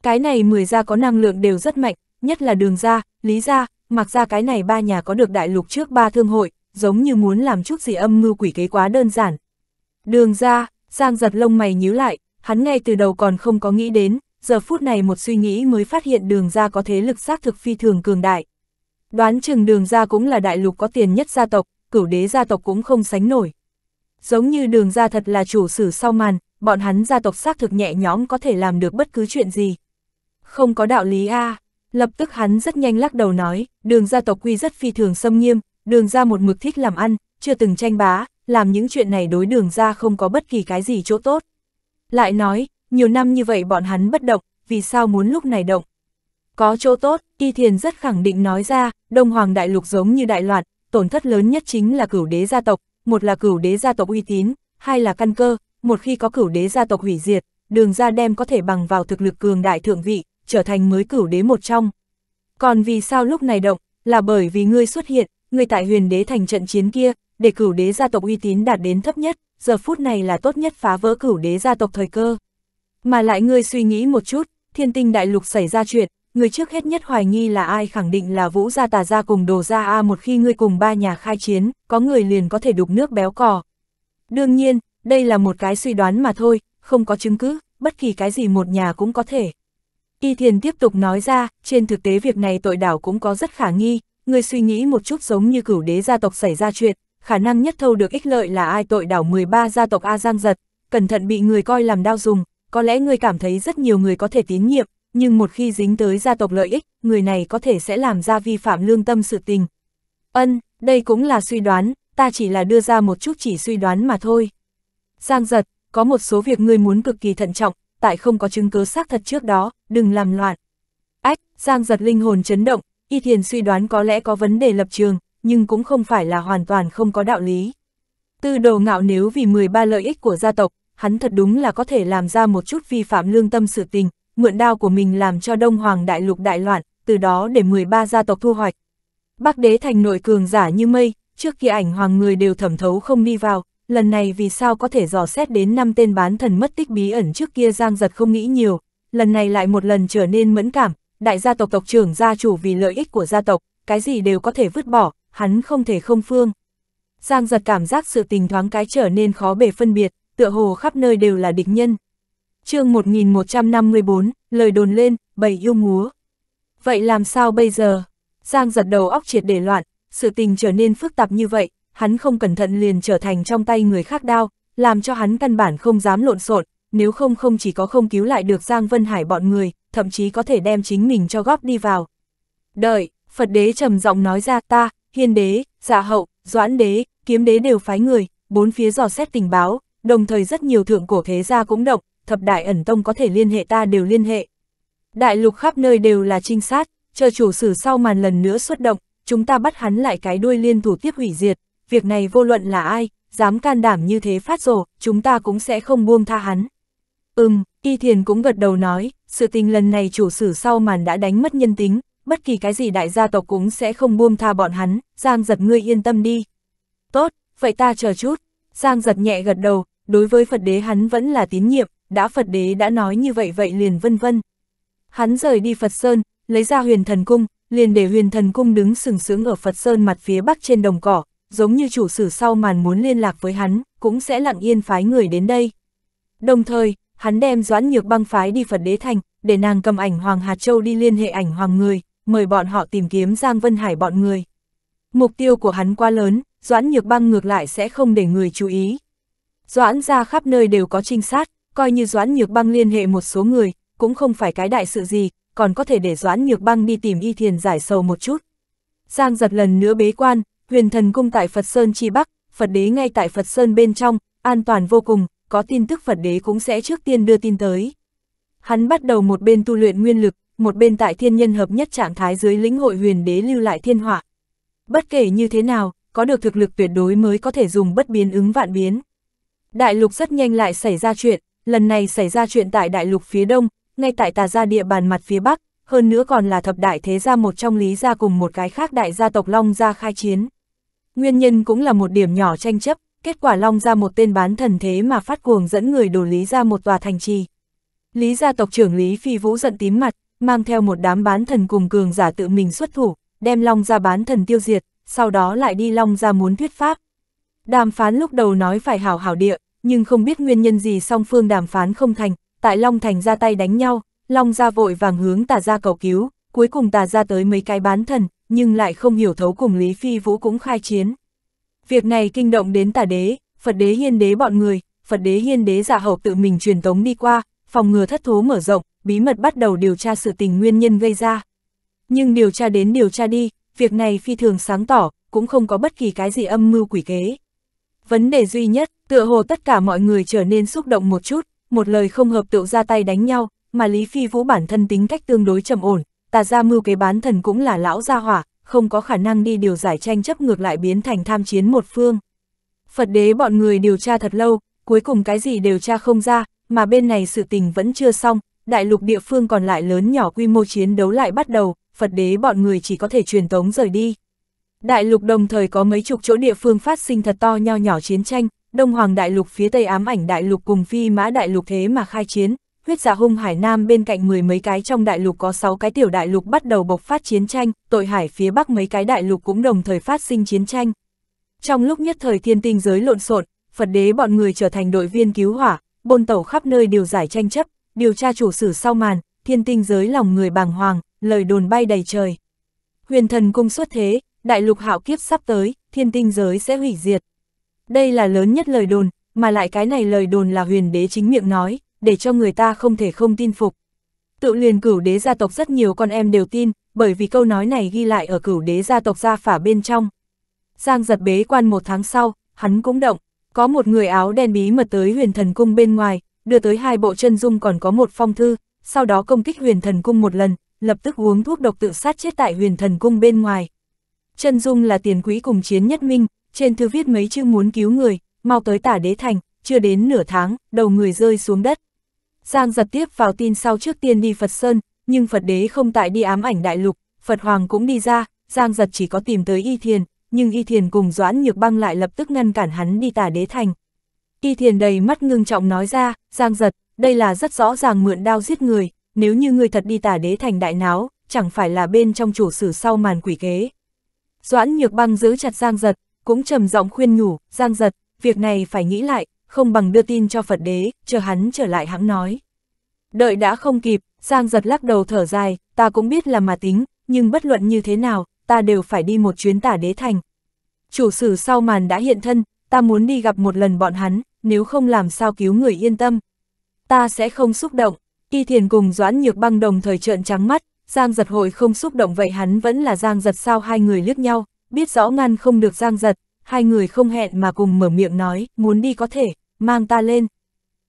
Speaker 1: Cái này 10 gia có năng lượng đều rất mạnh, nhất là đường gia, lý gia, mặc gia cái này ba nhà có được đại lục trước ba thương hội, giống như muốn làm chút gì âm mưu quỷ kế quá đơn giản. Đường gia Giang giật lông mày nhíu lại, hắn ngay từ đầu còn không có nghĩ đến, giờ phút này một suy nghĩ mới phát hiện đường gia có thế lực xác thực phi thường cường đại. Đoán chừng đường gia cũng là đại lục có tiền nhất gia tộc, cửu đế gia tộc cũng không sánh nổi. Giống như đường gia thật là chủ sử sau màn, bọn hắn gia tộc xác thực nhẹ nhõm có thể làm được bất cứ chuyện gì. Không có đạo lý a à. lập tức hắn rất nhanh lắc đầu nói, đường gia tộc quy rất phi thường xâm nghiêm, đường gia một mực thích làm ăn, chưa từng tranh bá, làm những chuyện này đối đường gia không có bất kỳ cái gì chỗ tốt. Lại nói, nhiều năm như vậy bọn hắn bất động, vì sao muốn lúc này động? Có chỗ tốt, Y Thiền rất khẳng định nói ra, Đông Hoàng Đại Lục giống như đại loạn, tổn thất lớn nhất chính là cửu đế gia tộc, một là cửu đế gia tộc uy tín, hai là căn cơ, một khi có cửu đế gia tộc hủy diệt, đường ra đem có thể bằng vào thực lực cường đại thượng vị, trở thành mới cửu đế một trong. Còn vì sao lúc này động, là bởi vì ngươi xuất hiện, ngươi tại huyền đế thành trận chiến kia, để cửu đế gia tộc uy tín đạt đến thấp nhất, giờ phút này là tốt nhất phá vỡ cửu đế gia tộc thời cơ. Mà lại ngươi suy nghĩ một chút, thiên tinh đại lục xảy ra chuyện, người trước hết nhất hoài nghi là ai khẳng định là Vũ Gia Tà Gia cùng Đồ Gia A một khi ngươi cùng ba nhà khai chiến, có người liền có thể đục nước béo cò. Đương nhiên, đây là một cái suy đoán mà thôi, không có chứng cứ, bất kỳ cái gì một nhà cũng có thể. Y Thiền tiếp tục nói ra, trên thực tế việc này tội đảo cũng có rất khả nghi, người suy nghĩ một chút giống như cửu đế gia tộc xảy ra chuyện, khả năng nhất thâu được ích lợi là ai tội đảo 13 gia tộc A Giang giật, cẩn thận bị người coi làm đao dùng, có lẽ người cảm thấy rất nhiều người có thể tín nhiệm, nhưng một khi dính tới gia tộc lợi ích, người này có thể sẽ làm ra vi phạm lương tâm sự tình. Ân, đây cũng là suy đoán, ta chỉ là đưa ra một chút chỉ suy đoán mà thôi. Giang giật, có một số việc ngươi muốn cực kỳ thận trọng, tại không có chứng cứ xác thật trước đó, đừng làm loạn. Ách, Giang giật linh hồn chấn động, y thiền suy đoán có lẽ có vấn đề lập trường, nhưng cũng không phải là hoàn toàn không có đạo lý. Tư đồ ngạo nếu vì 13 lợi ích của gia tộc, hắn thật đúng là có thể làm ra một chút vi phạm lương tâm sự tình, mượn đao của mình làm cho Đông Hoàng Đại Lục đại loạn, từ đó để 13 gia tộc thu hoạch. Bắc đế thành nội cường giả như mây, trước kia ảnh hoàng người đều thẩm thấu không đi vào, lần này vì sao có thể dò xét đến năm tên bán thần mất tích bí ẩn trước kia giang giật không nghĩ nhiều, lần này lại một lần trở nên mẫn cảm, đại gia tộc tộc trưởng gia chủ vì lợi ích của gia tộc, cái gì đều có thể vứt bỏ, hắn không thể không phương. Giang giật cảm giác sự tình thoáng cái trở nên khó bề phân biệt, tựa hồ khắp nơi đều là địch nhân, chương 1154, lời đồn lên, bầy yêu múa. Vậy làm sao bây giờ? Giang giật đầu óc triệt để loạn, sự tình trở nên phức tạp như vậy, hắn không cẩn thận liền trở thành trong tay người khác đao, làm cho hắn căn bản không dám lộn xộn, nếu không không chỉ có không cứu lại được Giang Vân Hải bọn người, thậm chí có thể đem chính mình cho góp đi vào. Đợi, Phật đế trầm giọng nói ra ta, hiên đế, dạ hậu, doãn đế, kiếm đế đều phái người, bốn phía dò xét tình báo, đồng thời rất nhiều thượng cổ thế gia cũng động, thập đại ẩn tông có thể liên hệ ta đều liên hệ. Đại lục khắp nơi đều là trinh sát, chờ chủ sử sau màn lần nữa xuất động, chúng ta bắt hắn lại cái đuôi liên thủ tiếp hủy diệt, việc này vô luận là ai, dám can đảm như thế phát rồ, chúng ta cũng sẽ không buông tha hắn. Ừm, Y Thiền cũng gật đầu nói, sự tình lần này chủ sử sau màn đã đánh mất nhân tính, bất kỳ cái gì đại gia tộc cũng sẽ không buông tha bọn hắn, Giang giật ngươi yên tâm đi. Tốt, vậy ta chờ chút, Giang giật nhẹ gật đầu, đối với Phật đế hắn vẫn là tín nhiệm, đã Phật đế đã nói như vậy vậy liền vân vân. Hắn rời đi Phật Sơn, lấy ra huyền thần cung, liền để huyền thần cung đứng sừng sướng ở Phật Sơn mặt phía bắc trên đồng cỏ, giống như chủ sử sau màn muốn liên lạc với hắn, cũng sẽ lặng yên phái người đến đây. Đồng thời, hắn đem doãn nhược băng phái đi Phật đế thành, để nàng cầm ảnh Hoàng Hà Châu đi liên hệ ảnh Hoàng người, mời bọn họ tìm kiếm Giang Vân Hải bọn người. Mục tiêu của hắn quá lớn, doãn nhược băng ngược lại sẽ không để người chú ý. Doãn ra khắp nơi đều có trinh sát, coi như Doãn Nhược Băng liên hệ một số người, cũng không phải cái đại sự gì, còn có thể để Doãn Nhược Băng đi tìm Y Thiền giải sầu một chút. Giang giật lần nữa bế quan, huyền thần cung tại Phật Sơn Chi Bắc, Phật đế ngay tại Phật Sơn bên trong, an toàn vô cùng, có tin tức Phật đế cũng sẽ trước tiên đưa tin tới. Hắn bắt đầu một bên tu luyện nguyên lực, một bên tại thiên nhân hợp nhất trạng thái dưới lĩnh hội huyền đế lưu lại thiên hỏa. Bất kể như thế nào, có được thực lực tuyệt đối mới có thể dùng bất biến ứng vạn biến. Đại lục rất nhanh lại xảy ra chuyện, lần này xảy ra chuyện tại đại lục phía đông, ngay tại tà gia địa bàn mặt phía bắc, hơn nữa còn là thập đại thế gia một trong lý gia cùng một cái khác đại gia tộc Long gia khai chiến. Nguyên nhân cũng là một điểm nhỏ tranh chấp, kết quả Long gia một tên bán thần thế mà phát cuồng dẫn người đổ lý gia một tòa thành trì. Lý gia tộc trưởng Lý Phi Vũ giận tím mặt, mang theo một đám bán thần cùng cường giả tự mình xuất thủ, đem Long gia bán thần tiêu diệt, sau đó lại đi Long gia muốn thuyết pháp. Đàm phán lúc đầu nói phải hảo hảo địa, nhưng không biết nguyên nhân gì song phương đàm phán không thành, tại Long Thành ra tay đánh nhau, Long ra vội vàng hướng tà ra cầu cứu, cuối cùng tà ra tới mấy cái bán thần, nhưng lại không hiểu thấu cùng Lý Phi Vũ cũng khai chiến. Việc này kinh động đến tà đế, Phật đế hiên đế bọn người, Phật đế hiên đế giả dạ hậu tự mình truyền tống đi qua, phòng ngừa thất thố mở rộng, bí mật bắt đầu điều tra sự tình nguyên nhân gây ra. Nhưng điều tra đến điều tra đi, việc này phi thường sáng tỏ, cũng không có bất kỳ cái gì âm mưu quỷ kế. Vấn đề duy nhất, tựa hồ tất cả mọi người trở nên xúc động một chút, một lời không hợp tựu ra tay đánh nhau, mà Lý Phi Vũ bản thân tính cách tương đối trầm ổn, tà ra mưu kế bán thần cũng là lão gia hỏa, không có khả năng đi điều giải tranh chấp ngược lại biến thành tham chiến một phương. Phật đế bọn người điều tra thật lâu, cuối cùng cái gì điều tra không ra, mà bên này sự tình vẫn chưa xong, đại lục địa phương còn lại lớn nhỏ quy mô chiến đấu lại bắt đầu, Phật đế bọn người chỉ có thể truyền tống rời đi. Đại lục đồng thời có mấy chục chỗ địa phương phát sinh thật to nho nhỏ chiến tranh, Đông Hoàng đại lục phía Tây ám ảnh đại lục cùng phi mã đại lục thế mà khai chiến, huyết giả dạ hung hải nam bên cạnh mười mấy cái trong đại lục có sáu cái tiểu đại lục bắt đầu bộc phát chiến tranh, tội hải phía Bắc mấy cái đại lục cũng đồng thời phát sinh chiến tranh. Trong lúc nhất thời thiên tinh giới lộn xộn, Phật đế bọn người trở thành đội viên cứu hỏa, bôn tẩu khắp nơi điều giải tranh chấp, điều tra chủ sử sau màn, thiên tinh giới lòng người bàng hoàng, lời đồn bay đầy trời. Huyền thần cung xuất thế, đại lục hạo kiếp sắp tới, thiên tinh giới sẽ hủy diệt. Đây là lớn nhất lời đồn, mà lại cái này lời đồn là huyền đế chính miệng nói, để cho người ta không thể không tin phục. Tự liền cửu đế gia tộc rất nhiều con em đều tin, bởi vì câu nói này ghi lại ở cửu đế gia tộc gia phả bên trong. Giang giật bế quan một tháng sau, hắn cũng động, có một người áo đen bí mật tới huyền thần cung bên ngoài, đưa tới hai bộ chân dung còn có một phong thư, sau đó công kích huyền thần cung một lần, lập tức uống thuốc độc tự sát chết tại huyền thần cung bên ngoài, Chân Dung là tiền quý cùng chiến nhất minh, trên thư viết mấy chữ muốn cứu người, mau tới tả đế thành, chưa đến nửa tháng, đầu người rơi xuống đất. Giang giật tiếp vào tin sau trước tiên đi Phật Sơn, nhưng Phật đế không tại đi ám ảnh đại lục, Phật Hoàng cũng đi ra, Giang giật chỉ có tìm tới Y Thiền, nhưng Y Thiền cùng Doãn Nhược Băng lại lập tức ngăn cản hắn đi tả đế thành. Y Thiền đầy mắt ngưng trọng nói ra, Giang giật, đây là rất rõ ràng mượn đao giết người, nếu như người thật đi tả đế thành đại náo, chẳng phải là bên trong chủ sử sau màn quỷ kế. Doãn nhược băng giữ chặt Giang Giật, cũng trầm giọng khuyên nhủ, Giang Giật, việc này phải nghĩ lại, không bằng đưa tin cho Phật đế, chờ hắn trở lại hãng nói. Đợi đã không kịp, Giang Giật lắc đầu thở dài, ta cũng biết là mà tính, nhưng bất luận như thế nào, ta đều phải đi một chuyến tả đế thành. Chủ sử sau màn đã hiện thân, ta muốn đi gặp một lần bọn hắn, nếu không làm sao cứu người yên tâm. Ta sẽ không xúc động, y thiền cùng doãn nhược băng đồng thời trợn trắng mắt, Giang giật hội không xúc động vậy hắn vẫn là Giang giật sao hai người liếc nhau, biết rõ ngăn không được Giang giật, hai người không hẹn mà cùng mở miệng nói, muốn đi có thể, mang ta lên.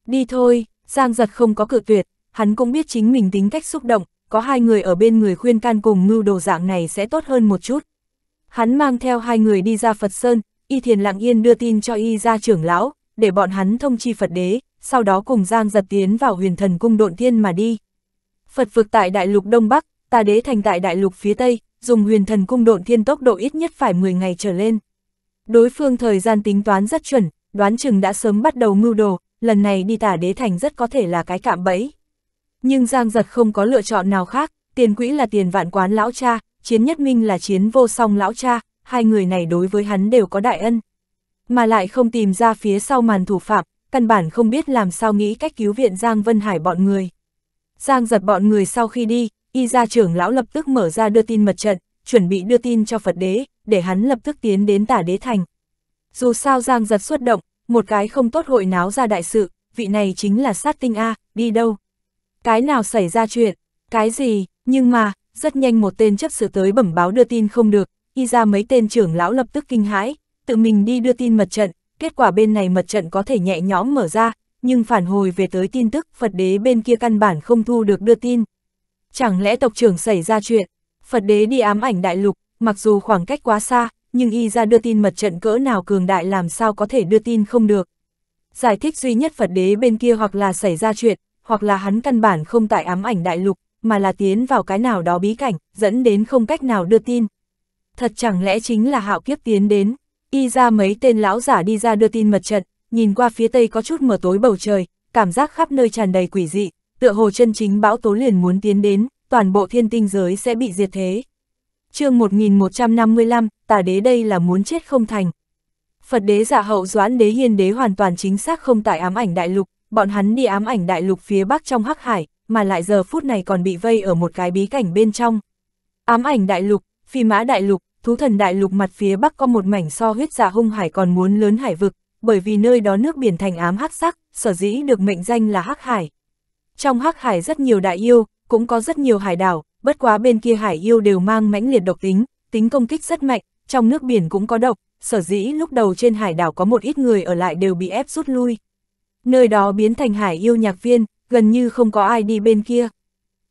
Speaker 1: Đi thôi, Giang giật không có cự tuyệt, hắn cũng biết chính mình tính cách xúc động, có hai người ở bên người khuyên can cùng mưu đồ dạng này sẽ tốt hơn một chút. Hắn mang theo hai người đi ra Phật Sơn, Y Thiền Lặng Yên đưa tin cho Y ra trưởng lão, để bọn hắn thông chi Phật đế, sau đó cùng Giang giật tiến vào huyền thần cung độn thiên mà đi. Phật vực tại đại lục Đông Bắc, Ta đế thành tại đại lục phía Tây, dùng huyền thần cung độn thiên tốc độ ít nhất phải 10 ngày trở lên. Đối phương thời gian tính toán rất chuẩn, đoán chừng đã sớm bắt đầu mưu đồ, lần này đi tả đế thành rất có thể là cái cạm bẫy. Nhưng Giang Giật không có lựa chọn nào khác, tiền quỹ là tiền vạn quán lão cha, chiến nhất minh là chiến vô song lão cha, hai người này đối với hắn đều có đại ân. Mà lại không tìm ra phía sau màn thủ phạm, căn bản không biết làm sao nghĩ cách cứu viện Giang Vân Hải bọn người. Giang giật bọn người sau khi đi, y gia trưởng lão lập tức mở ra đưa tin mật trận, chuẩn bị đưa tin cho Phật đế, để hắn lập tức tiến đến tả đế thành. Dù sao Giang giật xuất động, một cái không tốt hội náo ra đại sự, vị này chính là sát tinh A, đi đâu? Cái nào xảy ra chuyện? Cái gì? Nhưng mà, rất nhanh một tên chấp sự tới bẩm báo đưa tin không được, y ra mấy tên trưởng lão lập tức kinh hãi, tự mình đi đưa tin mật trận, kết quả bên này mật trận có thể nhẹ nhõm mở ra, nhưng phản hồi về tới tin tức Phật đế bên kia căn bản không thu được đưa tin. Chẳng lẽ tộc trưởng xảy ra chuyện, Phật đế đi ám ảnh đại lục, mặc dù khoảng cách quá xa, nhưng y ra đưa tin mật trận cỡ nào cường đại làm sao có thể đưa tin không được. Giải thích duy nhất Phật đế bên kia hoặc là xảy ra chuyện, hoặc là hắn căn bản không tại ám ảnh đại lục, mà là tiến vào cái nào đó bí cảnh, dẫn đến không cách nào đưa tin. Thật chẳng lẽ chính là hạo kiếp tiến đến, y ra mấy tên lão giả đi ra đưa tin mật trận, nhìn qua phía tây có chút mờ tối bầu trời, cảm giác khắp nơi tràn đầy quỷ dị, tựa hồ chân chính bão tố liền muốn tiến đến, toàn bộ thiên tinh giới sẽ bị diệt thế. chương 1155, tà đế đây là muốn chết không thành. Phật đế giả dạ hậu doãn đế hiên đế hoàn toàn chính xác không tại ám ảnh đại lục, bọn hắn đi ám ảnh đại lục phía bắc trong hắc hải, mà lại giờ phút này còn bị vây ở một cái bí cảnh bên trong. Ám ảnh đại lục, phi mã đại lục, thú thần đại lục mặt phía bắc có một mảnh so huyết giả dạ hung hải còn muốn lớn hải vực, bởi vì nơi đó nước biển thành ám hắc sắc, sở dĩ được mệnh danh là Hắc Hải. Trong Hắc Hải rất nhiều đại yêu, cũng có rất nhiều hải đảo, bất quá bên kia hải yêu đều mang mãnh liệt độc tính, tính công kích rất mạnh, trong nước biển cũng có độc, sở dĩ lúc đầu trên hải đảo có một ít người ở lại đều bị ép rút lui. Nơi đó biến thành hải yêu nhạc viên, gần như không có ai đi bên kia.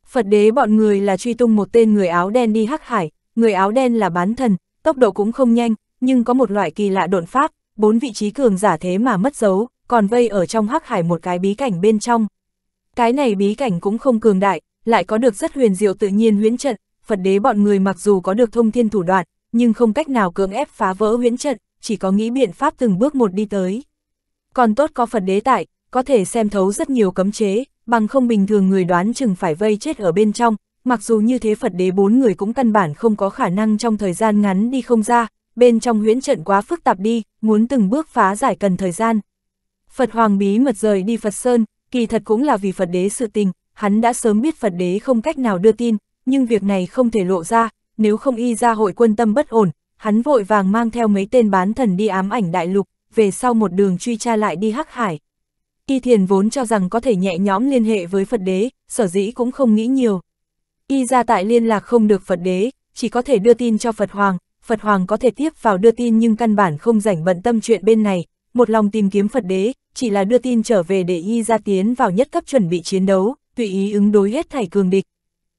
Speaker 1: Phật đế bọn người là truy tung một tên người áo đen đi hắc hải, người áo đen là bán thần, tốc độ cũng không nhanh, nhưng có một loại kỳ lạ độn pháp, bốn vị trí cường giả thế mà mất dấu, còn vây ở trong hắc hải một cái bí cảnh bên trong. Cái này bí cảnh cũng không cường đại, lại có được rất huyền diệu tự nhiên huyễn trận, Phật đế bọn người mặc dù có được thông thiên thủ đoạn, nhưng không cách nào cưỡng ép phá vỡ huyễn trận, chỉ có nghĩ biện pháp từng bước một đi tới. Còn tốt có Phật đế tại, có thể xem thấu rất nhiều cấm chế, bằng không bình thường người đoán chừng phải vây chết ở bên trong, mặc dù như thế Phật đế bốn người cũng căn bản không có khả năng trong thời gian ngắn đi không ra, bên trong huyễn trận quá phức tạp đi, muốn từng bước phá giải cần thời gian. Phật Hoàng bí mật rời đi Phật Sơn, kỳ thật cũng là vì Phật đế sự tình, hắn đã sớm biết Phật đế không cách nào đưa tin, nhưng việc này không thể lộ ra, nếu không y ra hội quân tâm bất ổn, hắn vội vàng mang theo mấy tên bán thần đi ám ảnh đại lục, về sau một đường truy tra lại đi hắc hải. Y thiền vốn cho rằng có thể nhẹ nhõm liên hệ với Phật đế, sở dĩ cũng không nghĩ nhiều. Y ra tại liên lạc không được Phật đế, chỉ có thể đưa tin cho Phật Hoàng, Phật Hoàng có thể tiếp vào đưa tin nhưng căn bản không rảnh bận tâm chuyện bên này, một lòng tìm kiếm Phật đế, chỉ là đưa tin trở về để y ra tiến vào nhất cấp chuẩn bị chiến đấu, tùy ý ứng đối hết thảy cường địch.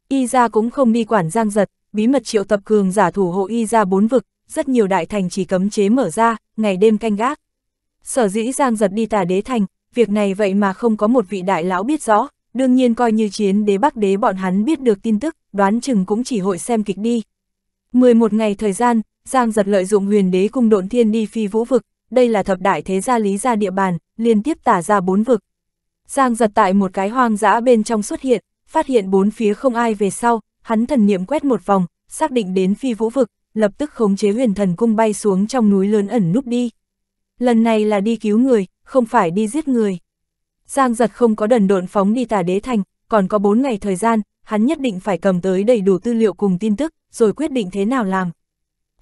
Speaker 1: Y ra cũng không đi quản giang giật, bí mật triệu tập cường giả thủ hộ y ra bốn vực, rất nhiều đại thành chỉ cấm chế mở ra, ngày đêm canh gác. Sở dĩ giang giật đi tà đế thành, việc này vậy mà không có một vị đại lão biết rõ, đương nhiên coi như chiến đế bắc đế bọn hắn biết được tin tức, đoán chừng cũng chỉ hội xem kịch đi, 11 ngày thời gian, Giang giật lợi dụng huyền đế cung độn thiên đi phi vũ vực, đây là thập đại thế gia lý gia địa bàn, liên tiếp tả ra bốn vực. Giang giật tại một cái hoang dã bên trong xuất hiện, phát hiện bốn phía không ai về sau, hắn thần niệm quét một vòng, xác định đến phi vũ vực, lập tức khống chế huyền thần cung bay xuống trong núi lớn ẩn núp đi. Lần này là đi cứu người, không phải đi giết người. Giang giật không có đần độn phóng đi tả đế thành, còn có bốn ngày thời gian, hắn nhất định phải cầm tới đầy đủ tư liệu cùng tin tức, rồi quyết định thế nào làm.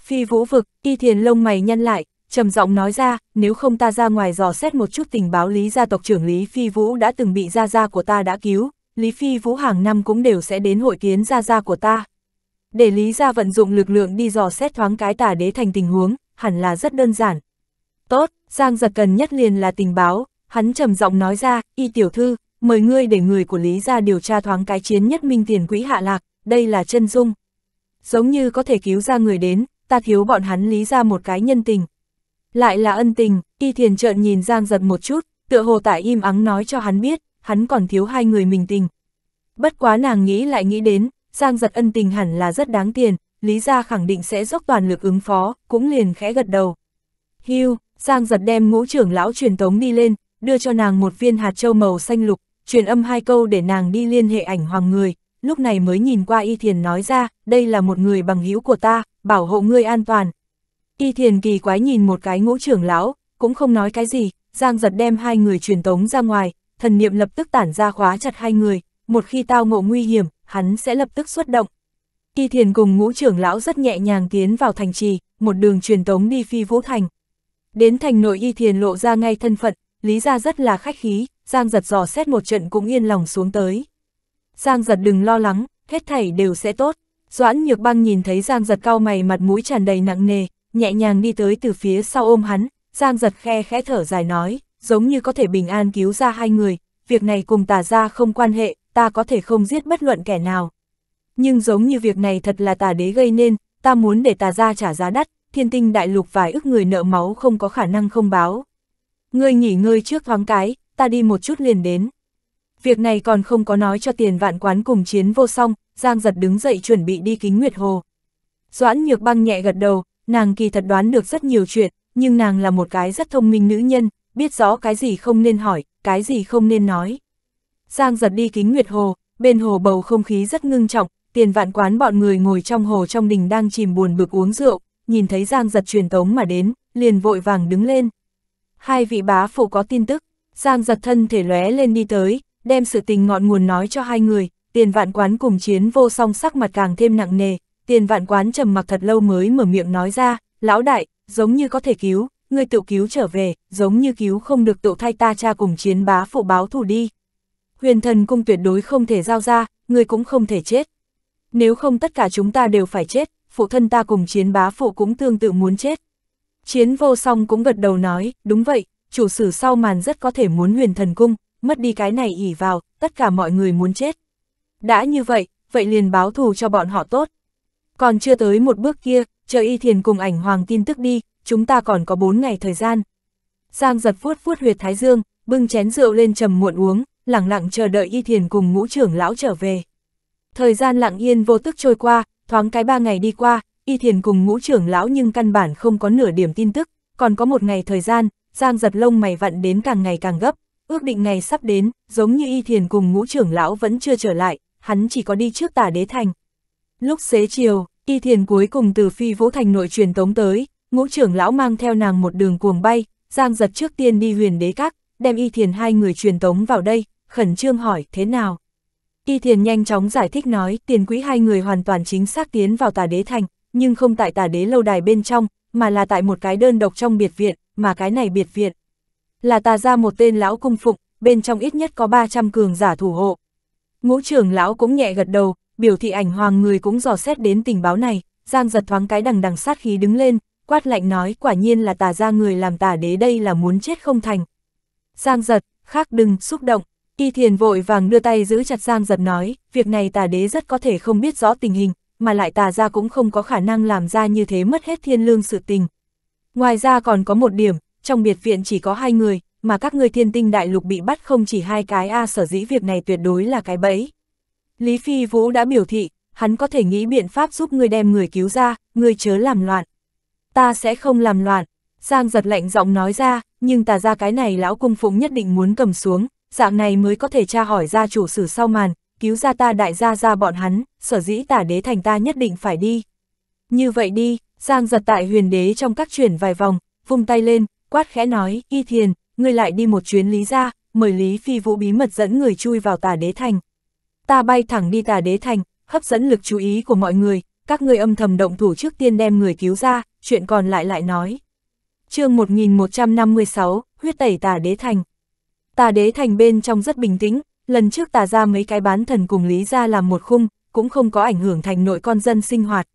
Speaker 1: Phi vũ vực, y thiền lông mày nhăn lại, trầm giọng nói ra, nếu không ta ra ngoài dò xét một chút tình báo Lý gia tộc trưởng Lý Phi Vũ đã từng bị gia gia của ta đã cứu, Lý Phi Vũ hàng năm cũng đều sẽ đến hội kiến gia gia của ta. Để Lý gia vận dụng lực lượng đi dò xét thoáng cái tả đế thành tình huống, hẳn là rất đơn giản. Tốt, Giang giật cần nhất liền là tình báo, hắn trầm giọng nói ra, y tiểu thư, mời ngươi để người của Lý gia điều tra thoáng cái chiến nhất minh tiền quỹ hạ lạc, đây là chân dung giống như có thể cứu ra người đến, ta thiếu bọn hắn lý ra một cái nhân tình. Lại là ân tình, y thiền trợn nhìn Giang giật một chút, tựa hồ tại im ắng nói cho hắn biết, hắn còn thiếu hai người mình tình. Bất quá nàng nghĩ lại nghĩ đến, Giang giật ân tình hẳn là rất đáng tiền, lý ra khẳng định sẽ dốc toàn lực ứng phó, cũng liền khẽ gật đầu. Hưu, Giang giật đem ngũ trưởng lão truyền tống đi lên, đưa cho nàng một viên hạt châu màu xanh lục, truyền âm hai câu để nàng đi liên hệ ảnh hoàng người, lúc này mới nhìn qua Y Thiền nói ra, đây là một người bằng hữu của ta, bảo hộ ngươi an toàn. Y Thiền kỳ quái nhìn một cái ngũ trưởng lão, cũng không nói cái gì, Giang giật đem hai người truyền tống ra ngoài, thần niệm lập tức tản ra khóa chặt hai người, một khi tao ngộ nguy hiểm, hắn sẽ lập tức xuất động. Y Thiền cùng ngũ trưởng lão rất nhẹ nhàng tiến vào thành trì, một đường truyền tống đi phi vũ thành. Đến thành nội Y Thiền lộ ra ngay thân phận, lý ra rất là khách khí, Giang giật dò xét một trận cũng yên lòng xuống tới. Giang giật đừng lo lắng, hết thảy đều sẽ tốt. Doãn nhược băng nhìn thấy Giang giật cao mày mặt mũi tràn đầy nặng nề, nhẹ nhàng đi tới từ phía sau ôm hắn, Giang giật khe khẽ thở dài nói, giống như có thể bình an cứu ra hai người, việc này cùng tà ra không quan hệ, ta có thể không giết bất luận kẻ nào. Nhưng giống như việc này thật là tà đế gây nên, ta muốn để tà ra trả giá đắt, thiên tinh đại lục vài ức người nợ máu không có khả năng không báo. Ngươi nghỉ ngơi trước thoáng cái, ta đi một chút liền đến. Việc này còn không có nói cho tiền vạn quán cùng chiến vô song, Giang giật đứng dậy chuẩn bị đi kính Nguyệt Hồ. Doãn nhược băng nhẹ gật đầu, nàng kỳ thật đoán được rất nhiều chuyện, nhưng nàng là một cái rất thông minh nữ nhân, biết rõ cái gì không nên hỏi, cái gì không nên nói. Giang giật đi kính Nguyệt Hồ, bên hồ bầu không khí rất ngưng trọng, tiền vạn quán bọn người ngồi trong hồ trong đình đang chìm buồn bực uống rượu, nhìn thấy Giang giật truyền tống mà đến, liền vội vàng đứng lên. Hai vị bá phụ có tin tức, Giang giật thân thể lóe lên đi tới, đem sự tình ngọn nguồn nói cho hai người, tiền vạn quán cùng chiến vô song sắc mặt càng thêm nặng nề, tiền vạn quán trầm mặc thật lâu mới mở miệng nói ra, lão đại, giống như có thể cứu, người tự cứu trở về, giống như cứu không được tự thay ta cha cùng chiến bá phụ báo thủ đi. Huyền thần cung tuyệt đối không thể giao ra, người cũng không thể chết. Nếu không tất cả chúng ta đều phải chết, phụ thân ta cùng chiến bá phụ cũng tương tự muốn chết. Chiến vô song cũng gật đầu nói, đúng vậy, chủ sử sau màn rất có thể muốn huyền thần cung, mất đi cái này ỉ vào, tất cả mọi người muốn chết. Đã như vậy, vậy liền báo thù cho bọn họ tốt. Còn chưa tới một bước kia, chờ y thiền cùng ảnh hoàng tin tức đi, chúng ta còn có bốn ngày thời gian. Giang giật vuốt vuốt huyệt thái dương, bưng chén rượu lên trầm muộn uống, lặng lặng chờ đợi y thiền cùng ngũ trưởng lão trở về. Thời gian lặng yên vô tức trôi qua, thoáng cái ba ngày đi qua, y thiền cùng ngũ trưởng lão nhưng căn bản không có nửa điểm tin tức, còn có một ngày thời gian, giang giật lông mày vặn đến càng ngày càng gấp, Ước định ngày sắp đến, giống như y thiền cùng ngũ trưởng lão vẫn chưa trở lại, hắn chỉ có đi trước tả đế thành. Lúc xế chiều, y thiền cuối cùng từ phi vũ thành nội truyền tống tới, ngũ trưởng lão mang theo nàng một đường cuồng bay, giang giật trước tiên đi huyền đế các, đem y thiền hai người truyền tống vào đây, khẩn trương hỏi thế nào. Y thiền nhanh chóng giải thích nói tiền quý hai người hoàn toàn chính xác tiến vào tà đế thành, nhưng không tại tà đế lâu đài bên trong, mà là tại một cái đơn độc trong biệt viện, mà cái này biệt viện là tà ra một tên lão cung phụng, bên trong ít nhất có 300 cường giả thủ hộ. Ngũ trưởng lão cũng nhẹ gật đầu, biểu thị ảnh hoàng người cũng dò xét đến tình báo này, Giang giật thoáng cái đằng đằng sát khí đứng lên, quát lạnh nói quả nhiên là tà ra người làm tà đế đây là muốn chết không thành. Giang giật, khác đừng, xúc động. kỳ thiền vội vàng đưa tay giữ chặt Giang giật nói, việc này tà đế rất có thể không biết rõ tình hình, mà lại tà ra cũng không có khả năng làm ra như thế mất hết thiên lương sự tình. Ngoài ra còn có một điểm, trong biệt viện chỉ có hai người, mà các ngươi thiên tinh đại lục bị bắt không chỉ hai cái A sở dĩ việc này tuyệt đối là cái bẫy. Lý Phi Vũ đã biểu thị, hắn có thể nghĩ biện pháp giúp ngươi đem người cứu ra, ngươi chớ làm loạn. Ta sẽ không làm loạn, Giang giật lạnh giọng nói ra, nhưng ta ra cái này lão cung phụng nhất định muốn cầm xuống, dạng này mới có thể tra hỏi ra chủ sử sau màn, cứu ra ta đại gia ra bọn hắn, sở dĩ tả đế thành ta nhất định phải đi. Như vậy đi, Giang giật tại huyền đế trong các chuyển vài vòng, vung tay lên, quát khẽ nói, y thiền, ngươi lại đi một chuyến lý gia, mời Lý Phi Vũ bí mật dẫn người chui vào tà đế thành. Ta bay thẳng đi tà đế thành, hấp dẫn lực chú ý của mọi người, các ngươi âm thầm động thủ trước tiên đem người cứu ra, chuyện còn lại lại nói. chương 1156, huyết tẩy tà đế thành. Tà đế thành bên trong rất bình tĩnh, lần trước tà ra mấy cái bán thần cùng Lý gia làm một khung, cũng không có ảnh hưởng thành nội con dân sinh hoạt.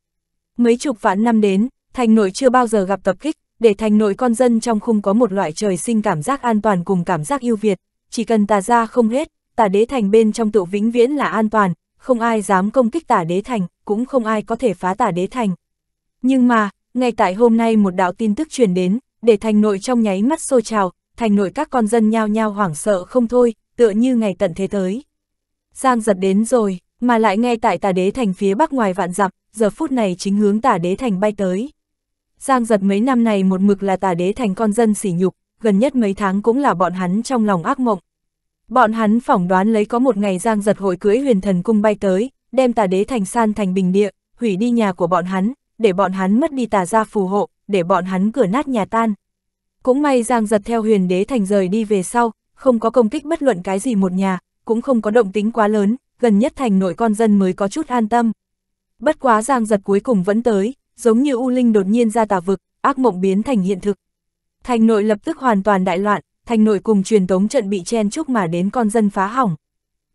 Speaker 1: Mấy chục vạn năm đến, thành nội chưa bao giờ gặp tập kích, để thành nội con dân trong khung có một loại trời sinh cảm giác an toàn cùng cảm giác ưu Việt, chỉ cần tà ra không hết, tà đế thành bên trong tựu vĩnh viễn là an toàn, không ai dám công kích tà đế thành, cũng không ai có thể phá tà đế thành. Nhưng mà, ngay tại hôm nay một đạo tin tức truyền đến, để thành nội trong nháy mắt sôi trào, thành nội các con dân nhao nhao hoảng sợ không thôi, tựa như ngày tận thế tới. Giang giật đến rồi, mà lại ngay tại tà đế thành phía bắc ngoài vạn dặm, giờ phút này chính hướng tà đế thành bay tới. Giang giật mấy năm này một mực là tà đế thành con dân sỉ nhục, gần nhất mấy tháng cũng là bọn hắn trong lòng ác mộng. Bọn hắn phỏng đoán lấy có một ngày Giang giật hội cưới huyền thần cung bay tới, đem tà đế thành san thành bình địa, hủy đi nhà của bọn hắn, để bọn hắn mất đi tà gia phù hộ, để bọn hắn cửa nát nhà tan. Cũng may Giang giật theo huyền đế thành rời đi về sau, không có công kích bất luận cái gì một nhà, cũng không có động tính quá lớn, gần nhất thành nội con dân mới có chút an tâm. Bất quá Giang giật cuối cùng vẫn tới, giống như U Linh đột nhiên ra tà vực, ác mộng biến thành hiện thực. Thành nội lập tức hoàn toàn đại loạn, thành nội cùng truyền tống trận bị chen chúc mà đến con dân phá hỏng.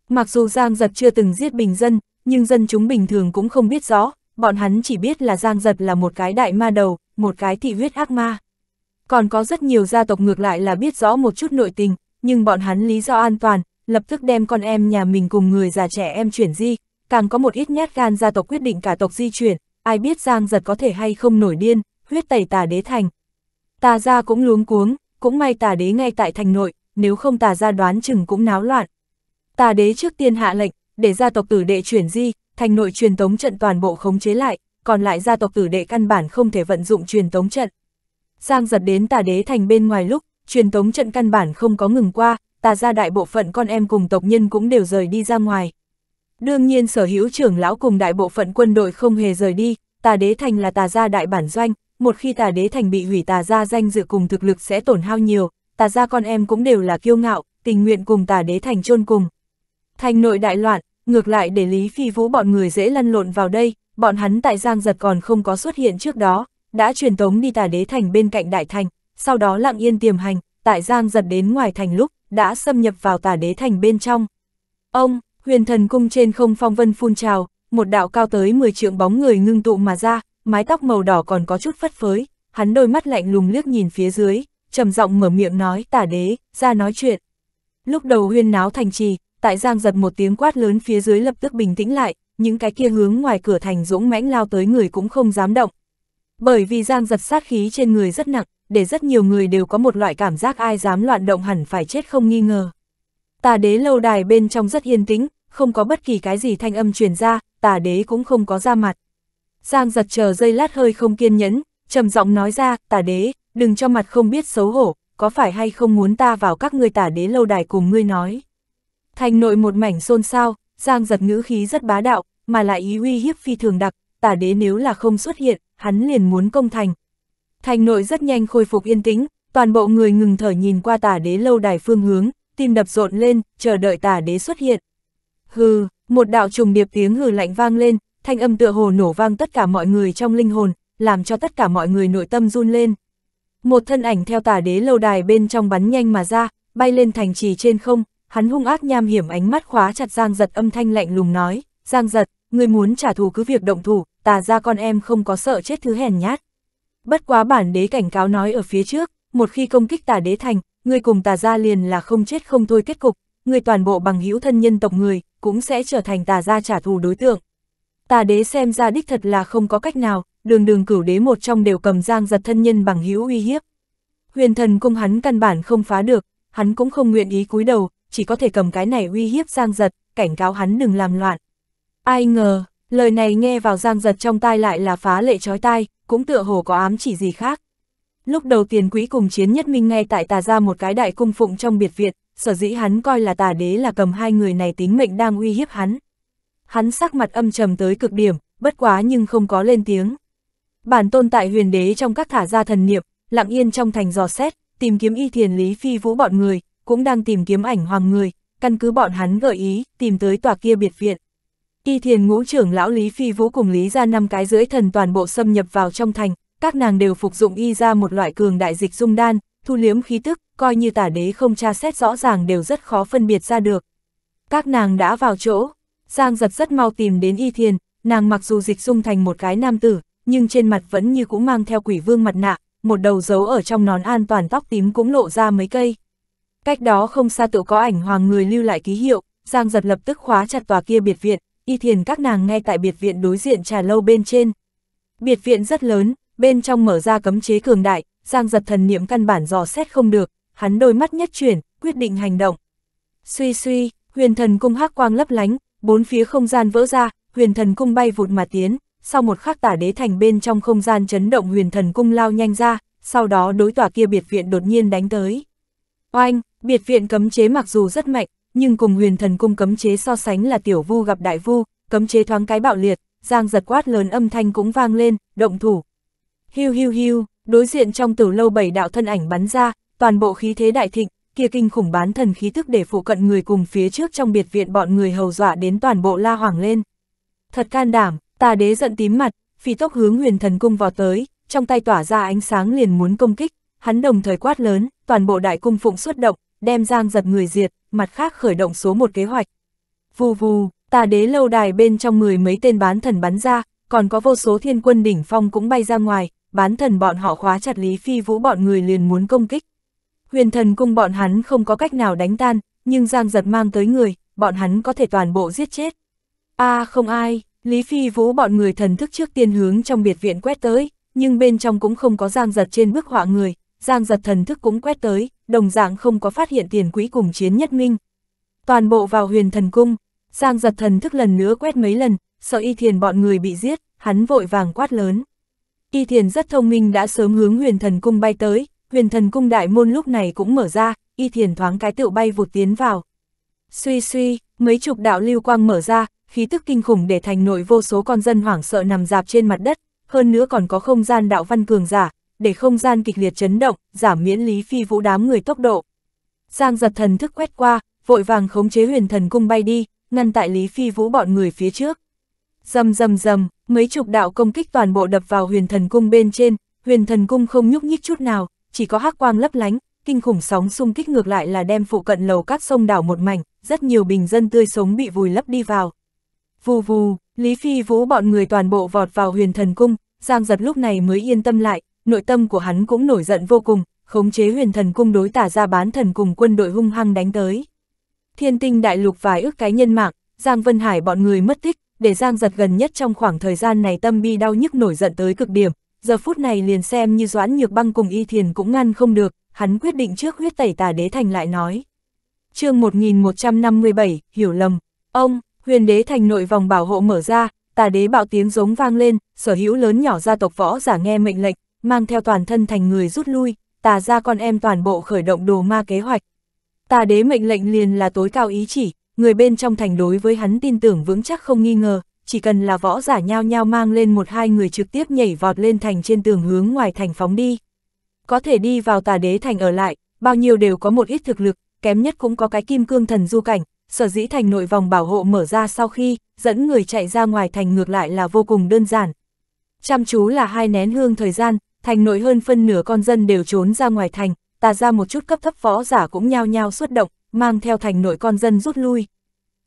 Speaker 1: Mặc dù Giang Giật chưa từng giết bình dân, nhưng dân chúng bình thường cũng không biết rõ, bọn hắn chỉ biết là Giang Giật là một cái đại ma đầu, một cái thị huyết ác ma. Còn có rất nhiều gia tộc ngược lại là biết rõ một chút nội tình, nhưng bọn hắn lý do an toàn, lập tức đem con em nhà mình cùng người già trẻ em chuyển di, càng có một ít nhát gan gia tộc quyết định cả tộc di chuyển, ai biết Giang giật có thể hay không nổi điên, huyết tẩy tà đế thành. Tà ra cũng luống cuống, cũng may tà đế ngay tại thành nội, nếu không tà ra đoán chừng cũng náo loạn. Tà đế trước tiên hạ lệnh, để gia tộc tử đệ chuyển di, thành nội truyền tống trận toàn bộ khống chế lại, còn lại gia tộc tử đệ căn bản không thể vận dụng truyền tống trận. Giang giật đến tà đế thành bên ngoài lúc, truyền tống trận căn bản không có ngừng qua, tà ra đại bộ phận con em cùng tộc nhân cũng đều rời đi ra ngoài. Đương nhiên sở hữu trưởng lão cùng đại bộ phận quân đội không hề rời đi, tà đế thành là tà gia đại bản doanh, một khi tà đế thành bị hủy tà gia danh dự cùng thực lực sẽ tổn hao nhiều, tà gia con em cũng đều là kiêu ngạo, tình nguyện cùng tà đế thành chôn cùng. Thành nội đại loạn, ngược lại để Lý Phi Vũ bọn người dễ lăn lộn vào đây, bọn hắn tại Giang Giật còn không có xuất hiện trước đó, đã truyền tống đi tà đế thành bên cạnh đại thành, sau đó lặng yên tiềm hành, tại Giang Giật đến ngoài thành lúc, đã xâm nhập vào tà đế thành bên trong. Ông, Huyền thần cung trên không phong vân phun trào, một đạo cao tới 10 trượng bóng người ngưng tụ mà ra, mái tóc màu đỏ còn có chút phất phới, hắn đôi mắt lạnh lùng liếc nhìn phía dưới, trầm giọng mở miệng nói tả đế, ra nói chuyện. Lúc đầu huyên náo thành trì, tại giang giật một tiếng quát lớn phía dưới lập tức bình tĩnh lại, những cái kia hướng ngoài cửa thành dũng mãnh lao tới người cũng không dám động. Bởi vì giang giật sát khí trên người rất nặng, để rất nhiều người đều có một loại cảm giác ai dám loạn động hẳn phải chết không nghi ngờ tà đế lâu đài bên trong rất yên tĩnh, không có bất kỳ cái gì thanh âm truyền ra, tà đế cũng không có ra mặt. Giang giật chờ dây lát hơi không kiên nhẫn, trầm giọng nói ra, tà đế, đừng cho mặt không biết xấu hổ, có phải hay không muốn ta vào các ngươi tà đế lâu đài cùng ngươi nói. Thành nội một mảnh xôn xao, Giang giật ngữ khí rất bá đạo, mà lại ý uy hiếp phi thường đặc, tà đế nếu là không xuất hiện, hắn liền muốn công thành. Thành nội rất nhanh khôi phục yên tĩnh, toàn bộ người ngừng thở nhìn qua tà đế lâu đài phương hướng, tim đập rộn lên, chờ đợi tà đế xuất hiện. Hừ, một đạo trùng điệp tiếng hừ lạnh vang lên, thanh âm tựa hồ nổ vang tất cả mọi người trong linh hồn, làm cho tất cả mọi người nội tâm run lên. Một thân ảnh theo tà đế lâu đài bên trong bắn nhanh mà ra, bay lên thành trì trên không, hắn hung ác nham hiểm ánh mắt khóa chặt Giang Giật âm thanh lạnh lùng nói, Giang Giật, người muốn trả thù cứ việc động thủ, tà ra con em không có sợ chết thứ hèn nhát. Bất quá bản đế cảnh cáo nói ở phía trước, một khi công kích tà đế thành, ngươi cùng tà gia liền là không chết không thôi kết cục, ngươi toàn bộ bằng hữu thân nhân tộc người, cũng sẽ trở thành tà gia trả thù đối tượng. Tà đế xem ra đích thật là không có cách nào, đường đường cửu đế một trong đều cầm giang giật thân nhân bằng hữu uy hiếp. Huyền thần cung hắn căn bản không phá được, hắn cũng không nguyện ý cúi đầu, chỉ có thể cầm cái này uy hiếp giang giật, cảnh cáo hắn đừng làm loạn. Ai ngờ, lời này nghe vào giang giật trong tai lại là phá lệ trói tai, cũng tựa hồ có ám chỉ gì khác. Lúc đầu tiền quỹ cùng chiến nhất minh ngay tại tà ra một cái đại cung phụng trong biệt viện, sở dĩ hắn coi là tà đế là cầm hai người này tính mệnh đang uy hiếp hắn. Hắn sắc mặt âm trầm tới cực điểm, bất quá nhưng không có lên tiếng. Bản tôn tại huyền đế trong các thả ra thần niệm, lặng yên trong thành dò xét, tìm kiếm y thiền lý phi vũ bọn người, cũng đang tìm kiếm ảnh hoàng người, căn cứ bọn hắn gợi ý, tìm tới tòa kia biệt viện. Y thiền ngũ trưởng lão Lý Phi Vũ cùng Lý ra năm cái rưỡi thần toàn bộ xâm nhập vào trong thành, các nàng đều phục dụng y ra một loại cường đại dịch dung đan, thu liếm khí tức, coi như tả đế không tra xét rõ ràng đều rất khó phân biệt ra được. Các nàng đã vào chỗ, Giang giật rất mau tìm đến y thiền, nàng mặc dù dịch dung thành một cái nam tử, nhưng trên mặt vẫn như cũng mang theo quỷ vương mặt nạ, một đầu dấu ở trong nón an toàn tóc tím cũng lộ ra mấy cây. Cách đó không xa tự có ảnh hoàng người lưu lại ký hiệu, Giang giật lập tức khóa chặt tòa kia biệt viện, y thiền các nàng ngay tại biệt viện đối diện trà lâu bên trên. Biệt viện rất lớn, bên trong mở ra cấm chế cường đại, Giang giật thần niệm căn bản dò xét không được, hắn đôi mắt nhất chuyển, quyết định hành động. Suy suy, huyền thần cung hắc quang lấp lánh, bốn phía không gian vỡ ra, huyền thần cung bay vụt mà tiến, sau một khắc tả đế thành bên trong không gian chấn động huyền thần cung lao nhanh ra, sau đó đối tòa kia biệt viện đột nhiên đánh tới. Oanh, biệt viện cấm chế mặc dù rất mạnh, nhưng cùng huyền thần cung cấm chế so sánh là tiểu vu gặp đại vu, cấm chế thoáng cái bạo liệt, giang giật quát lớn âm thanh cũng vang lên, động thủ, Hiu hiu hiu, đối diện trong tử lâu bảy đạo thân ảnh bắn ra, toàn bộ khí thế đại thịnh, kia kinh khủng bán thần khí thức để phụ cận người cùng phía trước trong biệt viện bọn người hầu dọa đến toàn bộ la hoàng lên. Thật can đảm, tà đế giận tím mặt, phi tốc hướng huyền thần cung vào tới, trong tay tỏa ra ánh sáng liền muốn công kích, hắn đồng thời quát lớn, toàn bộ đại cung phụng xuất động, đem giang giật người diệt, mặt khác khởi động số một kế hoạch. Vù vù, tà đế lâu đài bên trong mười mấy tên bán thần bắn ra, còn có vô số thiên quân đỉnh phong cũng bay ra ngoài, bán thần bọn họ khóa chặt Lý Phi Vũ bọn người liền muốn công kích. Huyền thần cung bọn hắn không có cách nào đánh tan, nhưng Giang Giật mang tới người, bọn hắn có thể toàn bộ giết chết. a à, không ai, Lý Phi Vũ bọn người thần thức trước tiên hướng trong biệt viện quét tới, nhưng bên trong cũng không có Giang Giật trên bức họa người, Giang Giật thần thức cũng quét tới, đồng dạng không có phát hiện tiền quỹ cùng chiến nhất minh. Toàn bộ vào huyền thần cung, Giang Giật thần thức lần nữa quét mấy lần, sợ y thiền bọn người bị giết, hắn vội vàng quát lớn. Y Thiền rất thông minh đã sớm hướng huyền thần cung bay tới, huyền thần cung đại môn lúc này cũng mở ra, Y Thiền thoáng cái tựu bay vụt tiến vào. Suy suy, mấy chục đạo lưu quang mở ra, khí tức kinh khủng để thành nội vô số con dân hoảng sợ nằm dạp trên mặt đất, hơn nữa còn có không gian đạo văn cường giả, để không gian kịch liệt chấn động, giảm miễn lý phi vũ đám người tốc độ. Giang giật thần thức quét qua, vội vàng khống chế huyền thần cung bay đi, ngăn tại lý phi vũ bọn người phía trước. Dầm dầm dầm, mấy chục đạo công kích toàn bộ đập vào huyền thần cung bên trên, huyền thần cung không nhúc nhích chút nào, chỉ có hắc quang lấp lánh, kinh khủng sóng xung kích ngược lại là đem phụ cận lầu các sông đảo một mảnh, rất nhiều bình dân tươi sống bị vùi lấp đi vào. Vù vù, Lý Phi Vũ bọn người toàn bộ vọt vào huyền thần cung, Giang giật lúc này mới yên tâm lại, nội tâm của hắn cũng nổi giận vô cùng, khống chế huyền thần cung đối tả ra bán thần cùng quân đội hung hăng đánh tới. Thiên tinh đại lục vài ước cái nhân mạng, Giang Vân Hải bọn người mất tích, để Giang giật gần nhất trong khoảng thời gian này tâm bi đau nhức nổi giận tới cực điểm, giờ phút này liền xem như doãn nhược băng cùng y thiền cũng ngăn không được, hắn quyết định trước huyết tẩy tà đế thành lại nói. chương 1157, hiểu lầm, ông, huyền đế thành nội vòng bảo hộ mở ra, tà đế bạo tiếng giống vang lên, sở hữu lớn nhỏ gia tộc võ giả nghe mệnh lệnh, mang theo toàn thân thành người rút lui, tà ra con em toàn bộ khởi động đồ ma kế hoạch. Tà đế mệnh lệnh liền là tối cao ý chỉ, người bên trong thành đối với hắn tin tưởng vững chắc không nghi ngờ, chỉ cần là võ giả nhao nhao mang lên một hai người trực tiếp nhảy vọt lên thành trên tường hướng ngoài thành phóng đi. Có thể đi vào tà đế thành ở lại, bao nhiêu đều có một ít thực lực, kém nhất cũng có cái kim cương thần du cảnh, sở dĩ thành nội vòng bảo hộ mở ra sau khi, dẫn người chạy ra ngoài thành ngược lại là vô cùng đơn giản. Chăm chú là hai nén hương thời gian, thành nội hơn phân nửa con dân đều trốn ra ngoài thành, tà ra một chút cấp thấp võ giả cũng nhao nhao xuất động, mang theo thành nội con dân rút lui.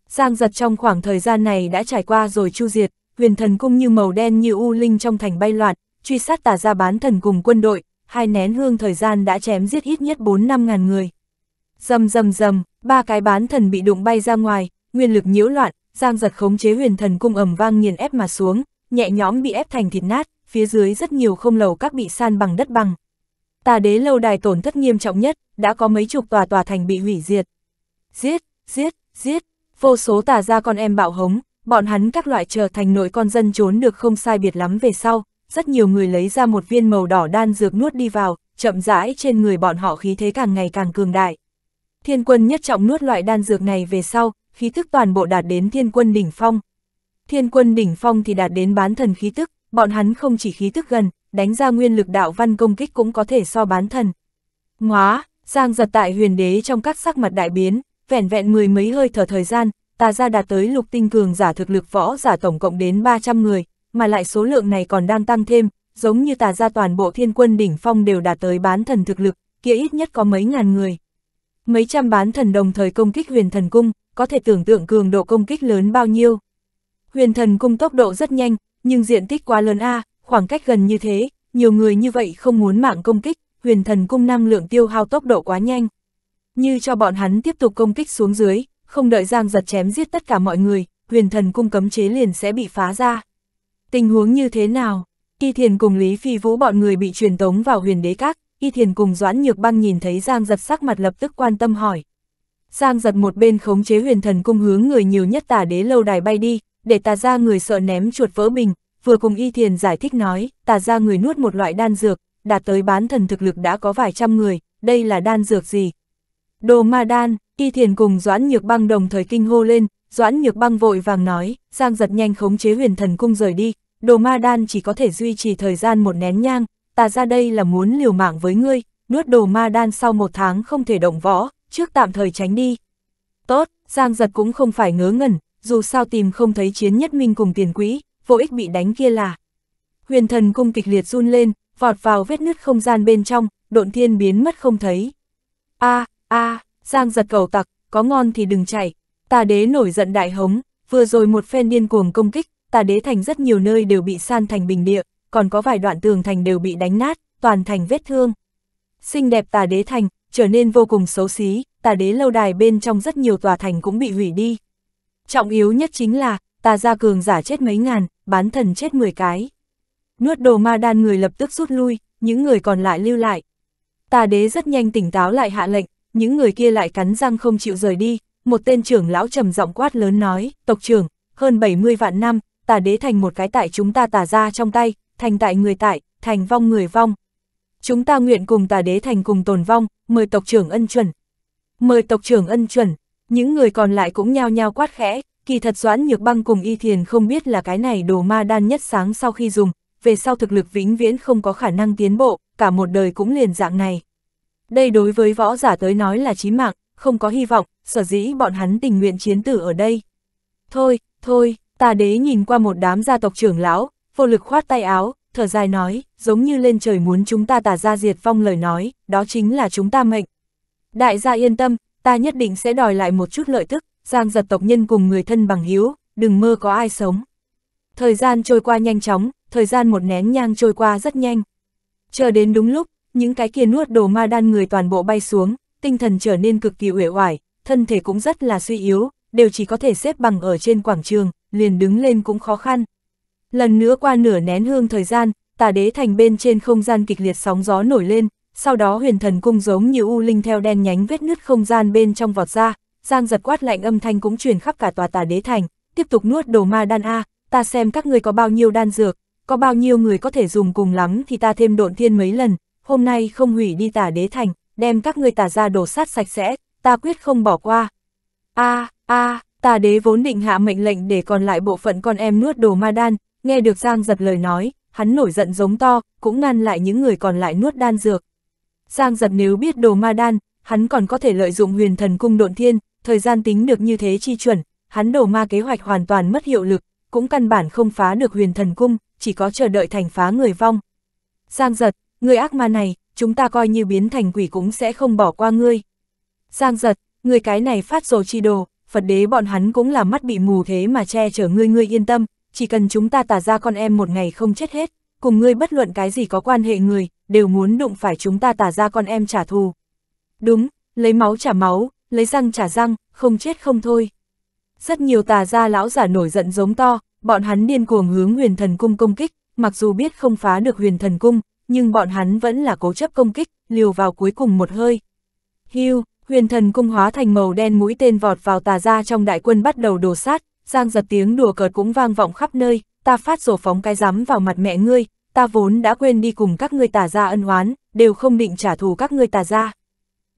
Speaker 1: Giang giật trong khoảng thời gian này đã trải qua rồi chu diệt, huyền thần cung như màu đen như u linh trong thành bay loạn, truy sát tà ra bán thần cùng quân đội, hai nén hương thời gian đã chém giết ít nhất 4-5 ngàn người. Dầm dầm dầm, ba cái bán thần bị đụng bay ra ngoài, nguyên lực nhiễu loạn, giang giật khống chế huyền thần cung ẩm vang nghiền ép mà xuống, nhẹ nhõm bị ép thành thịt nát, phía dưới rất nhiều không lầu các bị san bằng đất bằng, tà đế lâu đài tổn thất nghiêm trọng nhất, đã có mấy chục tòa tòa thành bị hủy diệt. Giết, giết, giết, vô số tà ra con em bạo hống, bọn hắn các loại trở thành nội con dân trốn được không sai biệt lắm về sau, rất nhiều người lấy ra một viên màu đỏ đan dược nuốt đi vào, chậm rãi trên người bọn họ khí thế càng ngày càng cường đại. Thiên quân nhất trọng nuốt loại đan dược này về sau, khí tức toàn bộ đạt đến thiên quân đỉnh phong. Thiên quân đỉnh phong thì đạt đến bán thần khí tức, bọn hắn không chỉ khí tức gần, đánh ra nguyên lực đạo văn công kích cũng có thể so bán thần. Ngóa, Giang giật tại huyền đế trong các sắc mặt đại biến, vẻn vẹn mười mấy hơi thở thời gian, tà ra đạt tới lục tinh cường giả thực lực võ giả tổng cộng đến 300 người, mà lại số lượng này còn đang tăng thêm, giống như tà ra toàn bộ thiên quân đỉnh phong đều đạt tới bán thần thực lực, kia ít nhất có mấy ngàn người. Mấy trăm bán thần đồng thời công kích huyền thần cung, có thể tưởng tượng cường độ công kích lớn bao nhiêu. Huyền thần cung tốc độ rất nhanh, nhưng diện tích quá lớn a, à, khoảng cách gần như thế, nhiều người như vậy không muốn mạng công kích, huyền thần cung năng lượng tiêu hao tốc độ quá nhanh. Như cho bọn hắn tiếp tục công kích xuống dưới, không đợi Giang giật chém giết tất cả mọi người, huyền thần cung cấm chế liền sẽ bị phá ra. Tình huống như thế nào? Y Thiền cùng Lý Phi Vũ bọn người bị truyền tống vào huyền đế các, Y Thiền cùng Doãn Nhược Băng nhìn thấy Giang giật sắc mặt lập tức quan tâm hỏi. Giang giật một bên khống chế huyền thần cung hướng người nhiều nhất tả đế lâu đài bay đi, để tà ra người sợ ném chuột vỡ bình, vừa cùng y thiền giải thích nói, tà ra người nuốt một loại đan dược, đạt tới bán thần thực lực đã có vài trăm người, đây là đan dược gì? Đồ ma đan, y thiền cùng Doãn Nhược Băng đồng thời kinh hô lên, Doãn Nhược Băng vội vàng nói, Giang giật nhanh khống chế huyền thần cung rời đi, đồ ma đan chỉ có thể duy trì thời gian một nén nhang, Tà ra đây là muốn liều mạng với ngươi, nuốt đồ ma đan sau một tháng không thể động võ, trước tạm thời tránh đi. Tốt, Giang giật cũng không phải ngớ ngẩn, dù sao tìm không thấy chiến nhất minh cùng tiền quỹ, vô ích bị đánh kia là. Huyền thần cung kịch liệt run lên, vọt vào vết nứt không gian bên trong, độn thiên biến mất không thấy. a a Giang giật cầu tặc, có ngon thì đừng chạy. Tà đế nổi giận đại hống, vừa rồi một phen điên cuồng công kích, tà đế thành rất nhiều nơi đều bị san thành bình địa, còn có vài đoạn tường thành đều bị đánh nát, toàn thành vết thương. Xinh đẹp tà đế thành, trở nên vô cùng xấu xí, tà đế lâu đài bên trong rất nhiều tòa thành cũng bị hủy đi. Trọng yếu nhất chính là, tà gia cường giả chết mấy ngàn, bán thần chết 10 cái. Nuốt đồ ma đan người lập tức rút lui, những người còn lại lưu lại. Tà đế rất nhanh tỉnh táo lại hạ lệnh, những người kia lại cắn răng không chịu rời đi, một tên trưởng lão trầm giọng quát lớn nói, tộc trưởng, hơn 70 vạn năm, tà đế thành một cái tại chúng ta tà ra trong tay, thành tại người tại, thành vong người vong. Chúng ta nguyện cùng tà đế thành cùng tồn vong, mời tộc trưởng ân chuẩn. Mời tộc trưởng ân chuẩn, những người còn lại cũng nhao nhao quát khẽ, Kỳ thật Doãn Nhược Băng cùng Y Thiền không biết là cái này đồ ma đan nhất sáng sau khi dùng, về sau thực lực vĩnh viễn không có khả năng tiến bộ, cả một đời cũng liền dạng này. Đây đối với võ giả tới nói là chí mạng, không có hy vọng, sở dĩ bọn hắn tình nguyện chiến tử ở đây. Thôi, thôi, ta đế nhìn qua một đám gia tộc trưởng lão, vô lực khoát tay áo, thở dài nói, giống như lên trời muốn chúng ta tà ra diệt phong lời nói, đó chính là chúng ta mệnh. Đại gia yên tâm, ta nhất định sẽ đòi lại một chút lợi tức, giang giật tộc nhân cùng người thân bằng hiếu, đừng mơ có ai sống. Thời gian trôi qua nhanh chóng, thời gian một nén nhang trôi qua rất nhanh. Chờ đến đúng lúc, những cái kia nuốt đồ ma đan người toàn bộ bay xuống, tinh thần trở nên cực kỳ uể oải, thân thể cũng rất là suy yếu, đều chỉ có thể xếp bằng ở trên quảng trường, liền đứng lên cũng khó khăn. Lần nữa qua nửa nén hương thời gian, tà đế thành bên trên không gian kịch liệt sóng gió nổi lên, sau đó huyền thần cung giống như u linh theo đen nhánh vết nứt không gian bên trong vọt ra, Giang giật quát lạnh âm thanh cũng truyền khắp cả tòa tà đế thành, tiếp tục nuốt đồ ma đan A, ta xem các ngươi có bao nhiêu đan dược, có bao nhiêu người có thể dùng cùng lắm thì ta thêm độn thiên mấy lần, hôm nay không hủy đi tà đế thành, đem các ngươi tà ra đổ sát sạch sẽ, ta quyết không bỏ qua. A, a, tà đế vốn định hạ mệnh lệnh để còn lại bộ phận con em nuốt đồ ma đan, nghe được Giang giật lời nói, hắn nổi giận giống to, cũng ngăn lại những người còn lại nuốt đan dược. Giang giật nếu biết đồ ma đan, hắn còn có thể lợi dụng huyền thần cung độn thiên, thời gian tính được như thế chi chuẩn, hắn đổ ma kế hoạch hoàn toàn mất hiệu lực, cũng căn bản không phá được huyền thần cung, chỉ có chờ đợi thành phá người vong. Giang giật, người ác ma này, chúng ta coi như biến thành quỷ cũng sẽ không bỏ qua ngươi. Giang giật, người cái này phát rồ chi đồ, Phật đế bọn hắn cũng là mắt bị mù thế mà che chở ngươi ngươi yên tâm, chỉ cần chúng ta tả ra con em một ngày không chết hết, cùng ngươi bất luận cái gì có quan hệ người, đều muốn đụng phải chúng ta tả ra con em trả thù. Đúng, lấy máu trả máu, lấy răng trả răng, không chết không thôi. Rất nhiều tà gia lão giả nổi giận giống to, bọn hắn điên cuồng hướng huyền thần cung công kích, mặc dù biết không phá được huyền thần cung, nhưng bọn hắn vẫn là cố chấp công kích, liều vào cuối cùng một hơi. Hưu, huyền thần cung hóa thành màu đen mũi tên vọt vào tà gia trong đại quân bắt đầu đổ sát, giang giật tiếng đùa cợt cũng vang vọng khắp nơi, ta phát rổ phóng cái rắm vào mặt mẹ ngươi, ta vốn đã quên đi cùng các ngươi tà gia ân oán, đều không định trả thù các ngươi tà gia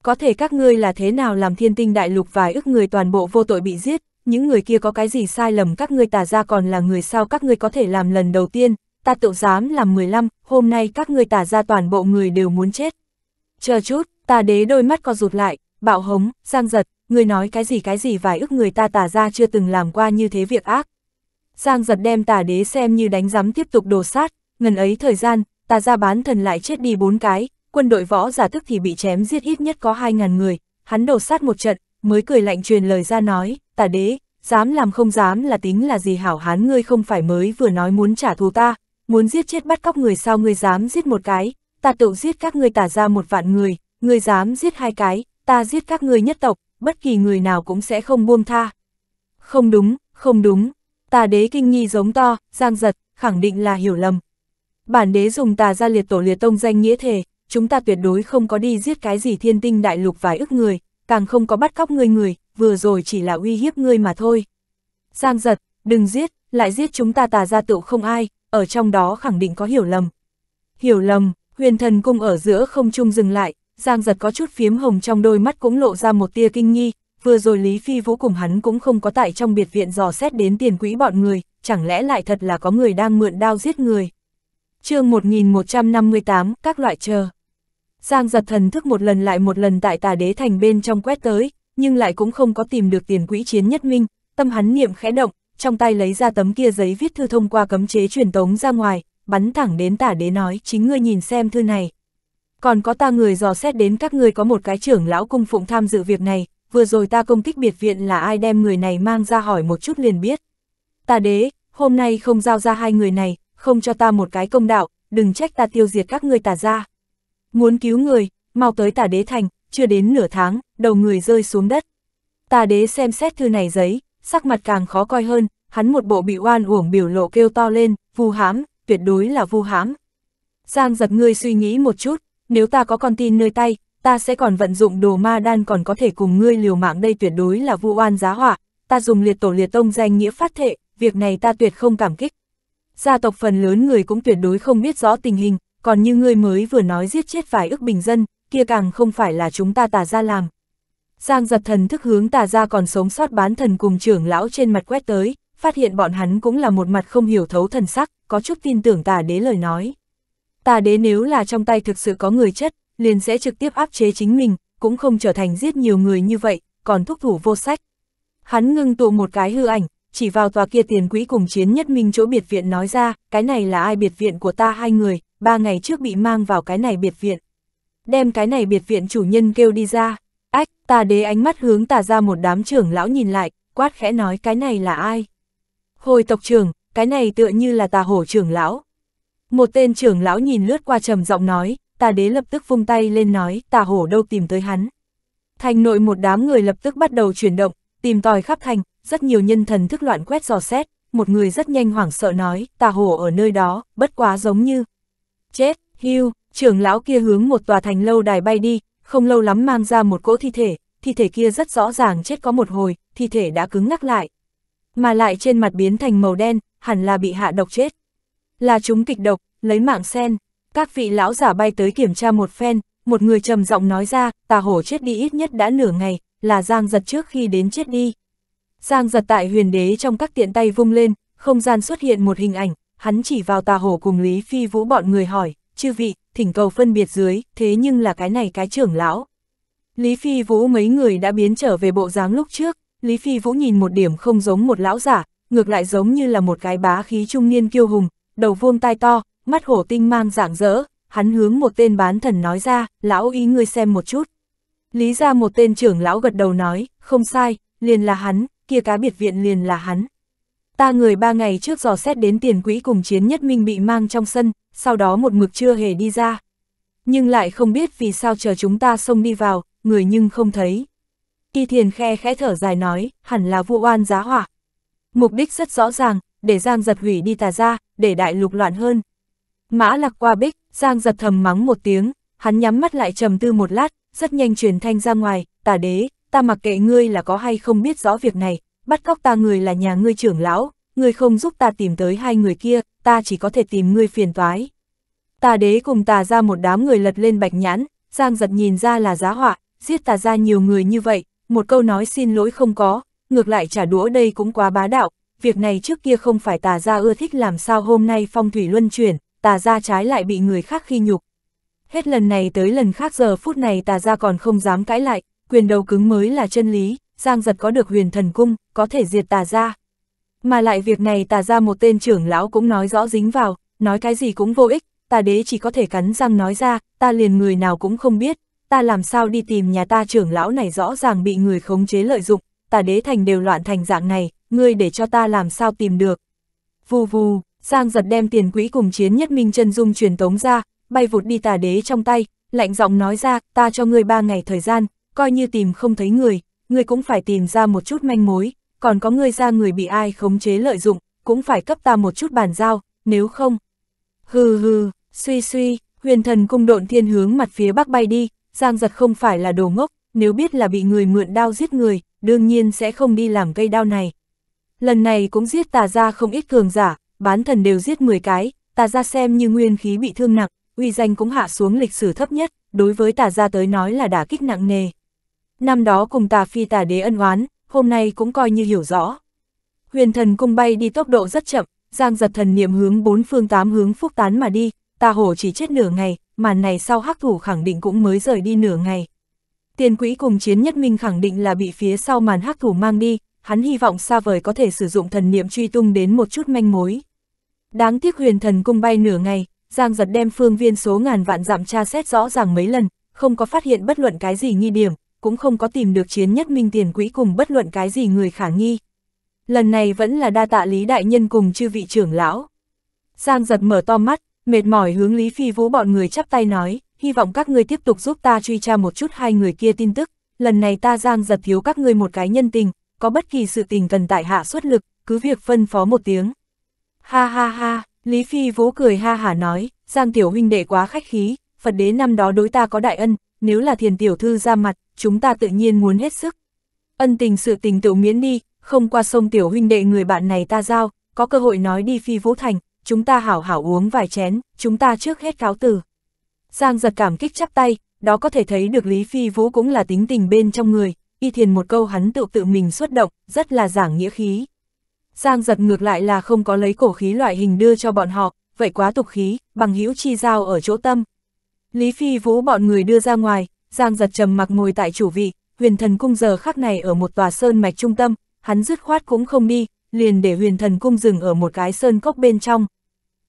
Speaker 1: có thể các ngươi là thế nào làm thiên tinh đại lục vài ức người toàn bộ vô tội bị giết, những người kia có cái gì sai lầm các ngươi tả ra còn là người sao các ngươi có thể làm lần đầu tiên, ta tự dám làm 15, hôm nay các ngươi tả ra toàn bộ người đều muốn chết. Chờ chút, tà đế đôi mắt co rụt lại, bạo hống, giang giật, người nói cái gì cái gì vài ức người ta tả ra chưa từng làm qua như thế việc ác. Giang giật đem tà đế xem như đánh giám tiếp tục đồ sát, ngần ấy thời gian, tà ra bán thần lại chết đi bốn cái, quân đội võ giả tức thì bị chém giết ít nhất có 2.000 người, hắn đầu sát một trận, mới cười lạnh truyền lời ra nói, Tà đế, dám làm không dám là tính là gì hảo hán ngươi không phải mới vừa nói muốn trả thù ta, muốn giết chết bắt cóc người sao ngươi dám giết một cái, ta tự giết các ngươi tả ra một vạn người, ngươi dám giết hai cái, ta giết các ngươi nhất tộc, bất kỳ người nào cũng sẽ không buông tha. Không đúng, không đúng, tà đế kinh nghi giống to, giang giật, khẳng định là hiểu lầm. Bản đế dùng tà ra liệt tổ liệt tông danh nghĩa thể, chúng ta tuyệt đối không có đi giết cái gì thiên tinh đại lục vài ức người, càng không có bắt cóc người người, vừa rồi chỉ là uy hiếp ngươi mà thôi. Giang giật, đừng giết, lại giết chúng ta tà gia tựu không ai, ở trong đó khẳng định có hiểu lầm. Hiểu lầm, huyền thần cung ở giữa không trung dừng lại, Giang giật có chút phiếm hồng trong đôi mắt cũng lộ ra một tia kinh nghi, vừa rồi Lý Phi Vũ cùng hắn cũng không có tại trong biệt viện dò xét đến tiền quỹ bọn người, chẳng lẽ lại thật là có người đang mượn đao giết người chương 1158, các loại chờ. Giang giật thần thức một lần lại một lần tại tà đế thành bên trong quét tới, nhưng lại cũng không có tìm được tiền quỹ chiến nhất minh, tâm hắn niệm khẽ động, trong tay lấy ra tấm kia giấy viết thư thông qua cấm chế truyền tống ra ngoài, bắn thẳng đến tả đế nói chính ngươi nhìn xem thư này. Còn có ta người dò xét đến các ngươi có một cái trưởng lão cung phụng tham dự việc này, vừa rồi ta công kích biệt viện là ai đem người này mang ra hỏi một chút liền biết. Tà đế, hôm nay không giao ra hai người này, không cho ta một cái công đạo, đừng trách ta tiêu diệt các ngươi tà ra. Muốn cứu người, mau tới tà đế thành, chưa đến nửa tháng, đầu người rơi xuống đất. Tà đế xem xét thư này giấy, sắc mặt càng khó coi hơn, hắn một bộ bị oan uổng biểu lộ kêu to lên, vu hãm, tuyệt đối là vu hãm. Giang giật ngươi suy nghĩ một chút, nếu ta có con tin nơi tay, ta sẽ còn vận dụng đồ ma đan còn có thể cùng ngươi liều mạng đây tuyệt đối là vu oan giá họa, ta dùng liệt tổ liệt tông danh nghĩa phát thệ, việc này ta tuyệt không cảm kích, gia tộc phần lớn người cũng tuyệt đối không biết rõ tình hình, còn như ngươi mới vừa nói giết chết vài ức bình dân, kia càng không phải là chúng ta tà ra làm. Giang giật thần thức hướng tà ra còn sống sót bán thần cùng trưởng lão trên mặt quét tới, phát hiện bọn hắn cũng là một mặt không hiểu thấu thần sắc, có chút tin tưởng tà đế lời nói. Tà đế nếu là trong tay thực sự có người chất, liền sẽ trực tiếp áp chế chính mình, cũng không trở thành giết nhiều người như vậy, còn thúc thủ vô sách. Hắn ngưng tụ một cái hư ảnh, chỉ vào tòa kia tiền quỹ cùng chiến nhất minh chỗ biệt viện nói ra, cái này là ai biệt viện của ta hai người, ba ngày trước bị mang vào cái này biệt viện. Đem cái này biệt viện chủ nhân kêu đi ra, ách, ta đế ánh mắt hướng tà ra một đám trưởng lão nhìn lại, quát khẽ nói cái này là ai. Hồi tộc trưởng, cái này tựa như là tà hổ trưởng lão. Một tên trưởng lão nhìn lướt qua trầm giọng nói, tà đế lập tức vung tay lên nói, tà hổ đâu tìm tới hắn. Thành nội một đám người lập tức bắt đầu chuyển động, tìm tòi khắp thành, rất nhiều nhân thần thức loạn quét dò xét, một người rất nhanh hoảng sợ nói, tà hồ ở nơi đó, bất quá giống như. Chết, hưu, trưởng lão kia hướng một tòa thành lâu đài bay đi, không lâu lắm mang ra một cỗ thi thể, thi thể kia rất rõ ràng chết có một hồi, thi thể đã cứng ngắc lại. Mà lại trên mặt biến thành màu đen, hẳn là bị hạ độc chết. Là chúng kịch độc, lấy mạng sen, các vị lão giả bay tới kiểm tra một phen, một người trầm giọng nói ra, tà hồ chết đi ít nhất đã nửa ngày, là Giang Giật trước khi đến chết đi. Giang Giật tại huyền đế trong các tiện tay vung lên, không gian xuất hiện một hình ảnh, hắn chỉ vào tà hổ cùng Lý Phi Vũ bọn người hỏi, chư vị, thỉnh cầu phân biệt dưới, thế nhưng là cái này cái trưởng lão. Lý Phi Vũ mấy người đã biến trở về bộ dáng lúc trước, Lý Phi Vũ nhìn một điểm không giống một lão giả, ngược lại giống như là một cái bá khí trung niên kiêu hùng, đầu vuông tai to, mắt hổ tinh mang dạng dỡ, hắn hướng một tên bán thần nói ra, lão ý ngươi xem một chút. Lý ra một tên trưởng lão gật đầu nói, không sai, liền là hắn, kia cá biệt viện liền là hắn. Ta người ba ngày trước dò xét đến tiền quỹ cùng chiến nhất minh bị mang trong sân, sau đó một mực chưa hề đi ra. Nhưng lại không biết vì sao chờ chúng ta xông đi vào, người nhưng không thấy. Kỳ thiền khe khẽ thở dài nói, hẳn là vụ oan giá hỏa. Mục đích rất rõ ràng, để Giang giật hủy đi tà ra, để đại lục loạn hơn. Mã lạc qua bích, Giang giật thầm mắng một tiếng, hắn nhắm mắt lại trầm tư một lát, rất nhanh truyền thanh ra ngoài, tả đế, ta mặc kệ ngươi là có hay không biết rõ việc này, bắt cóc ta người là nhà ngươi trưởng lão, ngươi không giúp ta tìm tới hai người kia, ta chỉ có thể tìm ngươi phiền toái. Tà đế cùng tà ra một đám người lật lên bạch nhãn, Giang giật nhìn ra là giá họa, giết tà ra nhiều người như vậy, một câu nói xin lỗi không có, ngược lại trả đũa đây cũng quá bá đạo, việc này trước kia không phải tà ra ưa thích làm sao hôm nay phong thủy luân chuyển, tà ra trái lại bị người khác khi nhục, hết lần này tới lần khác giờ phút này tà ra còn không dám cãi lại, quyền đầu cứng mới là chân lý, Giang giật có được huyền thần cung, có thể diệt tà ra. Mà lại việc này tà ra một tên trưởng lão cũng nói rõ dính vào, nói cái gì cũng vô ích, tà đế chỉ có thể cắn răng nói ra, ta liền người nào cũng không biết, ta làm sao đi tìm nhà ta trưởng lão này rõ ràng bị người khống chế lợi dụng, tà đế thành đều loạn thành dạng này, ngươi để cho ta làm sao tìm được. Vù vù, Giang giật đem tiền quỹ cùng chiến nhất minh chân dung truyền tống ra, bay vụt đi tà đế trong tay, lạnh giọng nói ra, ta cho ngươi ba ngày thời gian, coi như tìm không thấy người, ngươi cũng phải tìm ra một chút manh mối, còn có ngươi ra người bị ai khống chế lợi dụng, cũng phải cấp ta một chút bàn giao, nếu không. Hừ hừ, suy suy, huyền thần cung độn thiên hướng mặt phía bắc bay đi, giang giật không phải là đồ ngốc, nếu biết là bị người mượn đao giết người, đương nhiên sẽ không đi làm cây đao này. Lần này cũng giết tà ra không ít cường giả, bán thần đều giết 10 cái, tà ra xem như nguyên khí bị thương nặng, uy danh cũng hạ xuống lịch sử thấp nhất, đối với tà gia tới nói là đả kích nặng nề. Năm đó cùng tà phi tà đế ân oán, hôm nay cũng coi như hiểu rõ. Huyền thần cung bay đi tốc độ rất chậm, giang giật thần niệm hướng bốn phương tám hướng phúc tán mà đi, tà hổ chỉ chết nửa ngày, màn này sau hắc thủ khẳng định cũng mới rời đi nửa ngày. Tiền quỹ cùng chiến nhất minh khẳng định là bị phía sau màn hắc thủ mang đi, hắn hy vọng xa vời có thể sử dụng thần niệm truy tung đến một chút manh mối. Đáng tiếc huyền thần cung bay nửa ngày, Giang giật đem phương viên số ngàn vạn dặm tra xét rõ ràng mấy lần, không có phát hiện bất luận cái gì nghi điểm, cũng không có tìm được chiến nhất minh tiền quỹ cùng bất luận cái gì người khả nghi. Lần này vẫn là đa tạ Lý Đại Nhân cùng chư vị trưởng lão. Giang giật mở to mắt, mệt mỏi hướng Lý Phi Vũ bọn người chắp tay nói, hy vọng các ngươi tiếp tục giúp ta truy tra một chút hai người kia tin tức, lần này ta Giang giật thiếu các ngươi một cái nhân tình, có bất kỳ sự tình cần tại hạ xuất lực, cứ việc phân phó một tiếng. Ha ha ha! Lý Phi vỗ cười ha hả nói, Giang tiểu huynh đệ quá khách khí, Phật đế năm đó đối ta có đại ân, nếu là thiền tiểu thư ra mặt, chúng ta tự nhiên muốn hết sức. Ân tình sự tình tiểu miễn đi, không qua sông tiểu huynh đệ người bạn này ta giao, có cơ hội nói đi Phi Vũ Thành, chúng ta hảo hảo uống vài chén, chúng ta trước hết cáo từ. Giang giật cảm kích chắp tay, đó có thể thấy được Lý Phi Vũ cũng là tính tình bên trong người, y thiền một câu hắn tự tự mình xuất động, rất là giảng nghĩa khí. Giang giật ngược lại là không có lấy cổ khí loại hình đưa cho bọn họ, vậy quá tục khí, bằng hữu chi giao ở chỗ tâm. Lý Phi Vũ bọn người đưa ra ngoài, Giang giật trầm mặc ngồi tại chủ vị, huyền thần cung giờ khắc này ở một tòa sơn mạch trung tâm, hắn dứt khoát cũng không đi, liền để huyền thần cung dừng ở một cái sơn cốc bên trong.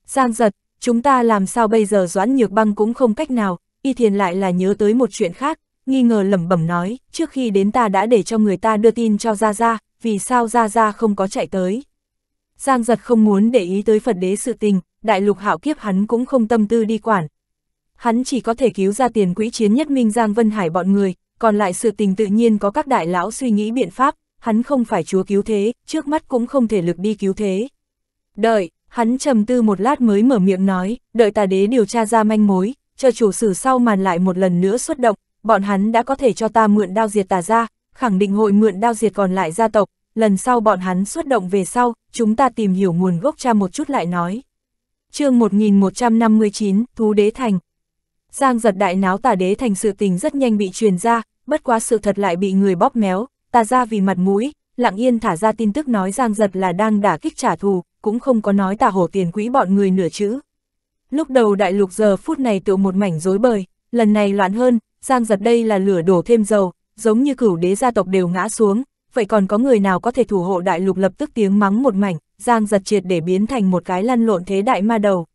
Speaker 1: Giang giật, chúng ta làm sao bây giờ doãn nhược băng cũng không cách nào, y thiền lại là nhớ tới một chuyện khác, nghi ngờ lẩm bẩm nói, trước khi đến ta đã để cho người ta đưa tin cho ra ra, vì sao Gia Gia không có chạy tới. Giang giật không muốn để ý tới Phật đế sự tình, đại lục hạo kiếp hắn cũng không tâm tư đi quản. Hắn chỉ có thể cứu ra tiền quỹ chiến nhất minh Giang Vân Hải bọn người, còn lại sự tình tự nhiên có các đại lão suy nghĩ biện pháp, hắn không phải chúa cứu thế, trước mắt cũng không thể lực đi cứu thế. Đợi, hắn trầm tư một lát mới mở miệng nói, đợi tà đế điều tra ra manh mối, chờ chủ sử sau màn lại một lần nữa xuất động, bọn hắn đã có thể cho ta mượn đao diệt tà ra, khẳng định hội mượn đao diệt còn lại gia tộc, lần sau bọn hắn xuất động về sau, chúng ta tìm hiểu nguồn gốc cha một chút lại nói. chương 1159, Thú Đế Thành Giang giật đại náo tà đế thành sự tình rất nhanh bị truyền ra, bất quá sự thật lại bị người bóp méo, tà ra vì mặt mũi, lặng yên thả ra tin tức nói Giang giật là đang đả kích trả thù, cũng không có nói tà hổ tiền quỹ bọn người nửa chữ. Lúc đầu đại lục giờ phút này tựu một mảnh rối bời, lần này loạn hơn, Giang giật đây là lửa đổ thêm dầu, giống như cửu đế gia tộc đều ngã xuống, vậy còn có người nào có thể thủ hộ đại lục lập tức tiếng mắng một mảnh, giang giật triệt để biến thành một cái lăn lộn thế đại ma đầu.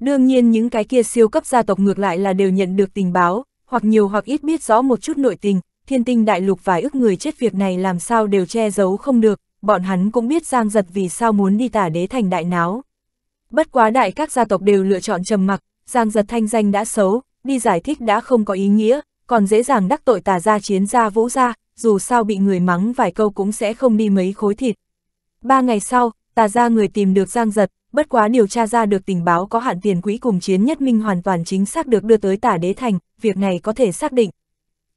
Speaker 1: Đương nhiên những cái kia siêu cấp gia tộc ngược lại là đều nhận được tình báo, hoặc nhiều hoặc ít biết rõ một chút nội tình, thiên tinh đại lục vài ước người chết việc này làm sao đều che giấu không được, bọn hắn cũng biết giang giật vì sao muốn đi tả đế thành đại náo. Bất quá đại các gia tộc đều lựa chọn trầm mặc, giang giật thanh danh đã xấu, đi giải thích đã không có ý nghĩa, còn dễ dàng đắc tội tà gia chiến gia vũ gia, dù sao bị người mắng vài câu cũng sẽ không đi mấy khối thịt. Ba ngày sau, tà ra người tìm được Giang Giật, bất quá điều tra ra được tình báo có hạn tiền quỹ cùng chiến nhất minh hoàn toàn chính xác được đưa tới tả đế thành, việc này có thể xác định.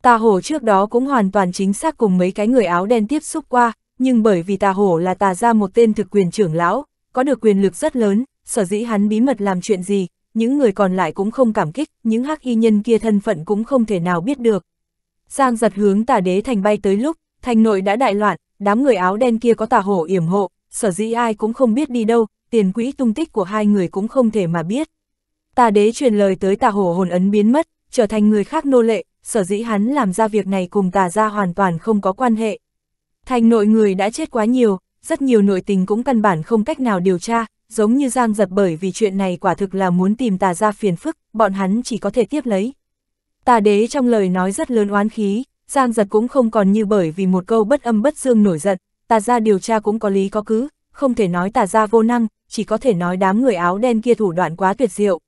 Speaker 1: Tà hổ trước đó cũng hoàn toàn chính xác cùng mấy cái người áo đen tiếp xúc qua, nhưng bởi vì tà hổ là tà ra một tên thực quyền trưởng lão, có được quyền lực rất lớn, sở dĩ hắn bí mật làm chuyện gì, những người còn lại cũng không cảm kích, những hắc y nhân kia thân phận cũng không thể nào biết được. Giang giật hướng tà đế thành bay tới lúc, thành nội đã đại loạn, đám người áo đen kia có tà hổ yểm hộ, sở dĩ ai cũng không biết đi đâu, tiền quỹ tung tích của hai người cũng không thể mà biết. Tà đế truyền lời tới tà hổ hồn ấn biến mất, trở thành người khác nô lệ, sở dĩ hắn làm ra việc này cùng tà ra hoàn toàn không có quan hệ. Thành nội người đã chết quá nhiều, rất nhiều nội tình cũng căn bản không cách nào điều tra, giống như Giang giật bởi vì chuyện này quả thực là muốn tìm tà ra phiền phức, bọn hắn chỉ có thể tiếp lấy. Tà đế trong lời nói rất lớn oán khí, Giang giật cũng không còn như bởi vì một câu bất âm bất dương nổi giận, tà ra điều tra cũng có lý có cứ, không thể nói tà ra vô năng, chỉ có thể nói đám người áo đen kia thủ đoạn quá tuyệt diệu.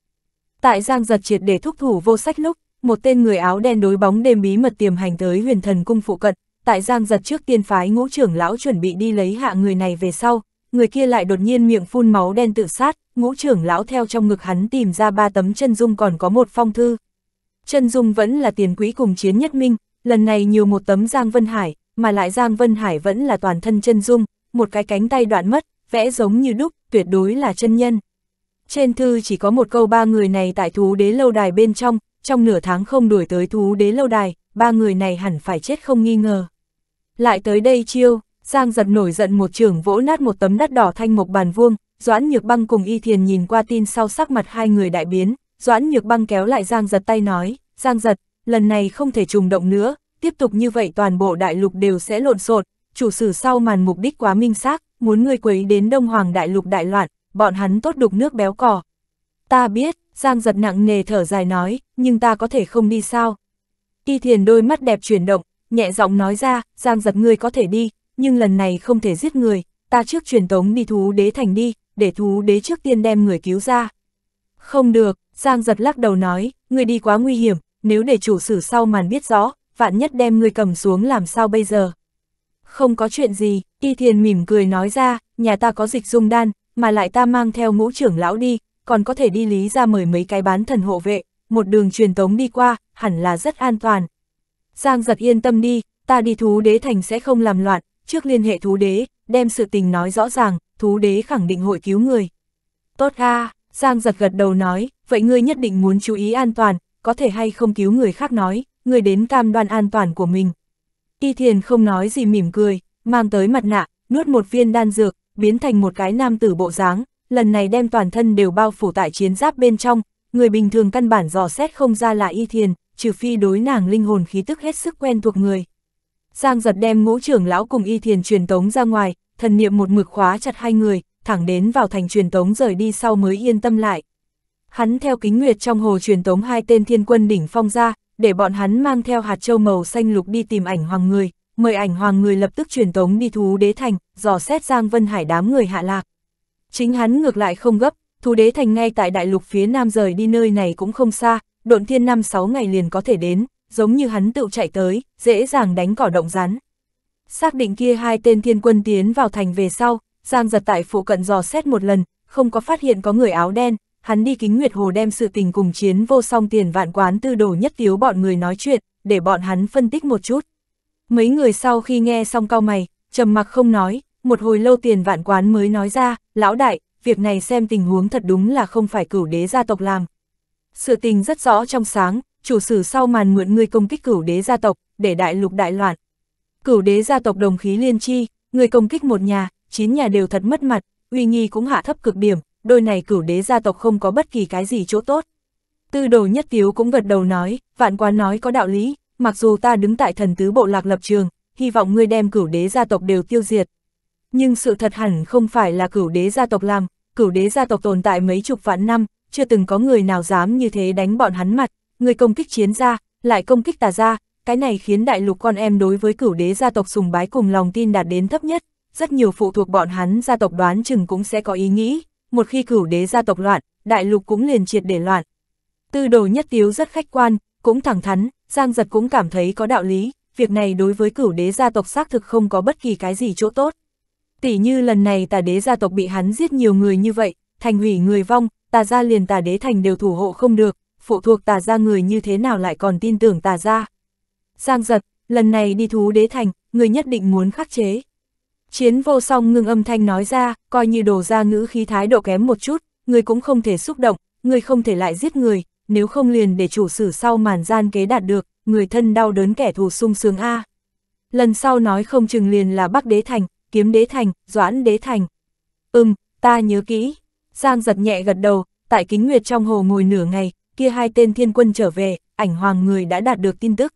Speaker 1: Tại Giang giật triệt để thúc thủ vô sách lúc, một tên người áo đen đối bóng đêm bí mật tiềm hành tới huyền thần cung phụ cận, tại Giang giật trước tiên phái ngũ trưởng lão chuẩn bị đi lấy hạ người này về sau, người kia lại đột nhiên miệng phun máu đen tự sát, ngũ trưởng lão theo trong ngực hắn tìm ra ba tấm chân dung còn có một phong thư. Chân Dung vẫn là tiền quý cùng chiến nhất minh, lần này nhiều một tấm Giang Vân Hải, mà lại Giang Vân Hải vẫn là toàn thân Chân Dung, một cái cánh tay đoạn mất, vẽ giống như đúc, tuyệt đối là chân nhân. Trên thư chỉ có một câu ba người này tại thú đế lâu đài bên trong, trong nửa tháng không đuổi tới thú đế lâu đài, ba người này hẳn phải chết không nghi ngờ. Lại tới đây chiêu, Giang giật nổi giận một trưởng vỗ nát một tấm đắt đỏ thanh một bàn vuông, Doãn Nhược Băng cùng Y Thiền nhìn qua tin sau sắc mặt hai người đại biến, Doãn nhược băng kéo lại Giang giật tay nói, Giang giật, lần này không thể trùng động nữa, tiếp tục như vậy toàn bộ đại lục đều sẽ lộn xộn chủ sử sau màn mục đích quá minh xác, muốn ngươi quấy đến Đông Hoàng đại lục đại loạn, bọn hắn tốt đục nước béo cò. Ta biết, Giang giật nặng nề thở dài nói, nhưng ta có thể không đi sao. Y thiền đôi mắt đẹp chuyển động, nhẹ giọng nói ra, Giang giật ngươi có thể đi, nhưng lần này không thể giết người, ta trước truyền tống đi thú đế thành đi, để thú đế trước tiên đem người cứu ra. Không được, Giang giật lắc đầu nói, Ngươi đi quá nguy hiểm, nếu để chủ sử sau màn biết rõ, vạn nhất đem ngươi cầm xuống làm sao bây giờ. Không có chuyện gì, y thiền mỉm cười nói ra, nhà ta có dịch dung đan, mà lại ta mang theo ngũ trưởng lão đi, còn có thể đi lý ra mời mấy cái bán thần hộ vệ, một đường truyền tống đi qua, hẳn là rất an toàn. Giang giật yên tâm đi, ta đi thú đế thành sẽ không làm loạn, trước liên hệ thú đế, đem sự tình nói rõ ràng, thú đế khẳng định hội cứu người. Tốt ha, à, Giang giật gật đầu nói, vậy ngươi nhất định muốn chú ý an toàn, có thể hay không cứu người khác nói, ngươi đến cam đoan an toàn của mình. Y Thiền không nói gì mỉm cười, mang tới mặt nạ, nuốt một viên đan dược, biến thành một cái nam tử bộ dáng, lần này đem toàn thân đều bao phủ tại chiến giáp bên trong, người bình thường căn bản dò xét không ra là Y Thiền, trừ phi đối nàng linh hồn khí tức hết sức quen thuộc người. Giang giật đem ngũ trưởng lão cùng Y Thiền truyền tống ra ngoài, thần niệm một mực khóa chặt hai người, thẳng đến vào thành truyền tống rời đi sau mới yên tâm lại. Hắn theo kính nguyệt trong hồ truyền tống hai tên thiên quân đỉnh phong ra, để bọn hắn mang theo hạt châu màu xanh lục đi tìm ảnh hoàng người, mời ảnh hoàng người lập tức truyền tống đi thú đế thành, dò xét Giang Vân Hải đám người hạ lạc. Chính hắn ngược lại không gấp, thú đế thành ngay tại đại lục phía nam rời đi nơi này cũng không xa, độn thiên năm sáu ngày liền có thể đến, giống như hắn tự chạy tới, dễ dàng đánh cỏ động rắn. Xác định kia hai tên thiên quân tiến vào thành về sau, Giang giật tại phụ cận dò xét một lần, không có phát hiện có người áo đen, hắn đi kính Nguyệt Hồ đem sự tình cùng chiến vô song tiền vạn quán tư đồ nhất tiếu bọn người nói chuyện, để bọn hắn phân tích một chút. Mấy người sau khi nghe xong cao mày, trầm mặc không nói, một hồi lâu tiền vạn quán mới nói ra, lão đại, việc này xem tình huống thật đúng là không phải cửu đế gia tộc làm. Sự tình rất rõ trong sáng, chủ sử sau màn mượn người công kích cửu đế gia tộc, để đại lục đại loạn. Cửu đế gia tộc đồng khí liên chi, người công kích một nhà, chín nhà đều thật mất mặt, uy nghi cũng hạ thấp cực điểm, đôi này cửu đế gia tộc không có bất kỳ cái gì chỗ tốt. Tư đồ nhất tiếu cũng gật đầu nói, vạn quán nói có đạo lý, mặc dù ta đứng tại thần tứ bộ lạc lập trường, hy vọng ngươi đem cửu đế gia tộc đều tiêu diệt. Nhưng sự thật hẳn không phải là cửu đế gia tộc làm, cửu đế gia tộc tồn tại mấy chục vạn năm, chưa từng có người nào dám như thế đánh bọn hắn mặt, người công kích chiến gia, lại công kích tà gia, cái này khiến đại lục con em đối với cửu đế gia tộc sùng bái cùng lòng tin đạt đến thấp nhất, rất nhiều phụ thuộc bọn hắn gia tộc đoán chừng cũng sẽ có ý nghĩ, một khi cửu đế gia tộc loạn, đại lục cũng liền triệt để loạn. Tư đồ nhất tiếu rất khách quan, cũng thẳng thắn, Giang Giật cũng cảm thấy có đạo lý, việc này đối với cửu đế gia tộc xác thực không có bất kỳ cái gì chỗ tốt. Tỷ như lần này tà đế gia tộc bị hắn giết nhiều người như vậy, thành hủy người vong, tà gia liền tà đế thành đều thủ hộ không được, phụ thuộc tà gia người như thế nào lại còn tin tưởng tà gia. Giang giật, lần này đi thú đế thành, người nhất định muốn khắc chế. Chiến vô song ngưng âm thanh nói ra, coi như đồ ra ngữ khí thái độ kém một chút, người cũng không thể xúc động, người không thể lại giết người, nếu không liền để chủ sử sau màn gian kế đạt được, người thân đau đớn kẻ thù sung sướng A. Lần sau nói không chừng liền là Bắc Đế Thành, Kiếm Đế Thành, Doãn Đế Thành. Ừm, ta nhớ kỹ. Giang giật nhẹ gật đầu, tại kính nguyệt trong hồ ngồi nửa ngày, kia hai tên thiên quân trở về, ảnh hoàng người đã đạt được tin tức.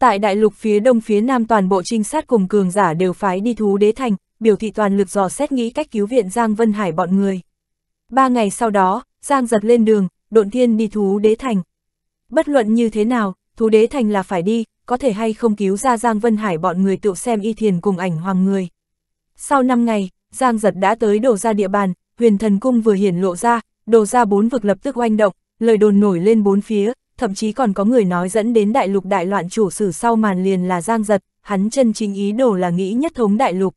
Speaker 1: Tại đại lục phía đông phía nam toàn bộ trinh sát cùng cường giả đều phái đi thú đế thành, biểu thị toàn lực dò xét nghĩ cách cứu viện Giang Vân Hải bọn người. Ba ngày sau đó, Giang giật lên đường, độn thiên đi thú đế thành. Bất luận như thế nào, thú đế thành là phải đi, có thể hay không cứu ra Giang Vân Hải bọn người tự xem y thiền cùng ảnh hoàng người. Sau năm ngày, Giang giật đã tới đổ ra địa bàn, huyền thần cung vừa hiển lộ ra, đồ ra bốn vực lập tức oanh động, lời đồn nổi lên bốn phía, thậm chí còn có người nói dẫn đến đại lục đại loạn chủ sử sau màn liền là Giang Giật, hắn chân chính ý đồ là nghĩ nhất thống đại lục.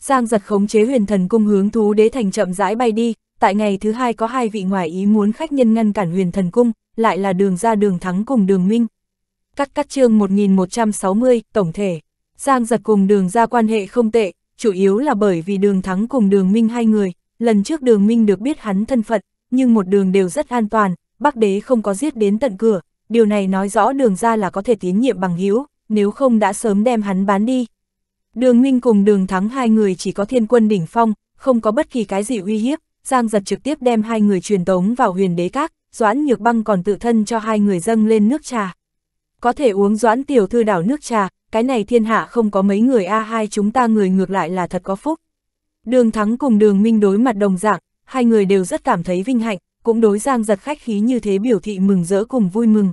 Speaker 1: Giang Giật khống chế huyền thần cung hướng thú đế thành chậm rãi bay đi, tại ngày thứ hai có hai vị ngoài ý muốn khách nhân ngăn cản huyền thần cung, lại là đường ra đường thắng cùng đường minh. Cắt cắt chương 1160, tổng thể, Giang Giật cùng đường ra quan hệ không tệ, chủ yếu là bởi vì đường thắng cùng đường minh hai người, lần trước đường minh được biết hắn thân phận, nhưng một đường đều rất an toàn, Bắc Đế không có giết đến tận cửa, điều này nói rõ đường ra là có thể tín nhiệm bằng hữu nếu không đã sớm đem hắn bán đi. Đường Minh cùng đường thắng hai người chỉ có thiên quân đỉnh phong, không có bất kỳ cái gì uy hiếp, Giang giật trực tiếp đem hai người truyền tống vào huyền đế các, Doãn Nhược Băng còn tự thân cho hai người dâng lên nước trà. Có thể uống Doãn Tiểu Thư đảo nước trà, cái này thiên hạ không có mấy người A2 chúng ta người ngược lại là thật có phúc. Đường Thắng cùng Đường Minh đối mặt đồng dạng, hai người đều rất cảm thấy vinh hạnh, cũng đối giang giật khách khí như thế biểu thị mừng rỡ cùng vui mừng.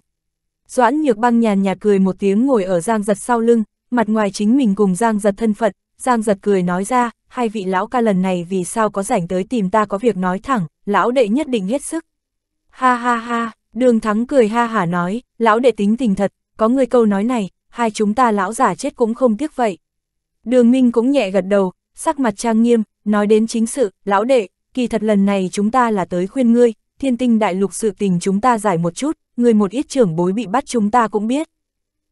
Speaker 1: Doãn nhược băng nhàn nhạt cười một tiếng ngồi ở giang giật sau lưng, mặt ngoài chính mình cùng giang giật thân phận, giang giật cười nói ra, hai vị lão ca lần này vì sao có rảnh tới tìm ta có việc nói thẳng, lão đệ nhất định hết sức. Ha ha ha, đường thắng cười ha hả nói, lão đệ tính tình thật, có người câu nói này, hai chúng ta lão giả chết cũng không tiếc vậy. Đường Minh cũng nhẹ gật đầu, sắc mặt trang nghiêm, nói đến chính sự, lão đệ, kỳ thật lần này chúng ta là tới khuyên ngươi, thiên tinh đại lục sự tình chúng ta giải một chút, người một ít trưởng bối bị bắt chúng ta cũng biết.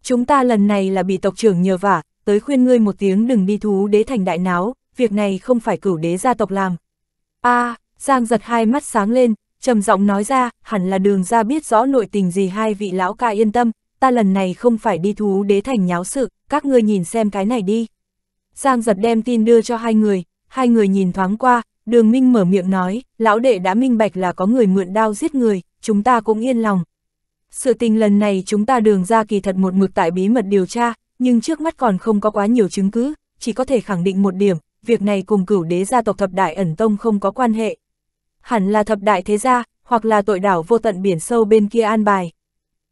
Speaker 1: Chúng ta lần này là bị tộc trưởng nhờ vả, tới khuyên ngươi một tiếng đừng đi thú đế thành đại náo, việc này không phải cửu đế gia tộc làm. a à, Giang giật hai mắt sáng lên, trầm giọng nói ra, hẳn là đường ra biết rõ nội tình gì hai vị lão ca yên tâm, ta lần này không phải đi thú đế thành nháo sự, các ngươi nhìn xem cái này đi. Giang giật đem tin đưa cho hai người, hai người nhìn thoáng qua, đường minh mở miệng nói, lão đệ đã minh bạch là có người mượn đao giết người, chúng ta cũng yên lòng. Sự tình lần này chúng ta đường ra kỳ thật một mực tại bí mật điều tra, nhưng trước mắt còn không có quá nhiều chứng cứ, chỉ có thể khẳng định một điểm, việc này cùng cửu đế gia tộc thập đại ẩn tông không có quan hệ. Hẳn là thập đại thế gia, hoặc là tội đảo vô tận biển sâu bên kia an bài.